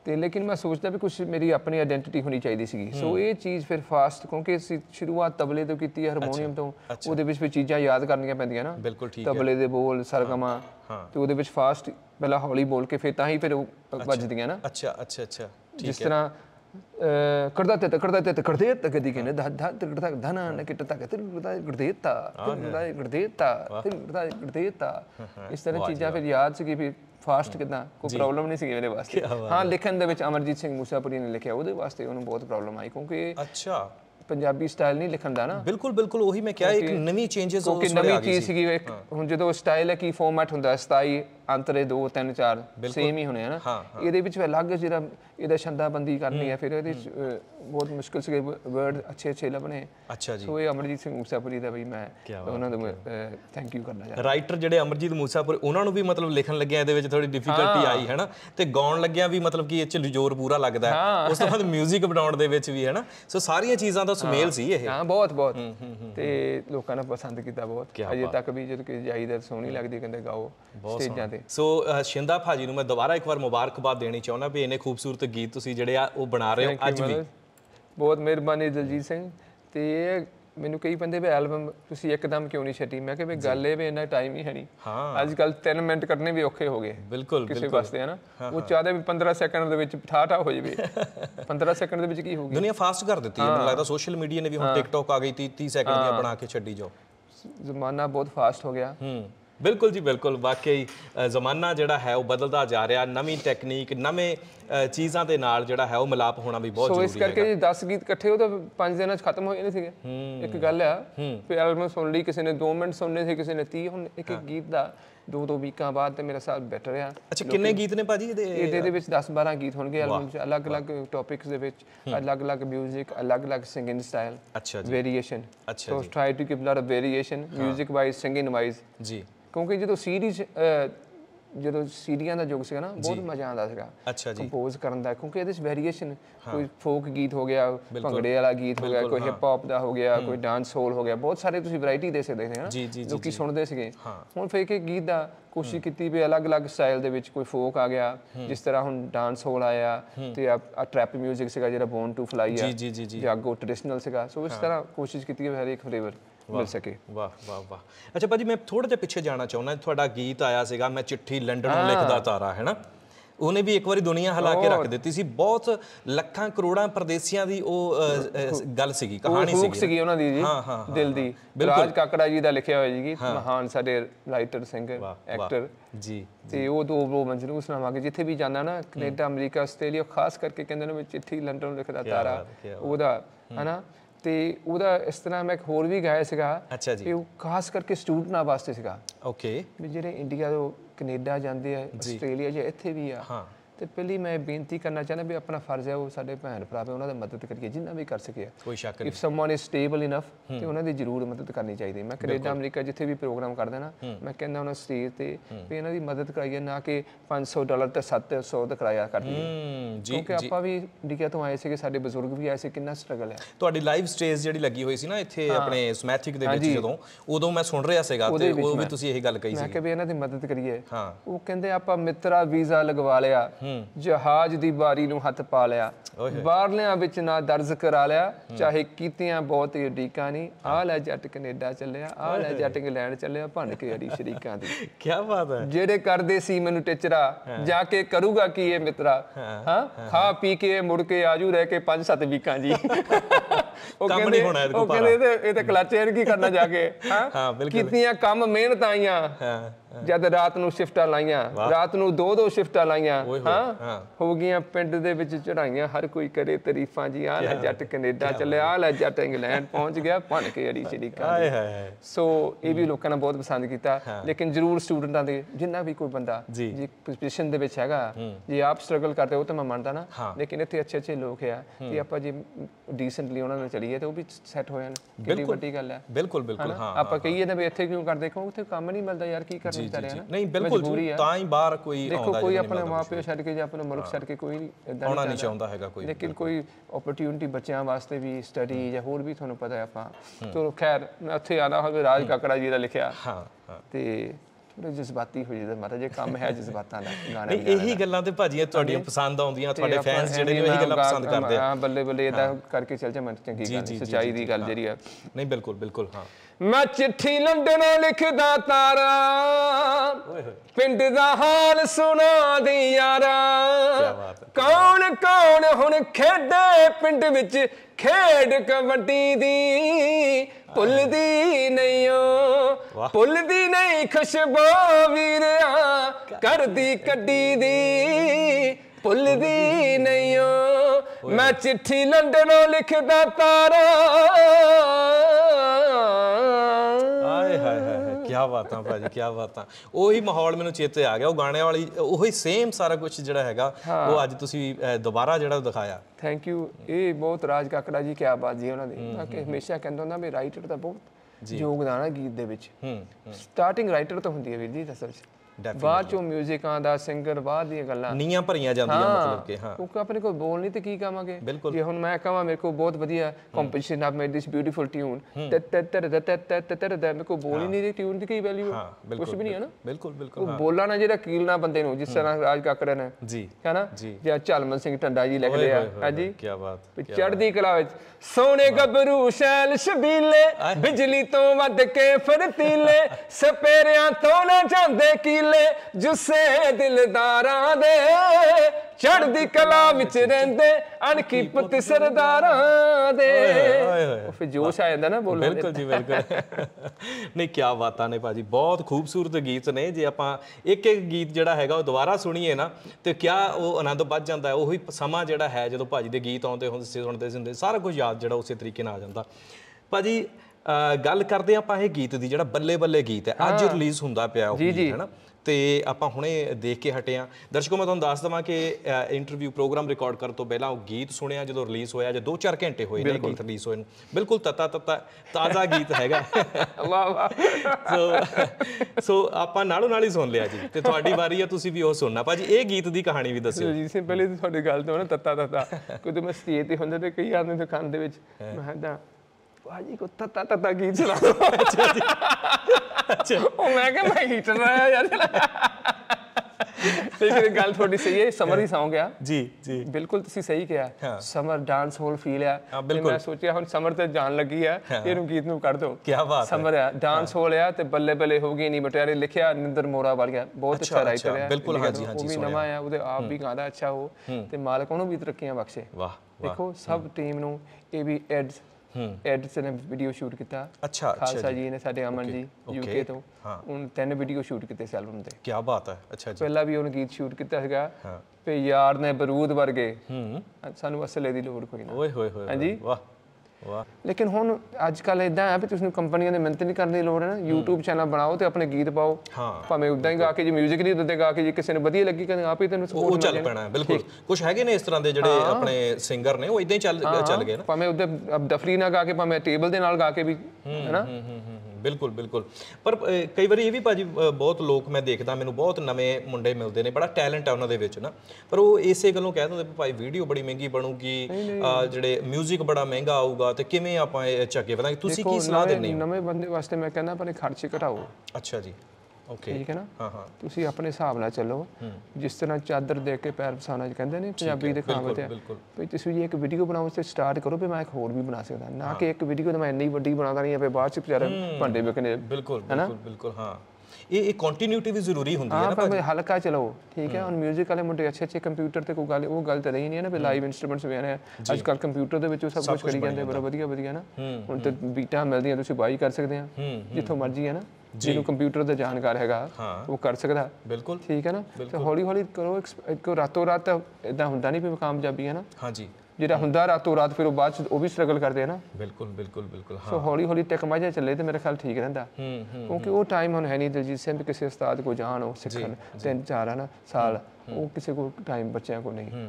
ਤੇ ਲੇਕਿਨ ਮੈਂ ਸੋਚਦਾ ਵੀ ਕੁਝ ਮੇਰੀ ਆਪਣੀ ਆਇਡੈਂਟੀਟੀ ਹੋਣੀ ਚਾਹੀਦੀ ਸੀਗੀ ਸੋ ਇਹ ਚੀਜ਼ ਫਿਰ ਫਾਸਟ ਕਿਉਂਕਿ ਅਸੀਂ ਸ਼ੁਰੂਆਤ ਤਬਲੇ ਤੋਂ ਕੀਤੀ ਹੈ ਹਾਰਮੋਨੀਅਮ ਤੋਂ ਉਹਦੇ ਵਿੱਚ ਵੀ ਚੀਜ਼ਾਂ ਯਾਦ ਕਰਨੀਆਂ ਪੈਂਦੀਆਂ ਨਾ ਤਬਲੇ ਦੇ ਬੋਲ ਸਰਗਮਾ ਤੇ ਉਹਦੇ ਵਿੱਚ ਫਾਸਟ ਪਹਿਲਾਂ ਹੌਲੀ ਬੋਲ ਕੇ ਫਿਰ ਤਾਂ ਹੀ ਫਿਰ ਵੱਜਦੀਆਂ ਨਾ ਅੱਛਾ ਅੱਛਾ ਅੱਛਾ ਜਿਸ ਤਰ੍ਹਾਂ ಕಡ್ದಾತೆ ಕಡ್ದಾತೆ ಕಡ್ದೇತ್ತ ಗದಿಗೆನೆ ಧಡ್ಡ ಧನ ಕಿಟ್ಟತಕ ತಿರ್ಗਦਾ ਗੜਦੇਤਾ ਤਿਰਗਦਾ ਕਰਦਾ ਤਿਰਗਦਾ ਤਾ ਇਸ ਤਰ੍ਹਾਂ ਚੀਜ਼ਾਂ ਫਿਰ ਯਾਦ ਸੀ ਕਿ ਵੀ ਫਾਸਟ ਕਿਦਾਂ ਕੋਈ ਪ੍ਰੋਬਲਮ ਨਹੀਂ ਸੀ ਮੇਰੇ ਵਾਸਤੇ ਹਾਂ ਲਿਖਣ ਦੇ ਵਿੱਚ ਅਮਰਜੀਤ ਸਿੰਘ ਮੂਸਾਪੁਰੀ ਨੇ ਲਿਖਿਆ ਉਹਦੇ ਵਾਸਤੇ ਉਹਨੂੰ ਬਹੁਤ ਪ੍ਰੋਬਲਮ ਆਈ ਕਿਉਂਕਿ ਅੱਛਾ ਪੰਜਾਬੀ ਸਟਾਈਲ ਨਹੀਂ ਲਿਖਣ ਦਾ ਨਾ ਬਿਲਕੁਲ ਬਿਲਕੁਲ ਉਹੀ ਮੈਂ ਕਿਹਾ ਇੱਕ ਨਵੀਂ ਚੇਂਜਸ ਉਸ ਆ ਕਿ ਨਵੀਂ ਚੀਜ਼ ਸੀ ਕਿ ਹੁਣ ਜਦੋਂ ਸਟਾਈਲ ਹੈ ਕੀ ਫਾਰਮੈਟ ਹੁੰਦਾ 27 ਅੰਤਰੇ 2 3 4 ਸੇਮ ਹੀ ਹੋਣੇ ਹਨ ਇਹਦੇ ਵਿੱਚ ਅਲੱਗ ਜਿਹੜਾ ਇਹਦਾ ਛੰਦਾਬੰਦੀ ਕਰਨੀ ਹੈ ਫਿਰ ਇਹਦੇ ਵਿੱਚ ਬਹੁਤ ਮੁਸ਼ਕਲ ਸੀਗੇ ਵਰਡ ਅੱਛੇ ਅੱਛੇ ਲੱਭਣੇ ਅੱਛਾ ਜੀ ਸੋ ਇਹ ਅਮਰਜੀਤ ਸਿੰਘ ਮੂਸਾਪੁਰੀ ਦਾ ਵੀ ਮੈਂ ਉਹਨਾਂ ਨੂੰ ਥੈਂਕ ਯੂ ਕਰਨਾ ਚਾਹੁੰਦਾ ਰਾਈਟਰ ਜਿਹੜੇ ਅਮਰਜੀਤ ਮੂਸਾਪੁਰ ਉਹਨਾਂ ਨੂੰ ਵੀ ਮਤਲਬ ਲਿਖਣ ਲੱਗਿਆ ਇਹਦੇ ਵਿੱਚ ਥੋੜੀ ਡਿਫਿਕਲਟੀ ਆਈ ਹੈ ਨਾ ਤੇ ਗਾਉਣ ਲੱਗਿਆ ਵੀ ਮਤਲਬ ਕਿ ਇਹ ਚ ਜ਼ੋਰ ਪੂਰਾ ਲੱਗਦਾ ਉਸ ਤੋਂ ਬਾਅਦ 뮤직 ਬਣਾਉਣ ਦੇ ਵਿੱਚ ਵੀ ਹੈ ਨਾ ਸੋ ਸਾਰੀਆਂ ਚੀਜ਼ਾਂ ਦਾ ਸੁਮੇਲ ਸੀ ਇਹ ਹਾਂ ਬਹੁਤ ਬਹੁਤ ਤੇ ਲੋਕਾਂ ਨੇ ਪਸੰਦ ਕੀਤਾ ਬਹੁਤ ਅਜੇ ਤੱਕ ਵੀ ਜਦ ਕਿ ਜਾਈਦਾ ਸੋਹਣੀ ਲੱਗਦੀ ਕਹਿੰਦੇ ਗਾਓ ਸਟੇਜਾਂ ਤੇ ਸੋ ਸ਼ਿੰਦਾ ਭਾਜੀ ਨੂੰ ਮੈਂ ਦੁਬਾਰਾ ਇੱਕ ਵਾਰ ਮੁਬਾਰਕਬਾਦ ਦੇਣੀ ਚਾਹੁੰਦਾ ਵੀ ਇਹਨੇ ਖੂਬਸੂਰਤ ਗੀਤ ਤੁਸੀਂ ਜਿਹੜੇ ਆ ਉਹ ਬਣਾ ਰਹੇ ਹੋ ਅੱਜ ਵੀ ਬਹੁਤ ਮਿਹਰਬਾਨੀ ਦਲਜੀਤ ਸਿੰਘ ਤੇ ਇਹ ਮੈਨੂੰ ਕਈ ਬੰਦੇ ਵੀ ਐਲਬਮ ਤੁਸੀਂ ਇੱਕਦਮ ਕਿਉਂ ਨਹੀਂ ਛੱਡੀ ਮੈਂ ਕਿਹਾ ਵੀ ਗੱਲ ਇਹ ਵੀ ਇੰਨਾ ਟਾਈਮ ਹੀ ਹੈ ਨਹੀਂ ਅੱਜ ਕੱਲ 3 ਮਿੰਟ ਕਰਨੇ ਵੀ ਔਖੇ ਹੋ ਗਏ ਬਿਲਕੁਲ ਕਿਸੇ ਵਾਸਤੇ ਹੈ ਨਾ ਉਹ ਚਾਹਦੇ ਵੀ 15 ਸੈਕਿੰਡ ਦੇ ਵਿੱਚ ਠਾਠਾ ਹੋ ਜਵੇ 15 ਸੈਕਿੰਡ ਦੇ ਵਿੱਚ ਕੀ ਹੋਊਗੀ ਦੁਨੀਆ ਫਾਸਟ ਕਰ ਦਿੱਤੀ ਹੈ ਮੈਨੂੰ ਲੱਗਦਾ ਸੋਸ਼ਲ ਮੀਡੀਆ ਨੇ ਵੀ ਹੁਣ ਟਿਕਟੌਕ ਆ ਗਈ 30 ਸੈਕਿੰਡ ਦੀਆਂ ਬਣਾ ਕੇ ਛੱਡੀ ਜਾਓ ਜ਼ਮਾਨਾ ਬਹੁਤ ਫਾਸਟ ਹੋ ਗਿਆ ਹੂੰ ਬਿਲਕੁਲ ਜੀ ਬਿਲਕੁਲ ਵਾਕਈ ਜ਼ਮਾਨਾ ਜਿਹੜਾ ਹੈ ਉਹ ਬਦਲਦਾ ਜਾ ਰਿਹਾ ਨਵੀਂ ਟੈਕਨੀਕ ਨਵੇਂ ਚੀਜ਼ਾਂ ਦੇ ਨਾਲ ਜਿਹੜਾ ਹੈ ਉਹ ਮਿਲਾਪ ਹੋਣਾ ਵੀ ਬਹੁਤ ਜ਼ਰੂਰੀ ਹੈ ਸੋ ਇਸ ਕਰਕੇ ਜੀ 10 ਗੀਤ ਇਕੱਠੇ ਹੋ ਤਾਂ 5 ਦਿਨਾਂ 'ਚ ਖਤਮ ਹੋ ਜਾਂਦੇ ਸੀਗੇ ਇੱਕ ਗੱਲ ਆ ਫਿਰ ਐਲਬਮ ਸੁਣ ਲਈ ਕਿਸੇ ਨੇ 2 ਮਿੰਟ ਸੁਣਨੇ ਸੀ ਕਿਸੇ ਨੇ 30 ਹੁਣ ਇੱਕ ਇੱਕ ਗੀਤ ਦਾ ਦੋ ਦੋ ਵੀਕਾਂ ਬਾਅਦ ਤੇ ਮੇਰਾ ਸਾਲ ਬੈਟਰ ਆ ਅੱਛਾ ਕਿੰਨੇ ਗੀਤ ਨੇ ਭਾਜੀ ਇਹਦੇ ਇਹਦੇ ਦੇ ਵਿੱਚ 10 12 ਗੀਤ ਹੋਣਗੇ ਐਲਬਮ 'ਚ ਅਲੱਗ-ਅਲੱਗ ਟੌਪਿਕਸ ਦੇ ਵਿੱਚ ਅਲੱਗ-ਅਲੱਗ 뮤직 ਅਲੱਗ-ਅਲੱਗ ਸਿੰਗਿੰਗ ਸਟਾਈਲ ਅੱਛਾ ਜੀ ਵੇਰੀਏਸ਼ਨ ਅੱਛਾ ਜੀ so try to give lot of variation 뮤직 wise singing wise ਜੀ ਕਿਉਂਕਿ ਜਦੋਂ ਸੀਰੀਜ਼ ਜਦੋਂ ਸੀਰੀਆਂ ਦਾ ਯੁੱਗ ਸੀਗਾ ਨਾ ਬਹੁਤ ਮਜ਼ਾ ਆਉਂਦਾ ਸੀਗਾ ਕੰਪੋਜ਼ ਕਰਨ ਦਾ ਕਿਉਂਕਿ ਇਹਦੇ ਵਿੱਚ ਵੇਰੀਏਸ਼ਨ ਕੋਈ ਫੋਕ ਗੀਤ ਹੋ ਗਿਆ ਭੰਗੜੇ ਵਾਲਾ ਗੀਤ ਹੋ ਗਿਆ ਕੋਈ ਹਿਪ ਹੌਪ ਦਾ ਹੋ ਗਿਆ ਕੋਈ ਡਾਂਸ ਹੋਲ ਹੋ ਗਿਆ ਬਹੁਤ ਸਾਰੇ ਤੁਸੀਂ ਵੈਰਾਈਟੀ ਦੇ ਸਕਦੇ ਹੋ ਨਾ ਲੋਕੀ ਸੁਣਦੇ ਸੀਗੇ ਹੁਣ ਫੇਰ ਕਿ ਗੀਤ ਦਾ ਕੋਸ਼ਿਸ਼ ਕੀਤੀ ਵੀ ਅਲੱਗ-ਅਲੱਗ ਸਟਾਈਲ ਦੇ ਵਿੱਚ ਕੋਈ ਫੋਕ ਆ ਗਿਆ ਜਿਸ ਤਰ੍ਹਾਂ ਹੁਣ ਡਾਂਸ ਹੋਲ ਆਇਆ ਤੇ ਆ ਟ੍ਰੈਪ 뮤직 ਸੀਗਾ ਜਿਹੜਾ ਬੋਨ ਟੂ ਫਲਾਈ ਆ ਜਾਂ ਗੋ ਟ੍ਰੈਡੀਸ਼ਨਲ ਸੀਗਾ ਸੋ ਇਸ ਤਰ੍ਹਾਂ ਕੋਸ਼ਿਸ਼ ਕੀਤੀ ਹੈ ਹਰ ਇੱਕ ਫਲੇਵਰ ਮਿਲ ਸਕੇ ਵਾਹ ਵਾਹ ਵਾਹ ਅੱਛਾ ਭਾਜੀ ਮੈਂ ਥੋੜਾ ਜਿਹਾ ਪਿੱਛੇ ਜਾਣਾ ਚਾਹੁੰਦਾ ਤੁਹਾਡਾ ਗੀਤ ਆਇਆ ਸੀਗਾ ਮੈਂ ਚਿੱਠੀ ਲੰਡਨ ਨੂੰ ਲਿਖਦਾ ਤਾਰਾ ਹੈ ਨਾ ਉਹਨੇ ਵੀ ਇੱਕ ਵਾਰੀ ਦੁਨੀਆ ਹਿਲਾ ਕੇ ਰੱਖ ਦਿੱਤੀ ਸੀ ਬਹੁਤ ਲੱਖਾਂ ਕਰੋੜਾਂ ਪਰਦੇਸੀਆਂ ਦੀ ਉਹ ਗੱਲ ਸੀਗੀ ਕਹਾਣੀ ਸੀਗੀ ਸੀਗੀ ਉਹਨਾਂ ਦੀ ਜੀ ਦਿਲ ਦੀ ਰਾਜ ਕਾਕੜਾ ਜੀ ਦਾ ਲਿਖਿਆ ਹੋਇਆ ਜੀ ਮਹਾਨ ਸਾਡੇ ਰਾਈਟਰ ਸਿੰਗਰ ਐਕਟਰ ਜੀ ਤੇ ਉਹ ਦੋ ਉਹ ਮਜਲੂਸ ਨਾਮ ਆਗੇ ਜਿੱਥੇ ਵੀ ਜਾਂਦਾ ਨਾ ਕੈਨੇਡਾ ਅਮਰੀਕਾ ਆਸਟ੍ਰੇਲੀਆ ਖਾਸ ਕਰਕੇ ਕਹਿੰਦੇ ਨੇ ਵਿੱਚ ਚਿੱਠੀ ਲੰਡਨ ਲਿਖਦਾ ਤਾਰਾ ਉਹਦਾ ਹਨਾ ਤੇ ਉਹਦਾ ਇਸ ਤਰ੍ਹਾਂ ਮੈਂ ਇੱਕ ਹੋਰ ਵੀ ਗਾਇਆ ਸੀਗਾ ਅੱਛਾ ਜੀ ਉਹ ਖਾਸ ਕਰਕੇ ਸਟੂਡੈਂਟਾਂ ਵਾਸਤੇ ਸੀਗਾ ਓਕੇ ਜਿਹੜੇ ਇੰਡੀਆ ਤੋਂ ਕੈਨੇਡਾ ਜਾਂਦੇ ਆ ਆਸਟ੍ਰੇਲੀਆ ਜਾਂ ਇੱਥੇ ਵੀ ਆ ਹਾਂ ਤੇ ਪਹਿਲੀ ਮੈਂ ਬੇਨਤੀ ਕਰਨਾ ਚਾਹੁੰਦਾ ਵੀ ਆਪਣਾ ਫਰਜ਼ ਹੈ ਉਹ ਸਾਡੇ ਭੈਣ ਭਰਾ ਤੇ ਉਹਨਾਂ ਦੀ ਮਦਦ ਕਰੀਏ ਜਿੰਨਾ ਵੀ ਕਰ ਸਕੀਏ ਕੋਈ ਸ਼ੱਕ ਨਹੀਂ if someone is stable enough ਤੇ ਉਹਨਾਂ ਦੀ ਜ਼ਰੂਰ ਮਦਦ ਕਰਨੀ ਚਾਹੀਦੀ ਮੈਂ ਕੈਨੇਡਾ ਅਮਰੀਕਾ ਜਿੱਥੇ ਵੀ ਪ੍ਰੋਗਰਾਮ ਕਰਦਾ ਨਾ ਮੈਂ ਕਹਿੰਦਾ ਉਹਨਾਂ ਸਟੇਜ ਤੇ ਵੀ ਇਹਨਾਂ ਦੀ ਮਦਦ ਕਰਾਈਏ ਨਾ ਕਿ 500 ਡਾਲਰ ਤੇ 700 ਦਾ ਕਿਰਾਇਆ ਕਰ ਦਈਏ ਜੀ ਕਿਉਂਕਿ ਆਪਾਂ ਵੀ ਡਿਕਿਆ ਤੋਂ ਆਏ ਸੀ ਕਿ ਸਾਡੇ ਬਜ਼ੁਰਗ ਵੀ ਆਏ ਸੀ ਕਿੰਨਾ ਸਟਰਗਲ ਹੈ ਤੁਹਾਡੀ ਲਾਈਵ ਸਟੇਜ ਜਿਹੜੀ ਲੱਗੀ ਹੋਈ ਸੀ ਨਾ ਇੱਥੇ ਆਪਣੇ ਸਮੈਥਿਕ ਦੇ ਵਿੱਚ ਜਦੋਂ ਉਦੋਂ ਮੈਂ ਸੁਣ ਰਿਹਾ ਸੀਗਾ ਤੇ ਉਹ ਵੀ ਤੁਸੀਂ ਇਹ ਗੱਲ ਕਹੀ ਸੀ ਮੈਂ ਕਿ ਵੀ ਇਹਨਾਂ ਦੀ ਮਦਦ ਕਰੀਏ ਉਹ ਕਹਿੰਦੇ ਆਪਾਂ ਮਿੱਤਰਾ ਵੀਜ਼ਾ ਲਗਵਾ ਲਿਆ ਜਹਾਜ਼ ਦੀ ਬਾਰੀ ਨੂੰ ਹੱਥ ਪਾ ਲਿਆ ਬਾਹਰਲਿਆਂ ਵਿੱਚ ਨਾ ਦਰਜ ਕਰਾ ਲਿਆ ਚਾਹੇ ਕੀਤਿਆਂ ਬਹੁਤ ਏਡੀਕਾਂ ਨਹੀਂ ਆ ਲੈ ਜੱਟ ਕੈਨੇਡਾ ਚੱਲਿਆ ਆ ਲੈ ਜੱਟ ਇੰਗਲੈਂਡ ਚੱਲਿਆ ਭੰਡ ਕੇ ਅੜੀ ਸ਼ਰੀਕਾਂ ਦੀ ਕੀ ਬਾਤ ਹੈ ਜਿਹੜੇ ਕਰਦੇ ਸੀ ਮੈਨੂੰ ਟਿਚਰਾ ਜਾ ਕੇ ਕਰੂਗਾ ਕੀ ਇਹ ਮਿੱਤਰਾ ਹਾਂ ਖਾ ਪੀ ਕੇ ਮੁੜ ਕੇ ਆਜੂ ਰਹਿ ਕੇ ਪੰਜ ਸੱਤ ਵੀਕਾਂ ਜੀ ਉਹ ਕਹਿੰਦੇ ਉਹ ਕਹਿੰਦੇ ਇਹ ਤੇ ਐਨ ਕੀ ਕਰਨਾ ਜਾ ਕੇ ਹਾਂ ਕੀਤਿਆਂ ਕੰਮ ਮਿਹਨਤ ਆਈਆਂ ਹਾਂ ਜਦ ਰਾਤ ਨੂੰ ਸ਼ਿਫਟਾਂ ਲਾਈਆਂ ਰਾਤ ਨੂੰ ਦੋ ਦੋ ਸ਼ਿਫਟਾਂ ਲਾਈਆਂ ਹਾਂ ਹੋ ਗਈਆਂ ਪਿੰਡ ਦੇ ਵਿੱਚ ਚੜਾਈਆਂ ਹਰ ਕੋਈ ਕਰੇ ਤਾਰੀਫਾਂ ਜੀ ਆ ਲੈ ਜੱਟ ਕੈਨੇਡਾ ਚੱਲਿਆ ਆ ਲੈ ਜੱਟ ਇੰਗਲੈਂਡ ਪਹੁੰਚ ਗਿਆ ਭਣ ਕੇ ਅੜੀ ਚੜੀ ਹਾਏ ਹਾਏ ਸੋ ਇਹ ਵੀ ਲੋਕਾਂ ਨੇ ਬਹੁਤ ਪਸੰਦ ਕੀਤਾ ਲੇਕਿਨ ਜ਼ਰੂਰ ਸਟੂਡੈਂਟਾਂ ਦੇ ਜਿੰਨਾ ਵੀ ਕੋਈ ਬੰਦਾ ਜੀ ਪੋਜੀਸ਼ਨ ਦੇ ਵਿੱਚ ਹੈਗਾ ਜੇ ਆਪ ਸਟਰਗਲ ਕਰਦੇ ਹੋ ਤਾਂ ਮੈਂ ਮੰਨਦਾ ਨਾ ਲੇਕਿਨ ਇੱਥੇ ਅੱਛੇ ਅੱਛੇ ਲੋਕ ਆ ਕਿ ਆਪਾਂ ਜੇ ਡੀਸੈਂਟਲੀ ਉਹਨਾਂ ਨਾਲ ਚੜੀਏ ਤੇ ਉਹ ਵੀ ਸੈੱਟ ਹੋ ਜਾਣ ਕਿੰਨੀ ਵੱਡੀ ਗੱਲ ਹੈ ਬਿਲਕੁਲ ਬਿਲਕੁਲ ਹਾਂ ਆਪਾਂ ਕਹੀਏ ਨਾ ਵੀ ਇੱਥੇ ਕਿਉਂ ਕਰਦੇ ਕਿਉਂ ਉੱਥੇ ਕੰਮ ਨਹੀਂ ਮਿਲਦਾ ਯਾਰ ਕੀ ਕਰ ਜੀ ਜੀ ਨਹੀਂ ਬਿਲਕੁਲ ਤਾਂ ਹੀ ਬਾਹਰ ਕੋਈ ਆਉਂਦਾ ਦੇਖੋ ਕੋਈ ਆਪਣੇ ਮਾਪਿਓ ਛੱਡ ਕੇ ਜਾਂ ਆਪਣੇ ਮੁਲਕ ਛੱਡ ਕੇ ਕੋਈ ਇਦਾਂ ਆਉਣਾ ਨਹੀਂ ਚਾਹੁੰਦਾ ਹੈਗਾ ਕੋਈ ਲੇਕਿਨ ਕੋਈ ਓਪਰਚ्युनिटी ਬੱਚਿਆਂ ਵਾਸਤੇ ਵੀ ਸਟੱਡੀ ਜਾਂ ਹੋਰ ਵੀ ਤੁਹਾਨੂੰ ਪਤਾ ਹੈ ਆਪਾਂ ਤੋਂ ਖੈਰ ਮੈਂ ਉੱਥੇ ਆਣਾ ਹੋਵੇ ਰਾਜ ਕਾਕੜਾ ਜੀ ਦਾ ਲਿਖਿਆ ਹਾਂ ਹਾਂ ਤੇ ਥੋੜਾ ਜਜ਼ਬਾਤੀ ਹੋ ਜਾਂਦਾ ਮਾਤਾ ਜੇ ਕੰਮ ਹੈ ਜਜ਼ਬਾਤਾਂ ਦਾ ਗਾਣਾ ਨਹੀਂ ਇਹੀ ਗੱਲਾਂ ਤੇ ਭਾਜੀ ਤੁਹਾਡੀਆਂ ਪਸੰਦ ਆਉਂਦੀਆਂ ਤੁਹਾਡੇ ਫੈਨਸ ਜਿਹੜੇ ਨੇ ਇਹੀ ਗੱਲਾਂ ਪਸੰਦ ਕਰਦੇ ਆ ਹਾਂ ਬੱਲੇ ਬੱਲੇ ਇਦਾਂ ਕਰਕੇ ਚੱਲ ਜਾ ਮੈਂ ਚੰਗੀ ਗੱਲ ਸਚਾਈ ਦੀ ਗੱਲ ਜਿਹੜੀ ਆ ਨਹੀਂ ਬਿਲਕੁਲ ਬਿਲਕੁਲ ਹਾਂ ਮੈਂ ਚਿੱਠੀ ਲੰਡਨ ਲਿਖਦਾ ਤਾਰਾ ਪਿੰਡ ਦਾ ਹਾਲ ਸੁਣਾ ਦੇ ਯਾਰਾ ਕੌਣ ਕੌਣ ਹੁਣ ਖੇਡੇ ਪਿੰਡ ਵਿੱਚ ਖੇਡ ਕਬੱਡੀ ਦੀ ਪੁੱਲਦੀ ਨਹੀਂ ਓ ਪੁੱਲਦੀ ਨਹੀਂ ਖੁਸ਼ਬੋ ਵੀਰਿਆ ਕਰਦੀ ਕੱਡੀ ਦੀ ਪੁੱਲਦੀ ਨਹੀਂ ਓ ਮੈਂ ਚਿੱਠੀ ਲੰਡਨੋਂ ਲਿਖਦਾ ਤਾਰਾ ਬਾਤਾਂ ਭਾਜੀ ਕੀ ਬਾਤਾਂ ਉਹੀ ਮਾਹੌਲ ਮੈਨੂੰ ਚੇਤੇ ਆ ਗਿਆ ਉਹ ਗਾਣੇ ਵਾਲੀ ਉਹੀ ਸੇਮ ਸਾਰਾ ਕੁਝ ਜਿਹੜਾ ਹੈਗਾ ਉਹ ਅੱਜ ਤੁਸੀਂ ਦੁਬਾਰਾ ਜਿਹੜਾ ਦਿਖਾਇਆ ਥੈਂਕ ਯੂ ਇਹ ਬਹੁਤ ਰਾਜ ਕਾਕੜਾ ਜੀ ਕੀ ਬਾਤ ਜੀ ਉਹਨਾਂ ਦੀ ਕਿ ਹਮੇਸ਼ਾ ਕਹਿੰਦਾ ਹੁੰਦਾ ਵੀ ਰਾਈਟਰ ਤਾਂ ਬਹੁਤ ਯੋਗਦਾਨ ਹੈ ਗੀਤ ਦੇ ਵਿੱਚ ਸਟਾਰਟਿੰਗ ਰਾਈਟਰ ਤਾਂ ਹੁੰਦੀ ਹੈ ਵੀਰ ਜੀ ਅਸਲ ਵਿੱਚ ਬਾਅਦ ਚੋਂ 뮤직ਾਂ ਦਾ ਸਿੰਗਰ ਬਾਅਦ ਦੀਆਂ ਗੱਲਾਂ ਨੀਆਂ ਭਰੀਆਂ ਜਾਂਦੀਆਂ ਮਤਲਬ ਕਿ ਹਾਂ ਕਿਉਂਕਿ ਆਪਣੇ ਕੋਲ ਬੋਲ ਨਹੀਂ ਤੇ ਕੀ ਕਾਵਾਂਗੇ ਜੇ ਹੁਣ ਮੈਂ ਕਹਾਂ ਮੇਰੇ ਕੋਲ ਬਹੁਤ ਵਧੀਆ ਕੰਪੋਜੀਸ਼ਨ ਆਪ ਮੇਡ ਦਿਸ ਬਿਊਟੀਫੁਲ ਟਿਊਨ ਤੇ ਤੇ ਤੇ ਤੇ ਤੇ ਮੇਰੇ ਕੋਲ ਬੋਲ ਹੀ ਨਹੀਂ ਦੀ ਟਿਊਨ ਦੀ ਕੀ ਵੈਲਿਊ ਹਾਂ ਕੁਝ ਵੀ ਨਹੀਂ ਹੈ ਨਾ ਬਿਲਕੁਲ ਬਿਲਕੁਲ ਬੋਲਾ ਨਾ ਜਿਹੜਾ ਕੀਲ ਨਾ ਬੰਦੇ ਨੂੰ ਜਿਸ ਤਰ੍ਹਾਂ ਰਾਜ ਕਾਕੜਨ ਹੈ ਜੀ ਹੈ ਨਾ ਜਾਂ ਚਲਮਨ ਸਿੰਘ ਟੰਡਾ ਜੀ ਲਿਖ ਲਿਆ ਹਾਂਜੀ ਕੀ ਬਾਤ ਚੜ੍ਹਦੀ ਕਲਾ ਵਿੱਚ ਸੋਨੇ ਗੱਭਰੂ ਸ਼ੈਲ ਸ਼ਬੀਲੇ ਬਿਜਲੀ ਤੋਂ ਵੱਧ ਕੇ ਫਰਤੀਲੇ ਸਪੇਰਿਆਂ ਤੋਂ ਨਾ ਜਾਂਦੇ ਕੀਲੇ ਜੁਸੇ ਦਿਲਦਾਰਾਂ ਦੇ ਚੜਦੀ ਕਲਾ ਵਿੱਚ ਰਹਿੰਦੇ ਅਣਕਿਪਤ ਸਰਦਾਰਾਂ ਦੇ ਉਹ ਫਿਰ ਜੋਸ਼ ਆ ਜਾਂਦਾ ਨਾ ਬੋਲੋ ਬਿਲਕੁਲ ਜੀ ਬਿਲਕੁਲ ਨਹੀਂ ਕੀ ਬਾਤਾਂ ਨੇ ਭਾਜੀ ਬਹੁਤ ਖੂਬਸੂਰਤ ਗੀਤ ਨੇ ਜੇ ਆਪਾਂ ਇੱਕ ਇੱਕ ਗੀਤ ਜਿਹੜਾ ਹੈਗਾ ਉਹ ਦੁਬਾਰਾ ਸੁਣੀਏ ਨਾ ਤੇ ਕੀ ਉਹ ਆਨੰਦ ਵੱਜ ਜਾਂਦਾ ਹੈ ਉਹੀ ਸਮਾਂ ਜਿਹੜਾ ਹੈ ਜਦੋਂ ਭਾਜੀ ਦੇ ਗੀਤ ਆਉਂਦੇ ਹੁੰਦੇ ਸੀ ਸੁਣਦੇ ਹੁੰਦੇ ਸਾਰਾ ਕੁਝ ਯਾਦ ਜਿਹੜਾ ਉਸੇ ਤਰੀਕੇ ਨਾਲ ਆ ਜਾਂਦਾ ਭਾਜੀ ਗੱਲ ਕਰਦੇ ਆਪਾਂ ਇਹ ਗੀਤ ਦੀ ਜਿਹੜਾ ਬੱਲੇ ਬੱਲੇ ਗੀਤ ਹੈ ਅੱਜ ਰਿਲੀਜ਼ ਹੁੰਦਾ ਪਿਆ ਉਹ ਗੀਤ ਹੈ ਨਾ ਤੇ ਆਪਾਂ ਹੁਣੇ ਦੇਖ ਕੇ ਹਟੇ ਆ ਦਰਸ਼ਕੋ ਮੈਂ ਤੁਹਾਨੂੰ ਦੱਸ ਦਵਾਂ ਕਿ ਇੰਟਰਵਿਊ ਪ੍ਰੋਗਰਾਮ ਰਿਕਾਰਡ ਕਰਨ ਤੋਂ ਪਹਿਲਾਂ ਉਹ ਗੀਤ ਸੁਣਿਆ ਜਦੋਂ ਰਿਲੀਜ਼ ਹੋਇਆ ਜਾਂ 2-4 ਘੰਟੇ ਹੋਏ ਨੇ ਗੀਤ ਰਿਲੀਜ਼ ਹੋਏ ਨੂੰ ਬਿਲਕੁਲ ਤਤਾ ਤਤਾ ਤਾਜ਼ਾ ਗੀਤ ਹੈਗਾ ਵਾਹ ਵਾਹ ਸੋ ਸੋ ਆਪਾਂ ਨਾਲੋਂ ਨਾਲ ਹੀ ਸੁਣ ਲਿਆ ਜੀ ਤੇ ਤੁਹਾਡੀ ਵਾਰੀ ਆ ਤੁਸੀਂ ਵੀ ਉਹ ਸੁਣਨਾ ਭਾਜੀ ਇਹ ਗੀਤ ਦੀ ਕਹਾਣੀ ਵੀ ਦੱਸਿਓ ਜੀ ਸੇ ਪਹਿਲੇ ਤੁਹਾਡੇ ਗੱਲ ਤੋਂ ਨਾ ਤਤਾ ਤਤਾ ਕਿਉਂਕਿ ਮੈਂ ਸਟੇਜ ਤੇ ਹੁੰਦਾ ਤੇ ਕਈ ਆਦਮੀ ਦੁਕਾਨ ਦੇ ਵਿੱਚ ਮੈਂ ਹਾਂ ਭਾਜੀ ਕੋ ਤਤਾ ਤਤਾ ਗੀਤ ਚਲਾ ਦੋ ਅੱਛਾ ਜੀ ਉਹ ਮੈਂ ਕਿਹਾ ਮੈਂ ਹੀਟਰ ਆ ਯਾਰ ਗੱਲ ਥੋੜੀ ਸਹੀ ਹੈ ਸਮਰ ਹੀ ਸੌਂ ਗਿਆ ਜੀ ਜੀ ਬਿਲਕੁਲ ਤੁਸੀਂ ਸਹੀ ਕਿਹਾ ਸਮਰ ਡਾਂਸ ਹੋਲ ਫੀਲ ਆ ਤੇ ਮੈਂ ਸੋਚਿਆ ਹੁਣ ਸਮਰ ਤੇ ਜਾਣ ਲੱਗੀ ਆ ਇਹਨੂੰ ਗੀਤ ਨੂੰ ਕੱਢ ਦੋ ਕੀ ਬਾਤ ਸਮਰ ਆ ਡਾਂਸ ਹੋਲ ਆ ਤੇ ਬੱਲੇ ਬੱਲੇ ਹੋ ਗਈ ਨਹੀਂ ਬਟਿਆਰੇ ਲਿਖਿਆ ਨਿੰਦਰ ਮੋਰਾ ਗਿਆ ਬਹੁਤ ਅੱਛਾ ਰਾਈਟਰ ਆ ਬਿਲਕੁਲ ਹਾਂ ਜੀ ਸੋਹਣਾ ਨਵਾਂ ਆ ਉਹਦੇ ਆਪ ਵੀ ਗਾਦਾ ਅੱਛਾ ਹੋ ਤੇ ਮਾਲਕ ਉਹਨੂੰ ਵੀ ਤਰੱਕੀਆਂ ਬਖਸ਼ੇ ਵਾਹ ਦੇਖੋ ਸਭ ਟੀਮ ਨੂੰ ਇਹ ਵੀ ਐਡਸ ਐਡਸ ਨੇ ਵੀਡੀਓ ਸ਼ੂਟ ਕੀਤਾ ਅੱਛਾ ਖਾਲਸਾ ਜੀ ਨੇ ਸਾਡੇ ਅਮਨ ਜੀ ਯੂਕੇ ਤੋਂ ਉਹਨ ਤਿੰਨ ਵੀਡੀਓ ਸ਼ੂਟ ਕੀਤੇ ਸੈਲੂਨ ਤੇ ਕੀ ਬਾਤ ਹੈ ਅੱਛਾ ਜੀ ਪਹਿਲਾਂ ਵੀ ਉਹਨਾਂ ਗੀਤ ਸ਼ੂਟ ਕੀਤਾ ਹੈਗਾ ਹਾਂ ਤੇ ਯਾਰ ਨੇ ਬਰੂਦ ਵਰਗੇ ਹੂੰ ਸਾਨੂੰ ਅਸਲੇ ਦੀ ਲੋੜ ਕੋਈ ਨਾ ਓਏ ਹੋਏ ਹੋਏ ਹਾਂਜੀ ਵਾਹ ਲੇਕਿਨ ਹੁਣ ਅੱਜ ਕੱਲ ਇਦਾਂ ਆ ਵੀ ਤੁਸੀਂ ਕੰਪਨੀਆਂ ਦੇ ਮਿਹਨਤ ਨਹੀਂ ਕਰਨ ਲੋੜ ਹੈ ਨਾ YouTube ਚੈਨਲ ਬਣਾਓ ਤੇ ਆਪਣੇ ਗੀਤ ਪਾਓ ਭਾਵੇਂ ਉਦਾਂ ਹੀ ਗਾ ਕੇ ਜੇ 뮤직 ਨਹੀਂ ਦਿੰਦੇ ਗਾ ਕੇ ਜੇ ਕਿਸੇ ਨੂੰ ਵਧੀਆ ਲੱਗੀ ਕਹਿੰਦੇ ਆਪ ਹੀ ਤੈਨੂੰ ਸਪੋਰਟ ਉਹ ਚੱਲ ਪੈਣਾ ਬਿਲਕੁਲ ਕੁਝ ਹੈਗੇ ਨੇ ਇਸ ਤਰ੍ਹਾਂ ਦੇ ਜਿਹੜੇ ਆਪਣੇ ਸਿੰਗਰ ਨੇ ਉਹ ਇਦਾਂ ਹੀ ਚੱਲ ਚੱਲ ਗਏ ਨਾ ਭਾਵੇਂ ਉਹਦੇ ਦਫਰੀ ਨਾਲ ਗਾ ਕੇ ਭਾਵੇਂ ਟੇਬਲ ਦੇ ਨਾਲ ਗਾ ਕੇ ਵੀ ਹੈਨਾ ਬਿਲਕੁਲ ਬਿਲਕੁਲ ਪਰ ਕਈ ਵਾਰੀ ਇਹ ਵੀ ਭਾਜੀ ਬਹੁਤ ਲੋਕ ਮੈਂ ਦੇਖਦਾ ਮੈਨੂੰ ਬਹੁਤ ਨਵੇਂ ਮੁੰਡੇ ਮਿਲਦੇ ਨੇ ਬੜਾ ਟੈਲੈਂਟ ਆ ਉਹਨਾਂ ਦੇ ਵਿੱਚ ਨਾ ਪਰ ਉਹ ਇਸੇ ਗੱਲੋਂ ਕਹਿ ਦਿੰਦੇ ਭਾਈ ਵੀਡੀਓ ਬੜੀ ਮਹਿੰਗੀ ਬਣੂਗੀ ਜਿਹੜੇ 뮤직 ਬੜਾ ਮਹਿੰਗਾ ਆਊਗਾ ਤੇ ਕਿਵੇਂ ਆਪਾਂ ਇਹ ਚੱਕੇ ਪਤਾ ਤੁਸੀਂ ਕੀ ਸਲਾਹ ਦਿੰਦੇ ਹੋ ਨਵੇਂ ਬੰਦੇ ਵਾਸਤੇ ਮੈਂ ਕਹਿੰਦਾ ਆਪਣੇ ਖਰਚੇ ਘਟਾਓ ਅੱਛਾ ਜੀ ਓਕੇ ਠੀਕ ਹੈ ਨਾ ਹਾਂ ਹਾਂ ਤੁਸੀਂ ਆਪਣੇ ਹਿਸਾਬ ਨਾਲ ਚੱਲੋ ਜਿਸ ਤਰ੍ਹਾਂ ਚਾਦਰ ਦੇ ਕੇ ਪੈਰ ਫਸਾਣਾ ਕਹਿੰਦੇ ਨੇ ਪੰਜਾਬੀ ਦੇ ਕਹਾਵਤ ਹੈ ਭਈ ਤੁਸੀਂ ਜੀ ਇੱਕ ਵੀਡੀਓ ਬਣਾਉਣ ਵਾਸਤੇ ਸਟਾਰਟ ਕਰੋ ਵੀ ਮੈਂ ਇੱਕ ਹੋਰ ਵੀ ਬਣਾ ਸਕਦਾ ਨਾ ਕਿ ਇੱਕ ਵੀਡੀਓ ਤਾਂ ਮੈਂ ਇੰਨੀ ਵੱਡੀ ਬਣਾਦਾ ਨਹੀਂ ਆਪੇ ਬਾਅਦ ਚ ਵਿਚਾਰੇ ਭਾਂਡੇ ਵਿਕਨੇ ਬਿਲਕੁਲ ਬਿਲਕੁਲ ਬਿਲਕੁਲ ਹਾਂ ਇਹ ਇਹ ਕੰਟੀਨਿਊਟੀ ਵੀ ਜ਼ਰੂਰੀ ਹੁੰਦੀ ਹੈ ਨਾ ਪਰ ਹਲਕਾ ਚਲਾਓ ਠੀਕ ਹੈ ਹੁਣ 뮤직 ਵਾਲੇ ਮੁੰਡੇ ਅੱਛੇ ਅੱਛੇ ਕੰਪਿਊਟਰ ਤੇ ਕੋਈ ਗੱਲ ਉਹ ਗੱਲ ਤਾਂ ਨਹੀਂ ਹੈ ਨਾ ਵੀ ਲਾਈਵ ਇਨਸਟਰੂਮੈਂਟਸ ਵੇ ਨੇ ਅੱਜ ਕੱਲ ਕੰਪਿਊਟਰ ਦੇ ਵਿੱਚ ਉਹ ਸਭ ਕੁਝ ਕਰੀ ਜਾਂਦੇ ਬੜਾ ਵਧੀਆ ਵਧੀਆ ਨਾ ਹੁਣ ਤੇ ਬੀਟਾਂ ਮਿਲਦੀਆਂ ਤੁਸੀਂ ਬਾਈ ਕਰ ਸਕਦੇ ਆ ਜਿੱਥੋਂ ਮਰਜ਼ੀ ਹੈ ਨਾ ਜਿਹਨੂੰ ਕੰਪਿਊਟਰ ਦਾ ਜਾਣਕਾਰ ਹੈਗਾ ਉਹ ਕਰ ਸਕਦਾ ਬਿਲਕੁਲ ਠੀਕ ਹੈ ਨਾ ਤੇ ਹੌਲੀ ਹੌਲੀ ਕਰੋ ਇੱਕ ਰਾਤੋਂ ਰਾਤ ਇਦਾਂ ਹੁੰਦਾ ਨਹੀਂ ਵੀ ਕਾਮਯਾਬੀ ਹੈ ਨਾ ਹਾਂਜੀ ਜਿਹੜਾ ਹੁੰਦਾ ਰਾਤੋਂ ਰਾਤ ਫਿਰ ਉਹ ਬਾਅਦ ਚ ਉਹ ਵੀ ਸਟਰਗਲ ਕਰਦੇ ਹੈ ਨਾ ਬਿਲਕੁਲ ਬਿਲਕੁਲ ਬਿਲਕੁਲ ਹਾਂ ਸੋ ਹੌਲੀ ਹੌਲੀ ਟੈਕਮਾਜਾ ਚੱਲੇ ਤੇ ਮੇਰੇ ਖਿਆਲ ਠੀਕ ਰਹਿੰਦਾ ਕਿਉਂਕਿ ਉਹ ਟਾਈਮ ਹੁਣ ਹੈ ਨਹੀਂ ਦਿਲਜੀਤ ਸਿੰਘ ਕਿਸੇ ਉਸਤਾਦ ਕੋ ਜਾਣ ਉਹ ਸਿੱਖਣ ਤਿੰਨ ਚਾਰ ਨਾ ਸਾਲ ਉਹ ਕਿਸੇ ਕੋ ਟਾਈਮ ਬੱਚਿਆਂ ਕੋ ਨਹੀਂ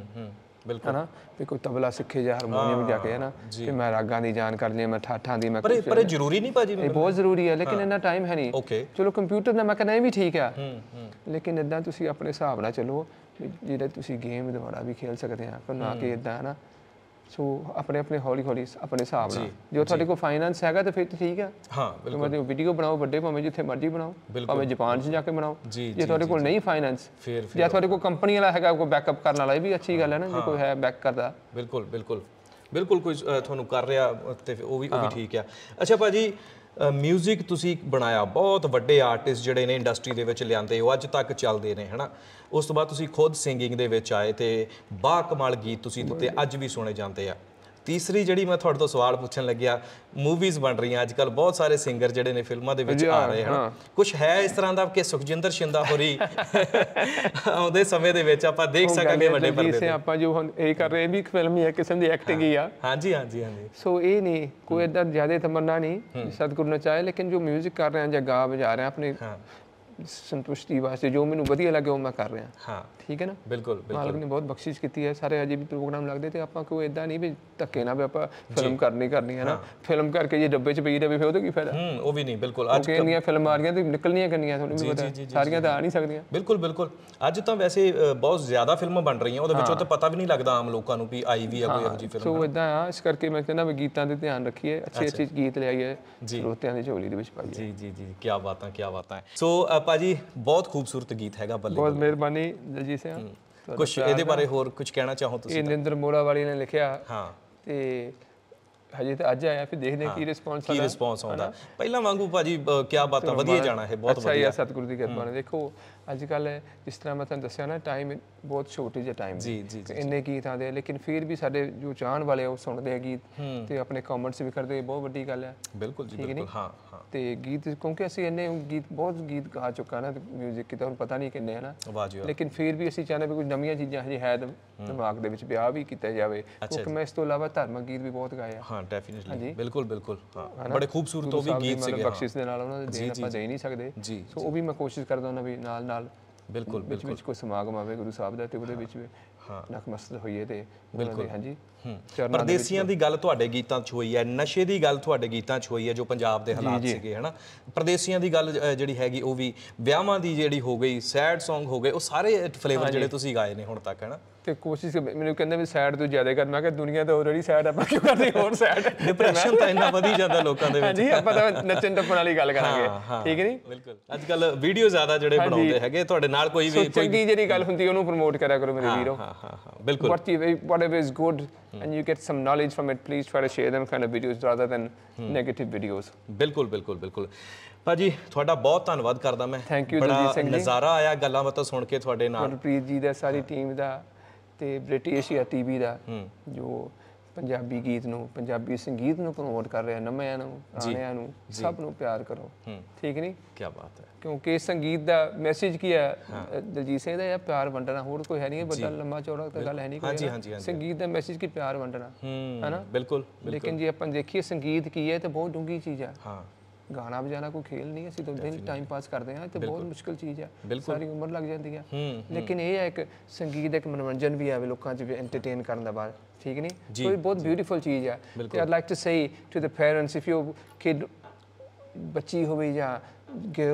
ਬਿਲਕੁਲ ਹਨਾ ਤੇ ਕੋਈ ਤਬਲਾ ਸਿੱਖੇ ਜਾਂ ਹਾਰਮੋਨੀਅਮ ਜਾ ਕੇ ਹਨਾ ਕਿ ਮੈਂ ਰਾਗਾਂ ਦੀ ਜਾਣ ਕਰ ਲਈ ਮੈਂ ਠਾਠਾਂ ਦੀ ਮੈਂ ਪਰ ਪਰ ਜ਼ਰੂਰੀ ਨਹੀਂ ਭਾਜੀ ਇਹ ਬਹੁਤ ਜ਼ਰੂਰੀ ਹੈ ਲੇਕਿਨ ਇੰਨਾ ਟਾਈਮ ਹੈ ਨਹੀਂ ਚਲੋ ਕੰਪਿਊਟਰ ਨਾਲ ਮੈਂ ਕਹਿੰਦਾ ਇਹ ਵੀ ਠੀਕ ਆ ਲੇਕਿਨ ਇਦਾਂ ਤੁਸੀਂ ਆਪਣੇ ਹਿਸਾਬ ਨਾਲ ਚਲੋ ਜਿਹੜੇ ਤੁਸੀਂ ਗੇਮ ਦੁਆਰਾ ਵੀ ਖੇਡ ਸਕਦੇ ਆ ਪਰ ਨਾ ਕਿ ਇਦਾਂ ਹਨਾ ਸੋ ਆਪਣੇ ਆਪਣੇ ਹੌਲੀ ਹੌਲੀ ਆਪਣੇ ਹਿਸਾਬ ਨਾਲ ਜੋ ਤੁਹਾਡੇ ਕੋਲ ਫਾਈਨਾਂਸ ਹੈਗਾ ਤਾਂ ਫਿਰ ਠੀਕ ਹੈ ਹਾਂ ਬਿਲਕੁਲ ਤੇ ਵੀਡੀਓ ਬਣਾਓ ਵੱਡੇ ਭਾਵੇਂ ਜਿੱਥੇ ਮਰਜ਼ੀ ਬਣਾਓ ਭਾਵੇਂ ਜਾਪਾਨ 'ਚ ਜਾ ਕੇ ਬਣਾਓ ਜੇ ਤੁਹਾਡੇ ਕੋਲ ਨਹੀਂ ਫਾਈਨਾਂਸ ਜੇ ਤੁਹਾਡੇ ਕੋਲ ਕੰਪਨੀ ਵਾਲਾ ਹੈਗਾ ਕੋਈ ਬੈਕਅਪ ਕਰਨ ਵਾਲਾ ਇਹ ਵੀ ਅੱਛੀ ਗੱਲ ਹੈ ਨਾ ਜੇ ਕੋਈ ਹੈ ਬੈਕ ਕਰਦਾ ਬਿਲਕੁਲ ਬਿਲਕੁਲ ਬਿਲਕੁਲ ਕੋਈ ਤੁਹਾਨੂੰ ਕਰ ਰਿਹਾ ਤੇ ਉਹ ਵੀ ਉਹ ਵੀ ਠੀਕ ਆ ਅੱਛਾ ਭਾਜੀ ਮਿਊਜ਼ਿਕ ਤੁਸੀਂ ਬਣਾਇਆ ਬਹੁਤ ਵੱਡੇ ਆਰਟਿਸਟ ਜਿਹੜੇ ਨੇ ਇੰਡਸਟਰੀ ਦੇ ਵਿੱਚ ਲਿਆਂਦੇ ਹੋ ਅੱਜ ਤੱਕ ਚੱਲਦੇ ਨੇ ਹਨਾ ਉਸ ਤੋਂ ਬਾਅਦ ਤੁਸੀਂ ਖੁਦ ਸਿੰਗਿੰਗ ਦੇ ਵਿੱਚ ਆਏ ਤੇ ਬਾ ਕਮਾਲ ਗੀਤ ਤੁਸੀਂ ਦਿੱਤੇ ਅੱਜ ਵੀ ਸੁਣੇ ਜਾਂਦੇ ਆ ਤੀਸਰੀ ਜਿਹੜੀ ਮੈਂ ਤੁਹਾਡੇ ਤੋਂ ਸਵਾਲ ਪੁੱਛਣ ਲੱਗਿਆ ਮੂਵੀਜ਼ ਬਣ ਰਹੀਆਂ ਅੱਜ ਕੱਲ ਬਹੁਤ ਸਾਰੇ ਸਿੰਗਰ ਜਿਹੜੇ ਨੇ ਫਿਲਮਾਂ ਦੇ ਵਿੱਚ ਆ ਰਹੇ ਹਨ ਕੁਝ ਹੈ ਇਸ ਤਰ੍ਹਾਂ ਦਾ ਕਿ ਸੁਖਜਿੰਦਰ ਸ਼ਿੰਦਾ ਹੋਰੀ ਆਉਂਦੇ ਸਮੇਂ ਦੇ ਵਿੱਚ ਆਪਾਂ ਦੇਖ ਸਕਾਂਗੇ ਵੱਡੇ ਪਰਦੇ ਤੇ ਆਪਾਂ ਜੋ ਹੁਣ ਇਹ ਕਰ ਰਹੇ ਵੀ ਇੱਕ ਫਿਲਮ ਹੀ ਹੈ ਕਿਸਮ ਦੀ ਐਕਟਿੰਗ ਹੀ ਆ ਹਾਂਜੀ ਹਾਂਜੀ ਹਾਂਜੀ ਸੋ ਇਹ ਨਹੀਂ ਕੋਈ ਇਦਾਂ ਜ਼ਿਆਦਾ ਤਮੰਨਾ ਨਹੀਂ ਸਤਿਗੁਰੂ ਨੇ ਚਾਹੇ ਲੇਕਿਨ ਜੋ 뮤직 ਕਰ ਰਹੇ ਹਾਂ ਜਾਂ ਗਾ ਵਜਾ ਰਹੇ ਆ ਆਪਣੇ ਸੰਤੁਸ਼ਟੀ ਵਾਸਤੇ ਜੋ ਮੈਨੂੰ ਵਧੀਆ ਲੱਗੇ ਉਹ ਮੈਂ ਕਰ ਰਿਹਾ ਹਾਂ ਠੀਕ ਹੈ ਨਾ ਬਿਲਕੁਲ ਬਿਲਕੁਲ ਮਾਲਕ ਨੇ ਬਹੁਤ ਬਖਸ਼ਿਸ਼ ਕੀਤੀ ਹੈ ਸਾਰੇ ਅਜੇ ਵੀ ਪ੍ਰੋਗਰਾਮ ਲੱਗਦੇ ਤੇ ਆਪਾਂ ਕੋਈ ਇਦਾਂ ਨਹੀਂ ਵੀ ਧੱਕੇ ਨਾ ਵੀ ਆਪਾਂ ਫਿਲਮ ਕਰਨੀ ਕਰਨੀ ਹੈ ਨਾ ਫਿਲਮ ਕਰਕੇ ਜੇ ਡੱਬੇ 'ਚ ਪਈ ਰਹੇ ਫਿਰ ਉਹਦਾ ਕੀ ਫਾਇਦਾ ਹੂੰ ਉਹ ਵੀ ਨਹੀਂ ਬਿਲਕੁਲ ਅੱਜ ਕਿੰਨੀਆਂ ਫਿਲਮਾਂ ਆ ਰਹੀਆਂ ਤੇ ਨਿਕਲਣੀਆਂ ਕਿੰਨੀਆਂ ਤੁਹਾਨੂੰ ਵੀ ਪਤਾ ਸਾਰੀਆਂ ਤਾਂ ਆ ਨਹੀਂ ਸਕਦੀਆਂ ਬਿਲਕੁਲ ਬਿਲਕੁਲ ਅੱਜ ਤਾਂ ਵੈਸੇ ਬਹੁਤ ਜ਼ਿਆਦਾ ਫਿਲਮਾਂ ਬਣ ਰਹੀਆਂ ਉਹਦੇ ਵਿੱਚ ਉਹ ਤਾਂ ਪਤਾ ਵੀ ਨਹੀਂ ਲੱਗਦਾ ਆਮ ਲੋਕਾਂ ਨੂੰ ਵੀ ਆਈ ਵੀ ਆ ਕੋਈ ਅਜੀ ਫਿਲਮ ਸੋ ਇਦਾਂ ਆ ਇਸ ਕਰਕੇ ਮੈਂ ਕਹਿੰਦਾ ਵੀ ਗੀਤਾਂ ਤੇ ਧਿਆਨ ਰੱਖੀਏ ਅੱਛੇ ਅੱਛੇ ਗੀਤ ਲਿਆਈਏ ਸਰੋਤਿਆਂ ਦੀ ਝੋਲੀ ਦੇ ਵਿੱਚ ਪਾਈਏ ਜੀ ਜੀ ਜੀ ਕੀ ਬਾਤਾਂ ਕੀ ਬਾਤਾਂ ਸੋ ਭਾਜੀ ਬਹੁਤ ਖੂਬਸੂਰਤ ਗੀਤ ਹੈਗਾ ਬੱਲੇ ਬਹੁਤ ਮਿਹਰਬਾਨੀ ਜੀ ਸਿੰਘ ਕੁਝ ਇਹਦੇ ਬਾਰੇ ਹੋਰ ਕੁਝ ਕਹਿਣਾ ਚਾਹੋ ਤੁਸੀਂ ਇਹ ਨਿੰਦਰ ਮੋੜਾ ਵਾਲੀ ਨੇ ਲਿਖਿਆ ਹਾਂ ਤੇ ਹਜੇ ਤਾਂ ਅੱਜ ਆਇਆ ਫਿਰ ਦੇਖਦੇ ਹਾਂ ਕੀ ਰਿਸਪੌਂਸ ਆਉਂਦਾ ਕੀ ਰਿਸਪੌਂਸ ਆਉਂਦਾ ਪਹਿਲਾਂ ਵਾਂਗੂ ਭਾਜੀ ਕੀ ਬਾਤਾਂ ਵਧੀਆ ਜਾਣਾ ਇਹ ਬਹੁਤ ਵਧੀਆ ਅੱਛਾ ਇਹ ਸਤਿਗੁਰੂ ਦੀ ਕਿਰਪਾ ਨਾਲ ਦੇਖੋ ਅੱਜ ਕੱਲ ਜਿਸ ਤਰ੍ਹਾਂ ਮੈਂ ਤੁਹਾਨੂੰ ਦੱਸਿਆ ਨਾ ਟਾਈਮ ਬਹੁਤ ਸ਼ੋਰਟੇਜ ਹੈ ਟਾਈਮ ਜੀ ਜੀ ਇੰਨੇ ਗੀਤ ਆਦੇ ਲੇਕਿਨ ਫਿਰ ਵੀ ਸਾਡੇ ਜੋ ਚਾਹਣ ਵਾਲੇ ਉਹ ਸੁਣਦੇ ਆ ਗੀਤ ਤੇ ਆਪਣੇ ਕਮੈਂਟਸ ਵੀ ਕਰਦੇ ਬਹੁਤ ਵੱਡੀ ਗੱਲ ਹੈ ਬਿਲਕੁਲ ਜੀ ਬਿਲਕੁਲ ਹਾਂ ਹਾਂ ਤੇ ਗੀਤ ਕਿਉਂਕਿ ਅਸੀਂ ਇੰਨੇ ਗੀਤ ਬਹੁਤ ਗੀਤ ਗਾ ਚੁੱਕਾ ਨਾ ਮਿਊਜ਼ਿਕ ਕਿਤੇ ਹੁਣ ਪਤਾ ਨਹੀਂ ਕਿੰਨੇ ਹੈ ਨਾ ਲੇਕਿਨ ਫਿਰ ਵੀ ਅਸੀਂ ਚਾਹਨੇ ਵੀ ਕੁਝ ਨਵੀਆਂ ਚੀਜ਼ਾਂ ਹਜੇ ਹੈ ਦਿਮਾਗ ਦੇ ਵਿੱਚ ਵਿਆਹ ਵੀ ਕੀਤਾ ਜਾਵੇ ਕਿਉਂਕਿ ਮੈਂ ਇਸ ਤੋਂ ਇਲਾਵਾ ਧਾਰਮਿਕ ਗੀਤ ਵੀ ਬਹੁਤ ਗਾਇਆ ਹਾਂ ਡੈਫੀਨਿਟਲੀ ਬਿਲਕੁਲ ਬਿਲਕੁਲ ਹਾਂ ਬੜੇ ਖੂਬਸੂਰਤ ਉਹ ਵੀ ਗੀਤ ਸੀਗੇ ਬਖਸ਼ਿਸ਼ ਦੇ ਨਾਲ ਉਹਨਾਂ ਦੇ ਦੇਣ ਆਪਾਂ ਦੇ ਨਹੀਂ ਸਕਦੇ ਸੋ ਉਹ ਵੀ ਮੈਂ ਕੋਸ਼ਿਸ਼ ਕਰਦਾ ਉਹਨਾਂ ਵੀ ਨਾਲ ਨਾਲ ਨਾਲ ਬਿਲਕੁਲ ਵਿੱਚ ਬਿਲਕੁਲ ਵਿੱਚ ਕੋਈ ਸਮਾਗਮ ਆਵੇ ਗੁਰੂ ਸਾਹਿਬ ਦਾ ਤੇ ਉਹਦੇ ਵਿੱਚ ਵੀ ਹਾਂ ਨਖਮਸਤ ਹੋਈਏ ਤੇ ਬਿਲਕੁਲ ਹਾਂਜੀ ਪਰਦੇਸੀਆਂ ਦੀ ਗੱਲ ਤੁਹਾਡੇ ਗੀਤਾਂ 'ਚ ਹੋਈ ਹੈ ਨਸ਼ੇ ਦੀ ਗੱਲ ਤੁਹਾਡੇ ਗੀਤਾਂ 'ਚ ਹੋਈ ਹੈ ਜੋ ਪੰਜਾਬ ਦੇ ਹਾਲਾਤ ਸੀਗੇ ਹਨਾ ਪਰਦੇਸੀਆਂ ਦੀ ਗੱਲ ਜਿਹੜੀ ਹੈਗੀ ਉਹ ਵੀ ਵਿਆਹਾਂ ਦੀ ਜਿਹੜੀ ਹੋ ਗਈ ਸੈਡ Song ਹੋ ਗਏ ਉਹ ਸਾਰੇ ਫਲੇਵਰ ਜਿਹੜੇ ਤੁਸੀਂ ਗਾਏ ਨੇ ਹੁਣ ਤੱਕ ਹਨਾ ਤੇ ਕੋਸ਼ਿਸ਼ ਮੈਨੂੰ ਕਹਿੰਦੇ ਵੀ ਸੈਡ ਤੋਂ ਜ਼ਿਆਦਾ ਕਰ ਮੈਂ ਕਿ ਦੁਨੀਆ ਤਾਂ ਆਲਰੇਡੀ ਸੈਡ ਆਪਾਂ ਕਿਉਂ ਕਰਦੇ ਹੋਰ ਸੈਡ ਡਿਪਰੈਸ਼ਨ ਤਾਂ ਇੰਨਾ ਵਧੀ ਜਾਂਦਾ ਲੋਕਾਂ ਦੇ ਵਿੱਚ ਜੀ ਆਪਾਂ ਤਾਂ ਨੱਚਣ ਟੱਪਣ ਵਾਲੀ ਗੱਲ ਕਰਾਂਗੇ ਠੀਕ ਨਹੀਂ ਬਿਲਕੁਲ ਅੱਜ ਕੱਲ ਵੀਡੀਓ ਜ਼ਿਆਦਾ ਜਿਹੜੇ ਬਣਾਉਂਦੇ ਹੈਗੇ ਤੁਹਾਡੇ ਨਾਲ ਕੋਈ ਵੀ ਕੋਈ ਚੰਗੀ ਜਿਹੜੀ ਗੱਲ ਹੁੰਦੀ ਉਹਨੂੰ ਪ੍ਰਮੋਟ ਕਰਿਆ ਕਰੋ ਮੇਰੇ ਵੀਰੋ ਹਾਂ ਹਾਂ ਹਾਂ ਬਿਲਕੁਲ what is good and you get some knowledge from it please try to share them kind of videos rather than negative videos bilkul bilkul bilkul ਭਾਜੀ ਤੁਹਾਡਾ ਬਹੁਤ ਧੰਨਵਾਦ ਕਰਦਾ ਮੈਂ Thank you, ਬੜਾ ਦਲਜੀਤ ਸਿੰਘ ਜੀ। ਨਜ਼ਾਰਾ ਆਇਆ ਗੱਲਾਂ ਬਾਤਾਂ ਸੁਣ ਕੇ ਤੁਹਾਡੇ ਨਾਲ ਗੁਰਪ੍ਰੀਤ ਜੀ ਦਾ ਸਾਰੀ ਟੀਮ ਦਾ ਤੇ ਬ੍ਰਿਟਿਸ਼ ਏਸ਼ੀਆ ਟੀਵੀ ਦਾ ਜੋ ਪੰਜਾਬੀ ਗੀਤ ਨੂੰ ਪੰਜਾਬੀ ਸੰਗੀਤ ਨੂੰ ਪ੍ਰਮੋਟ ਕਰ ਰਿਹਾ ਨਮਿਆਂ ਨੂੰ ਆਣਿਆਂ ਨੂੰ ਸਭ ਨੂੰ ਪਿਆਰ ਕਰੋ ਠੀਕ ਨਹੀਂ ਕੀ ਬਾਤ ਹੈ ਕਿਉਂਕਿ ਸੰਗੀਤ ਦਾ ਮੈਸੇਜ ਕੀ ਹੈ ਦਲਜੀਤ ਸਿੰਘ ਦਾ ਇਹ ਪਿਆਰ ਵੰਡਣਾ ਹੋਰ ਕੋਈ ਹੈ ਨਹੀਂ ਵੱਡਾ ਲੰਮਾ ਚੌੜਾ ਤਾਂ ਗੱਲ ਹੈ ਨਹੀਂ ਕੋਈ ਸੰਗੀਤ ਦਾ ਮੈਸੇਜ ਕੀ ਪਿਆਰ ਵੰਡਣਾ ਹੈ ਨਾ ਬਿਲਕੁਲ ਲੇਕਿਨ ਜੇ ਆਪਾਂ ਦੇਖੀਏ ਸੰਗੀਤ ਕੀ ਹੈ ਤੇ ਬਹੁਤ ਡੂੰਗੀ ਚੀਜ਼ ਹੈ ਹਾਂ ਗਾਣਾ ਵਜਾਣਾ ਕੋਈ ਖੇਲ ਨਹੀਂ ਅਸੀਂ ਤਾਂ ਦਿਨ ਟਾਈਮ ਪਾਸ ਕਰਦੇ ਹਾਂ ਤੇ ਬਹੁਤ ਮੁਸ਼ਕਲ ਚੀਜ਼ ਹੈ ਸਾਰੀ ਉਮਰ ਲੱਗ ਜਾਂਦੀ ਹੈ ਲੇਕਿਨ ਇਹ ਹੈ ਇੱਕ ਸੰਗੀਤ ਇੱਕ ਮਨੋਰੰਜਨ ਵੀ ਆਵੇ ਲੋਕਾਂ 'ਚ ਵੀ ਐਂਟਰਟੇਨ ਕਰਨ ਦਾ ਬਾਅਦ ਠੀਕ ਨਹੀਂ ਕੋਈ ਬਹੁਤ ਬਿਊਟੀਫੁਲ ਚੀਜ਼ ਹੈ ਤੇ I'd like to say to the parents if you kid ਬੱਚੀ ਹੋਵੇ ਜਾਂ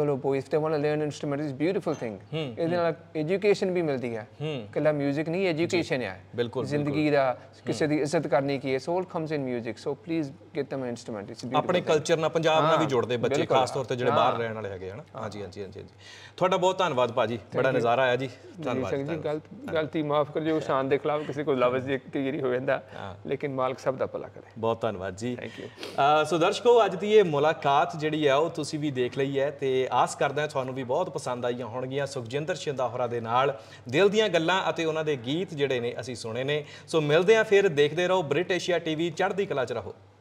ਲੋ ਪੋਇਸ ਤੇ want learn instrument is beautiful thing ਇਹਦੇ ਨਾਲ ਐਜੂਕੇਸ਼ਨ ਵੀ ਮਿਲਦੀ ਹੈ ਕੱਲਾ 뮤직 ਨਹੀਂ ਐਜੂਕੇਸ਼ਨ ਹੈ ਬਿਲਕੁਲ ਜ਼ਿੰਦਗੀ ਦਾ ਕਿਸੇ ਦੀ ਇੱਜ਼ਤ ਕਰਨੀ ਕੀ ਹੈ so all comes in 뮤직 so please get them instrument ਇਸ ਆਪਣੇ ਕਲਚਰ ਨਾਲ ਪੰਜਾਬ ਨਾਲ ਵੀ ਜੁੜਦੇ ਬੱਚੇ ਖਾਸ ਤੌਰ ਤੇ ਜਿਹੜੇ ਬਾਹਰ ਰਹਿਣ ਵਾਲੇ ਹੈਗੇ ਹਨ ਹਾਂਜੀ ਹਾਂਜੀ ਹਾਂਜੀ ਤੁਹਾਡਾ ਬਹੁਤ ਧੰਨਵਾਦ ਭਾਜੀ ਬੜਾ ਨਜ਼ਾਰਾ ਆਇਆ ਜੀ ਧੰਨਵਾਦ ਜੀ ਗਲਤ ਗਲਤੀ ਮਾਫ ਕਰ ਜੋ ਸ਼ਾਨ ਦੇ ਖਿਲਾਫ ਕਿਸੇ ਕੋਲ ਲਵਜ਼ ਦੀ ਕਲੀਰੀ ਹੋ ਜਾਂਦਾ ਲੇਕਿਨ ਮਾਲਕ ਸਭ ਦਾ ਭਲਾ ਕਰੇ ਬਹੁਤ ਧੰਨਵਾਦ ਜੀ ਥੈਂਕ ਯੂ ਸੋ ਦਰਸ਼ਕੋ ਅੱਜ ਦੀ ਇਹ ਮੁਲਾਕਾਤ ਜਿਹੜੀ ਹੈ ਉਹ ਤੁਸੀਂ ਵੀ ਦੇਖ ਲਈ ਹੈ ਹੈ ਤੇ ਆਸ ਕਰਦਾ ਤੁਹਾਨੂੰ ਵੀ ਬਹੁਤ ਪਸੰਦ ਆਈਆਂ ਹੋਣਗੀਆਂ ਸੁਖਜਿੰਦਰ ਸ਼ਿੰਦਾਹੋਰਾ ਦੇ ਨਾਲ ਦਿਲ ਦੀਆਂ ਗੱਲਾਂ ਅਤੇ ਉਹਨਾਂ ਦੇ ਗੀਤ ਜਿਹੜੇ ਨੇ ਅਸੀਂ ਸੁਣੇ ਨੇ ਸੋ ਮਿਲਦੇ ਆਂ ਫਿਰ ਦੇਖਦੇ ਰਹੋ ਬ੍ਰਿਟਿਸ਼ੀਆ ਟੀਵੀ ਚੜ੍ਹਦੀ ਕਲਾ 'ਚ ਰਹੋ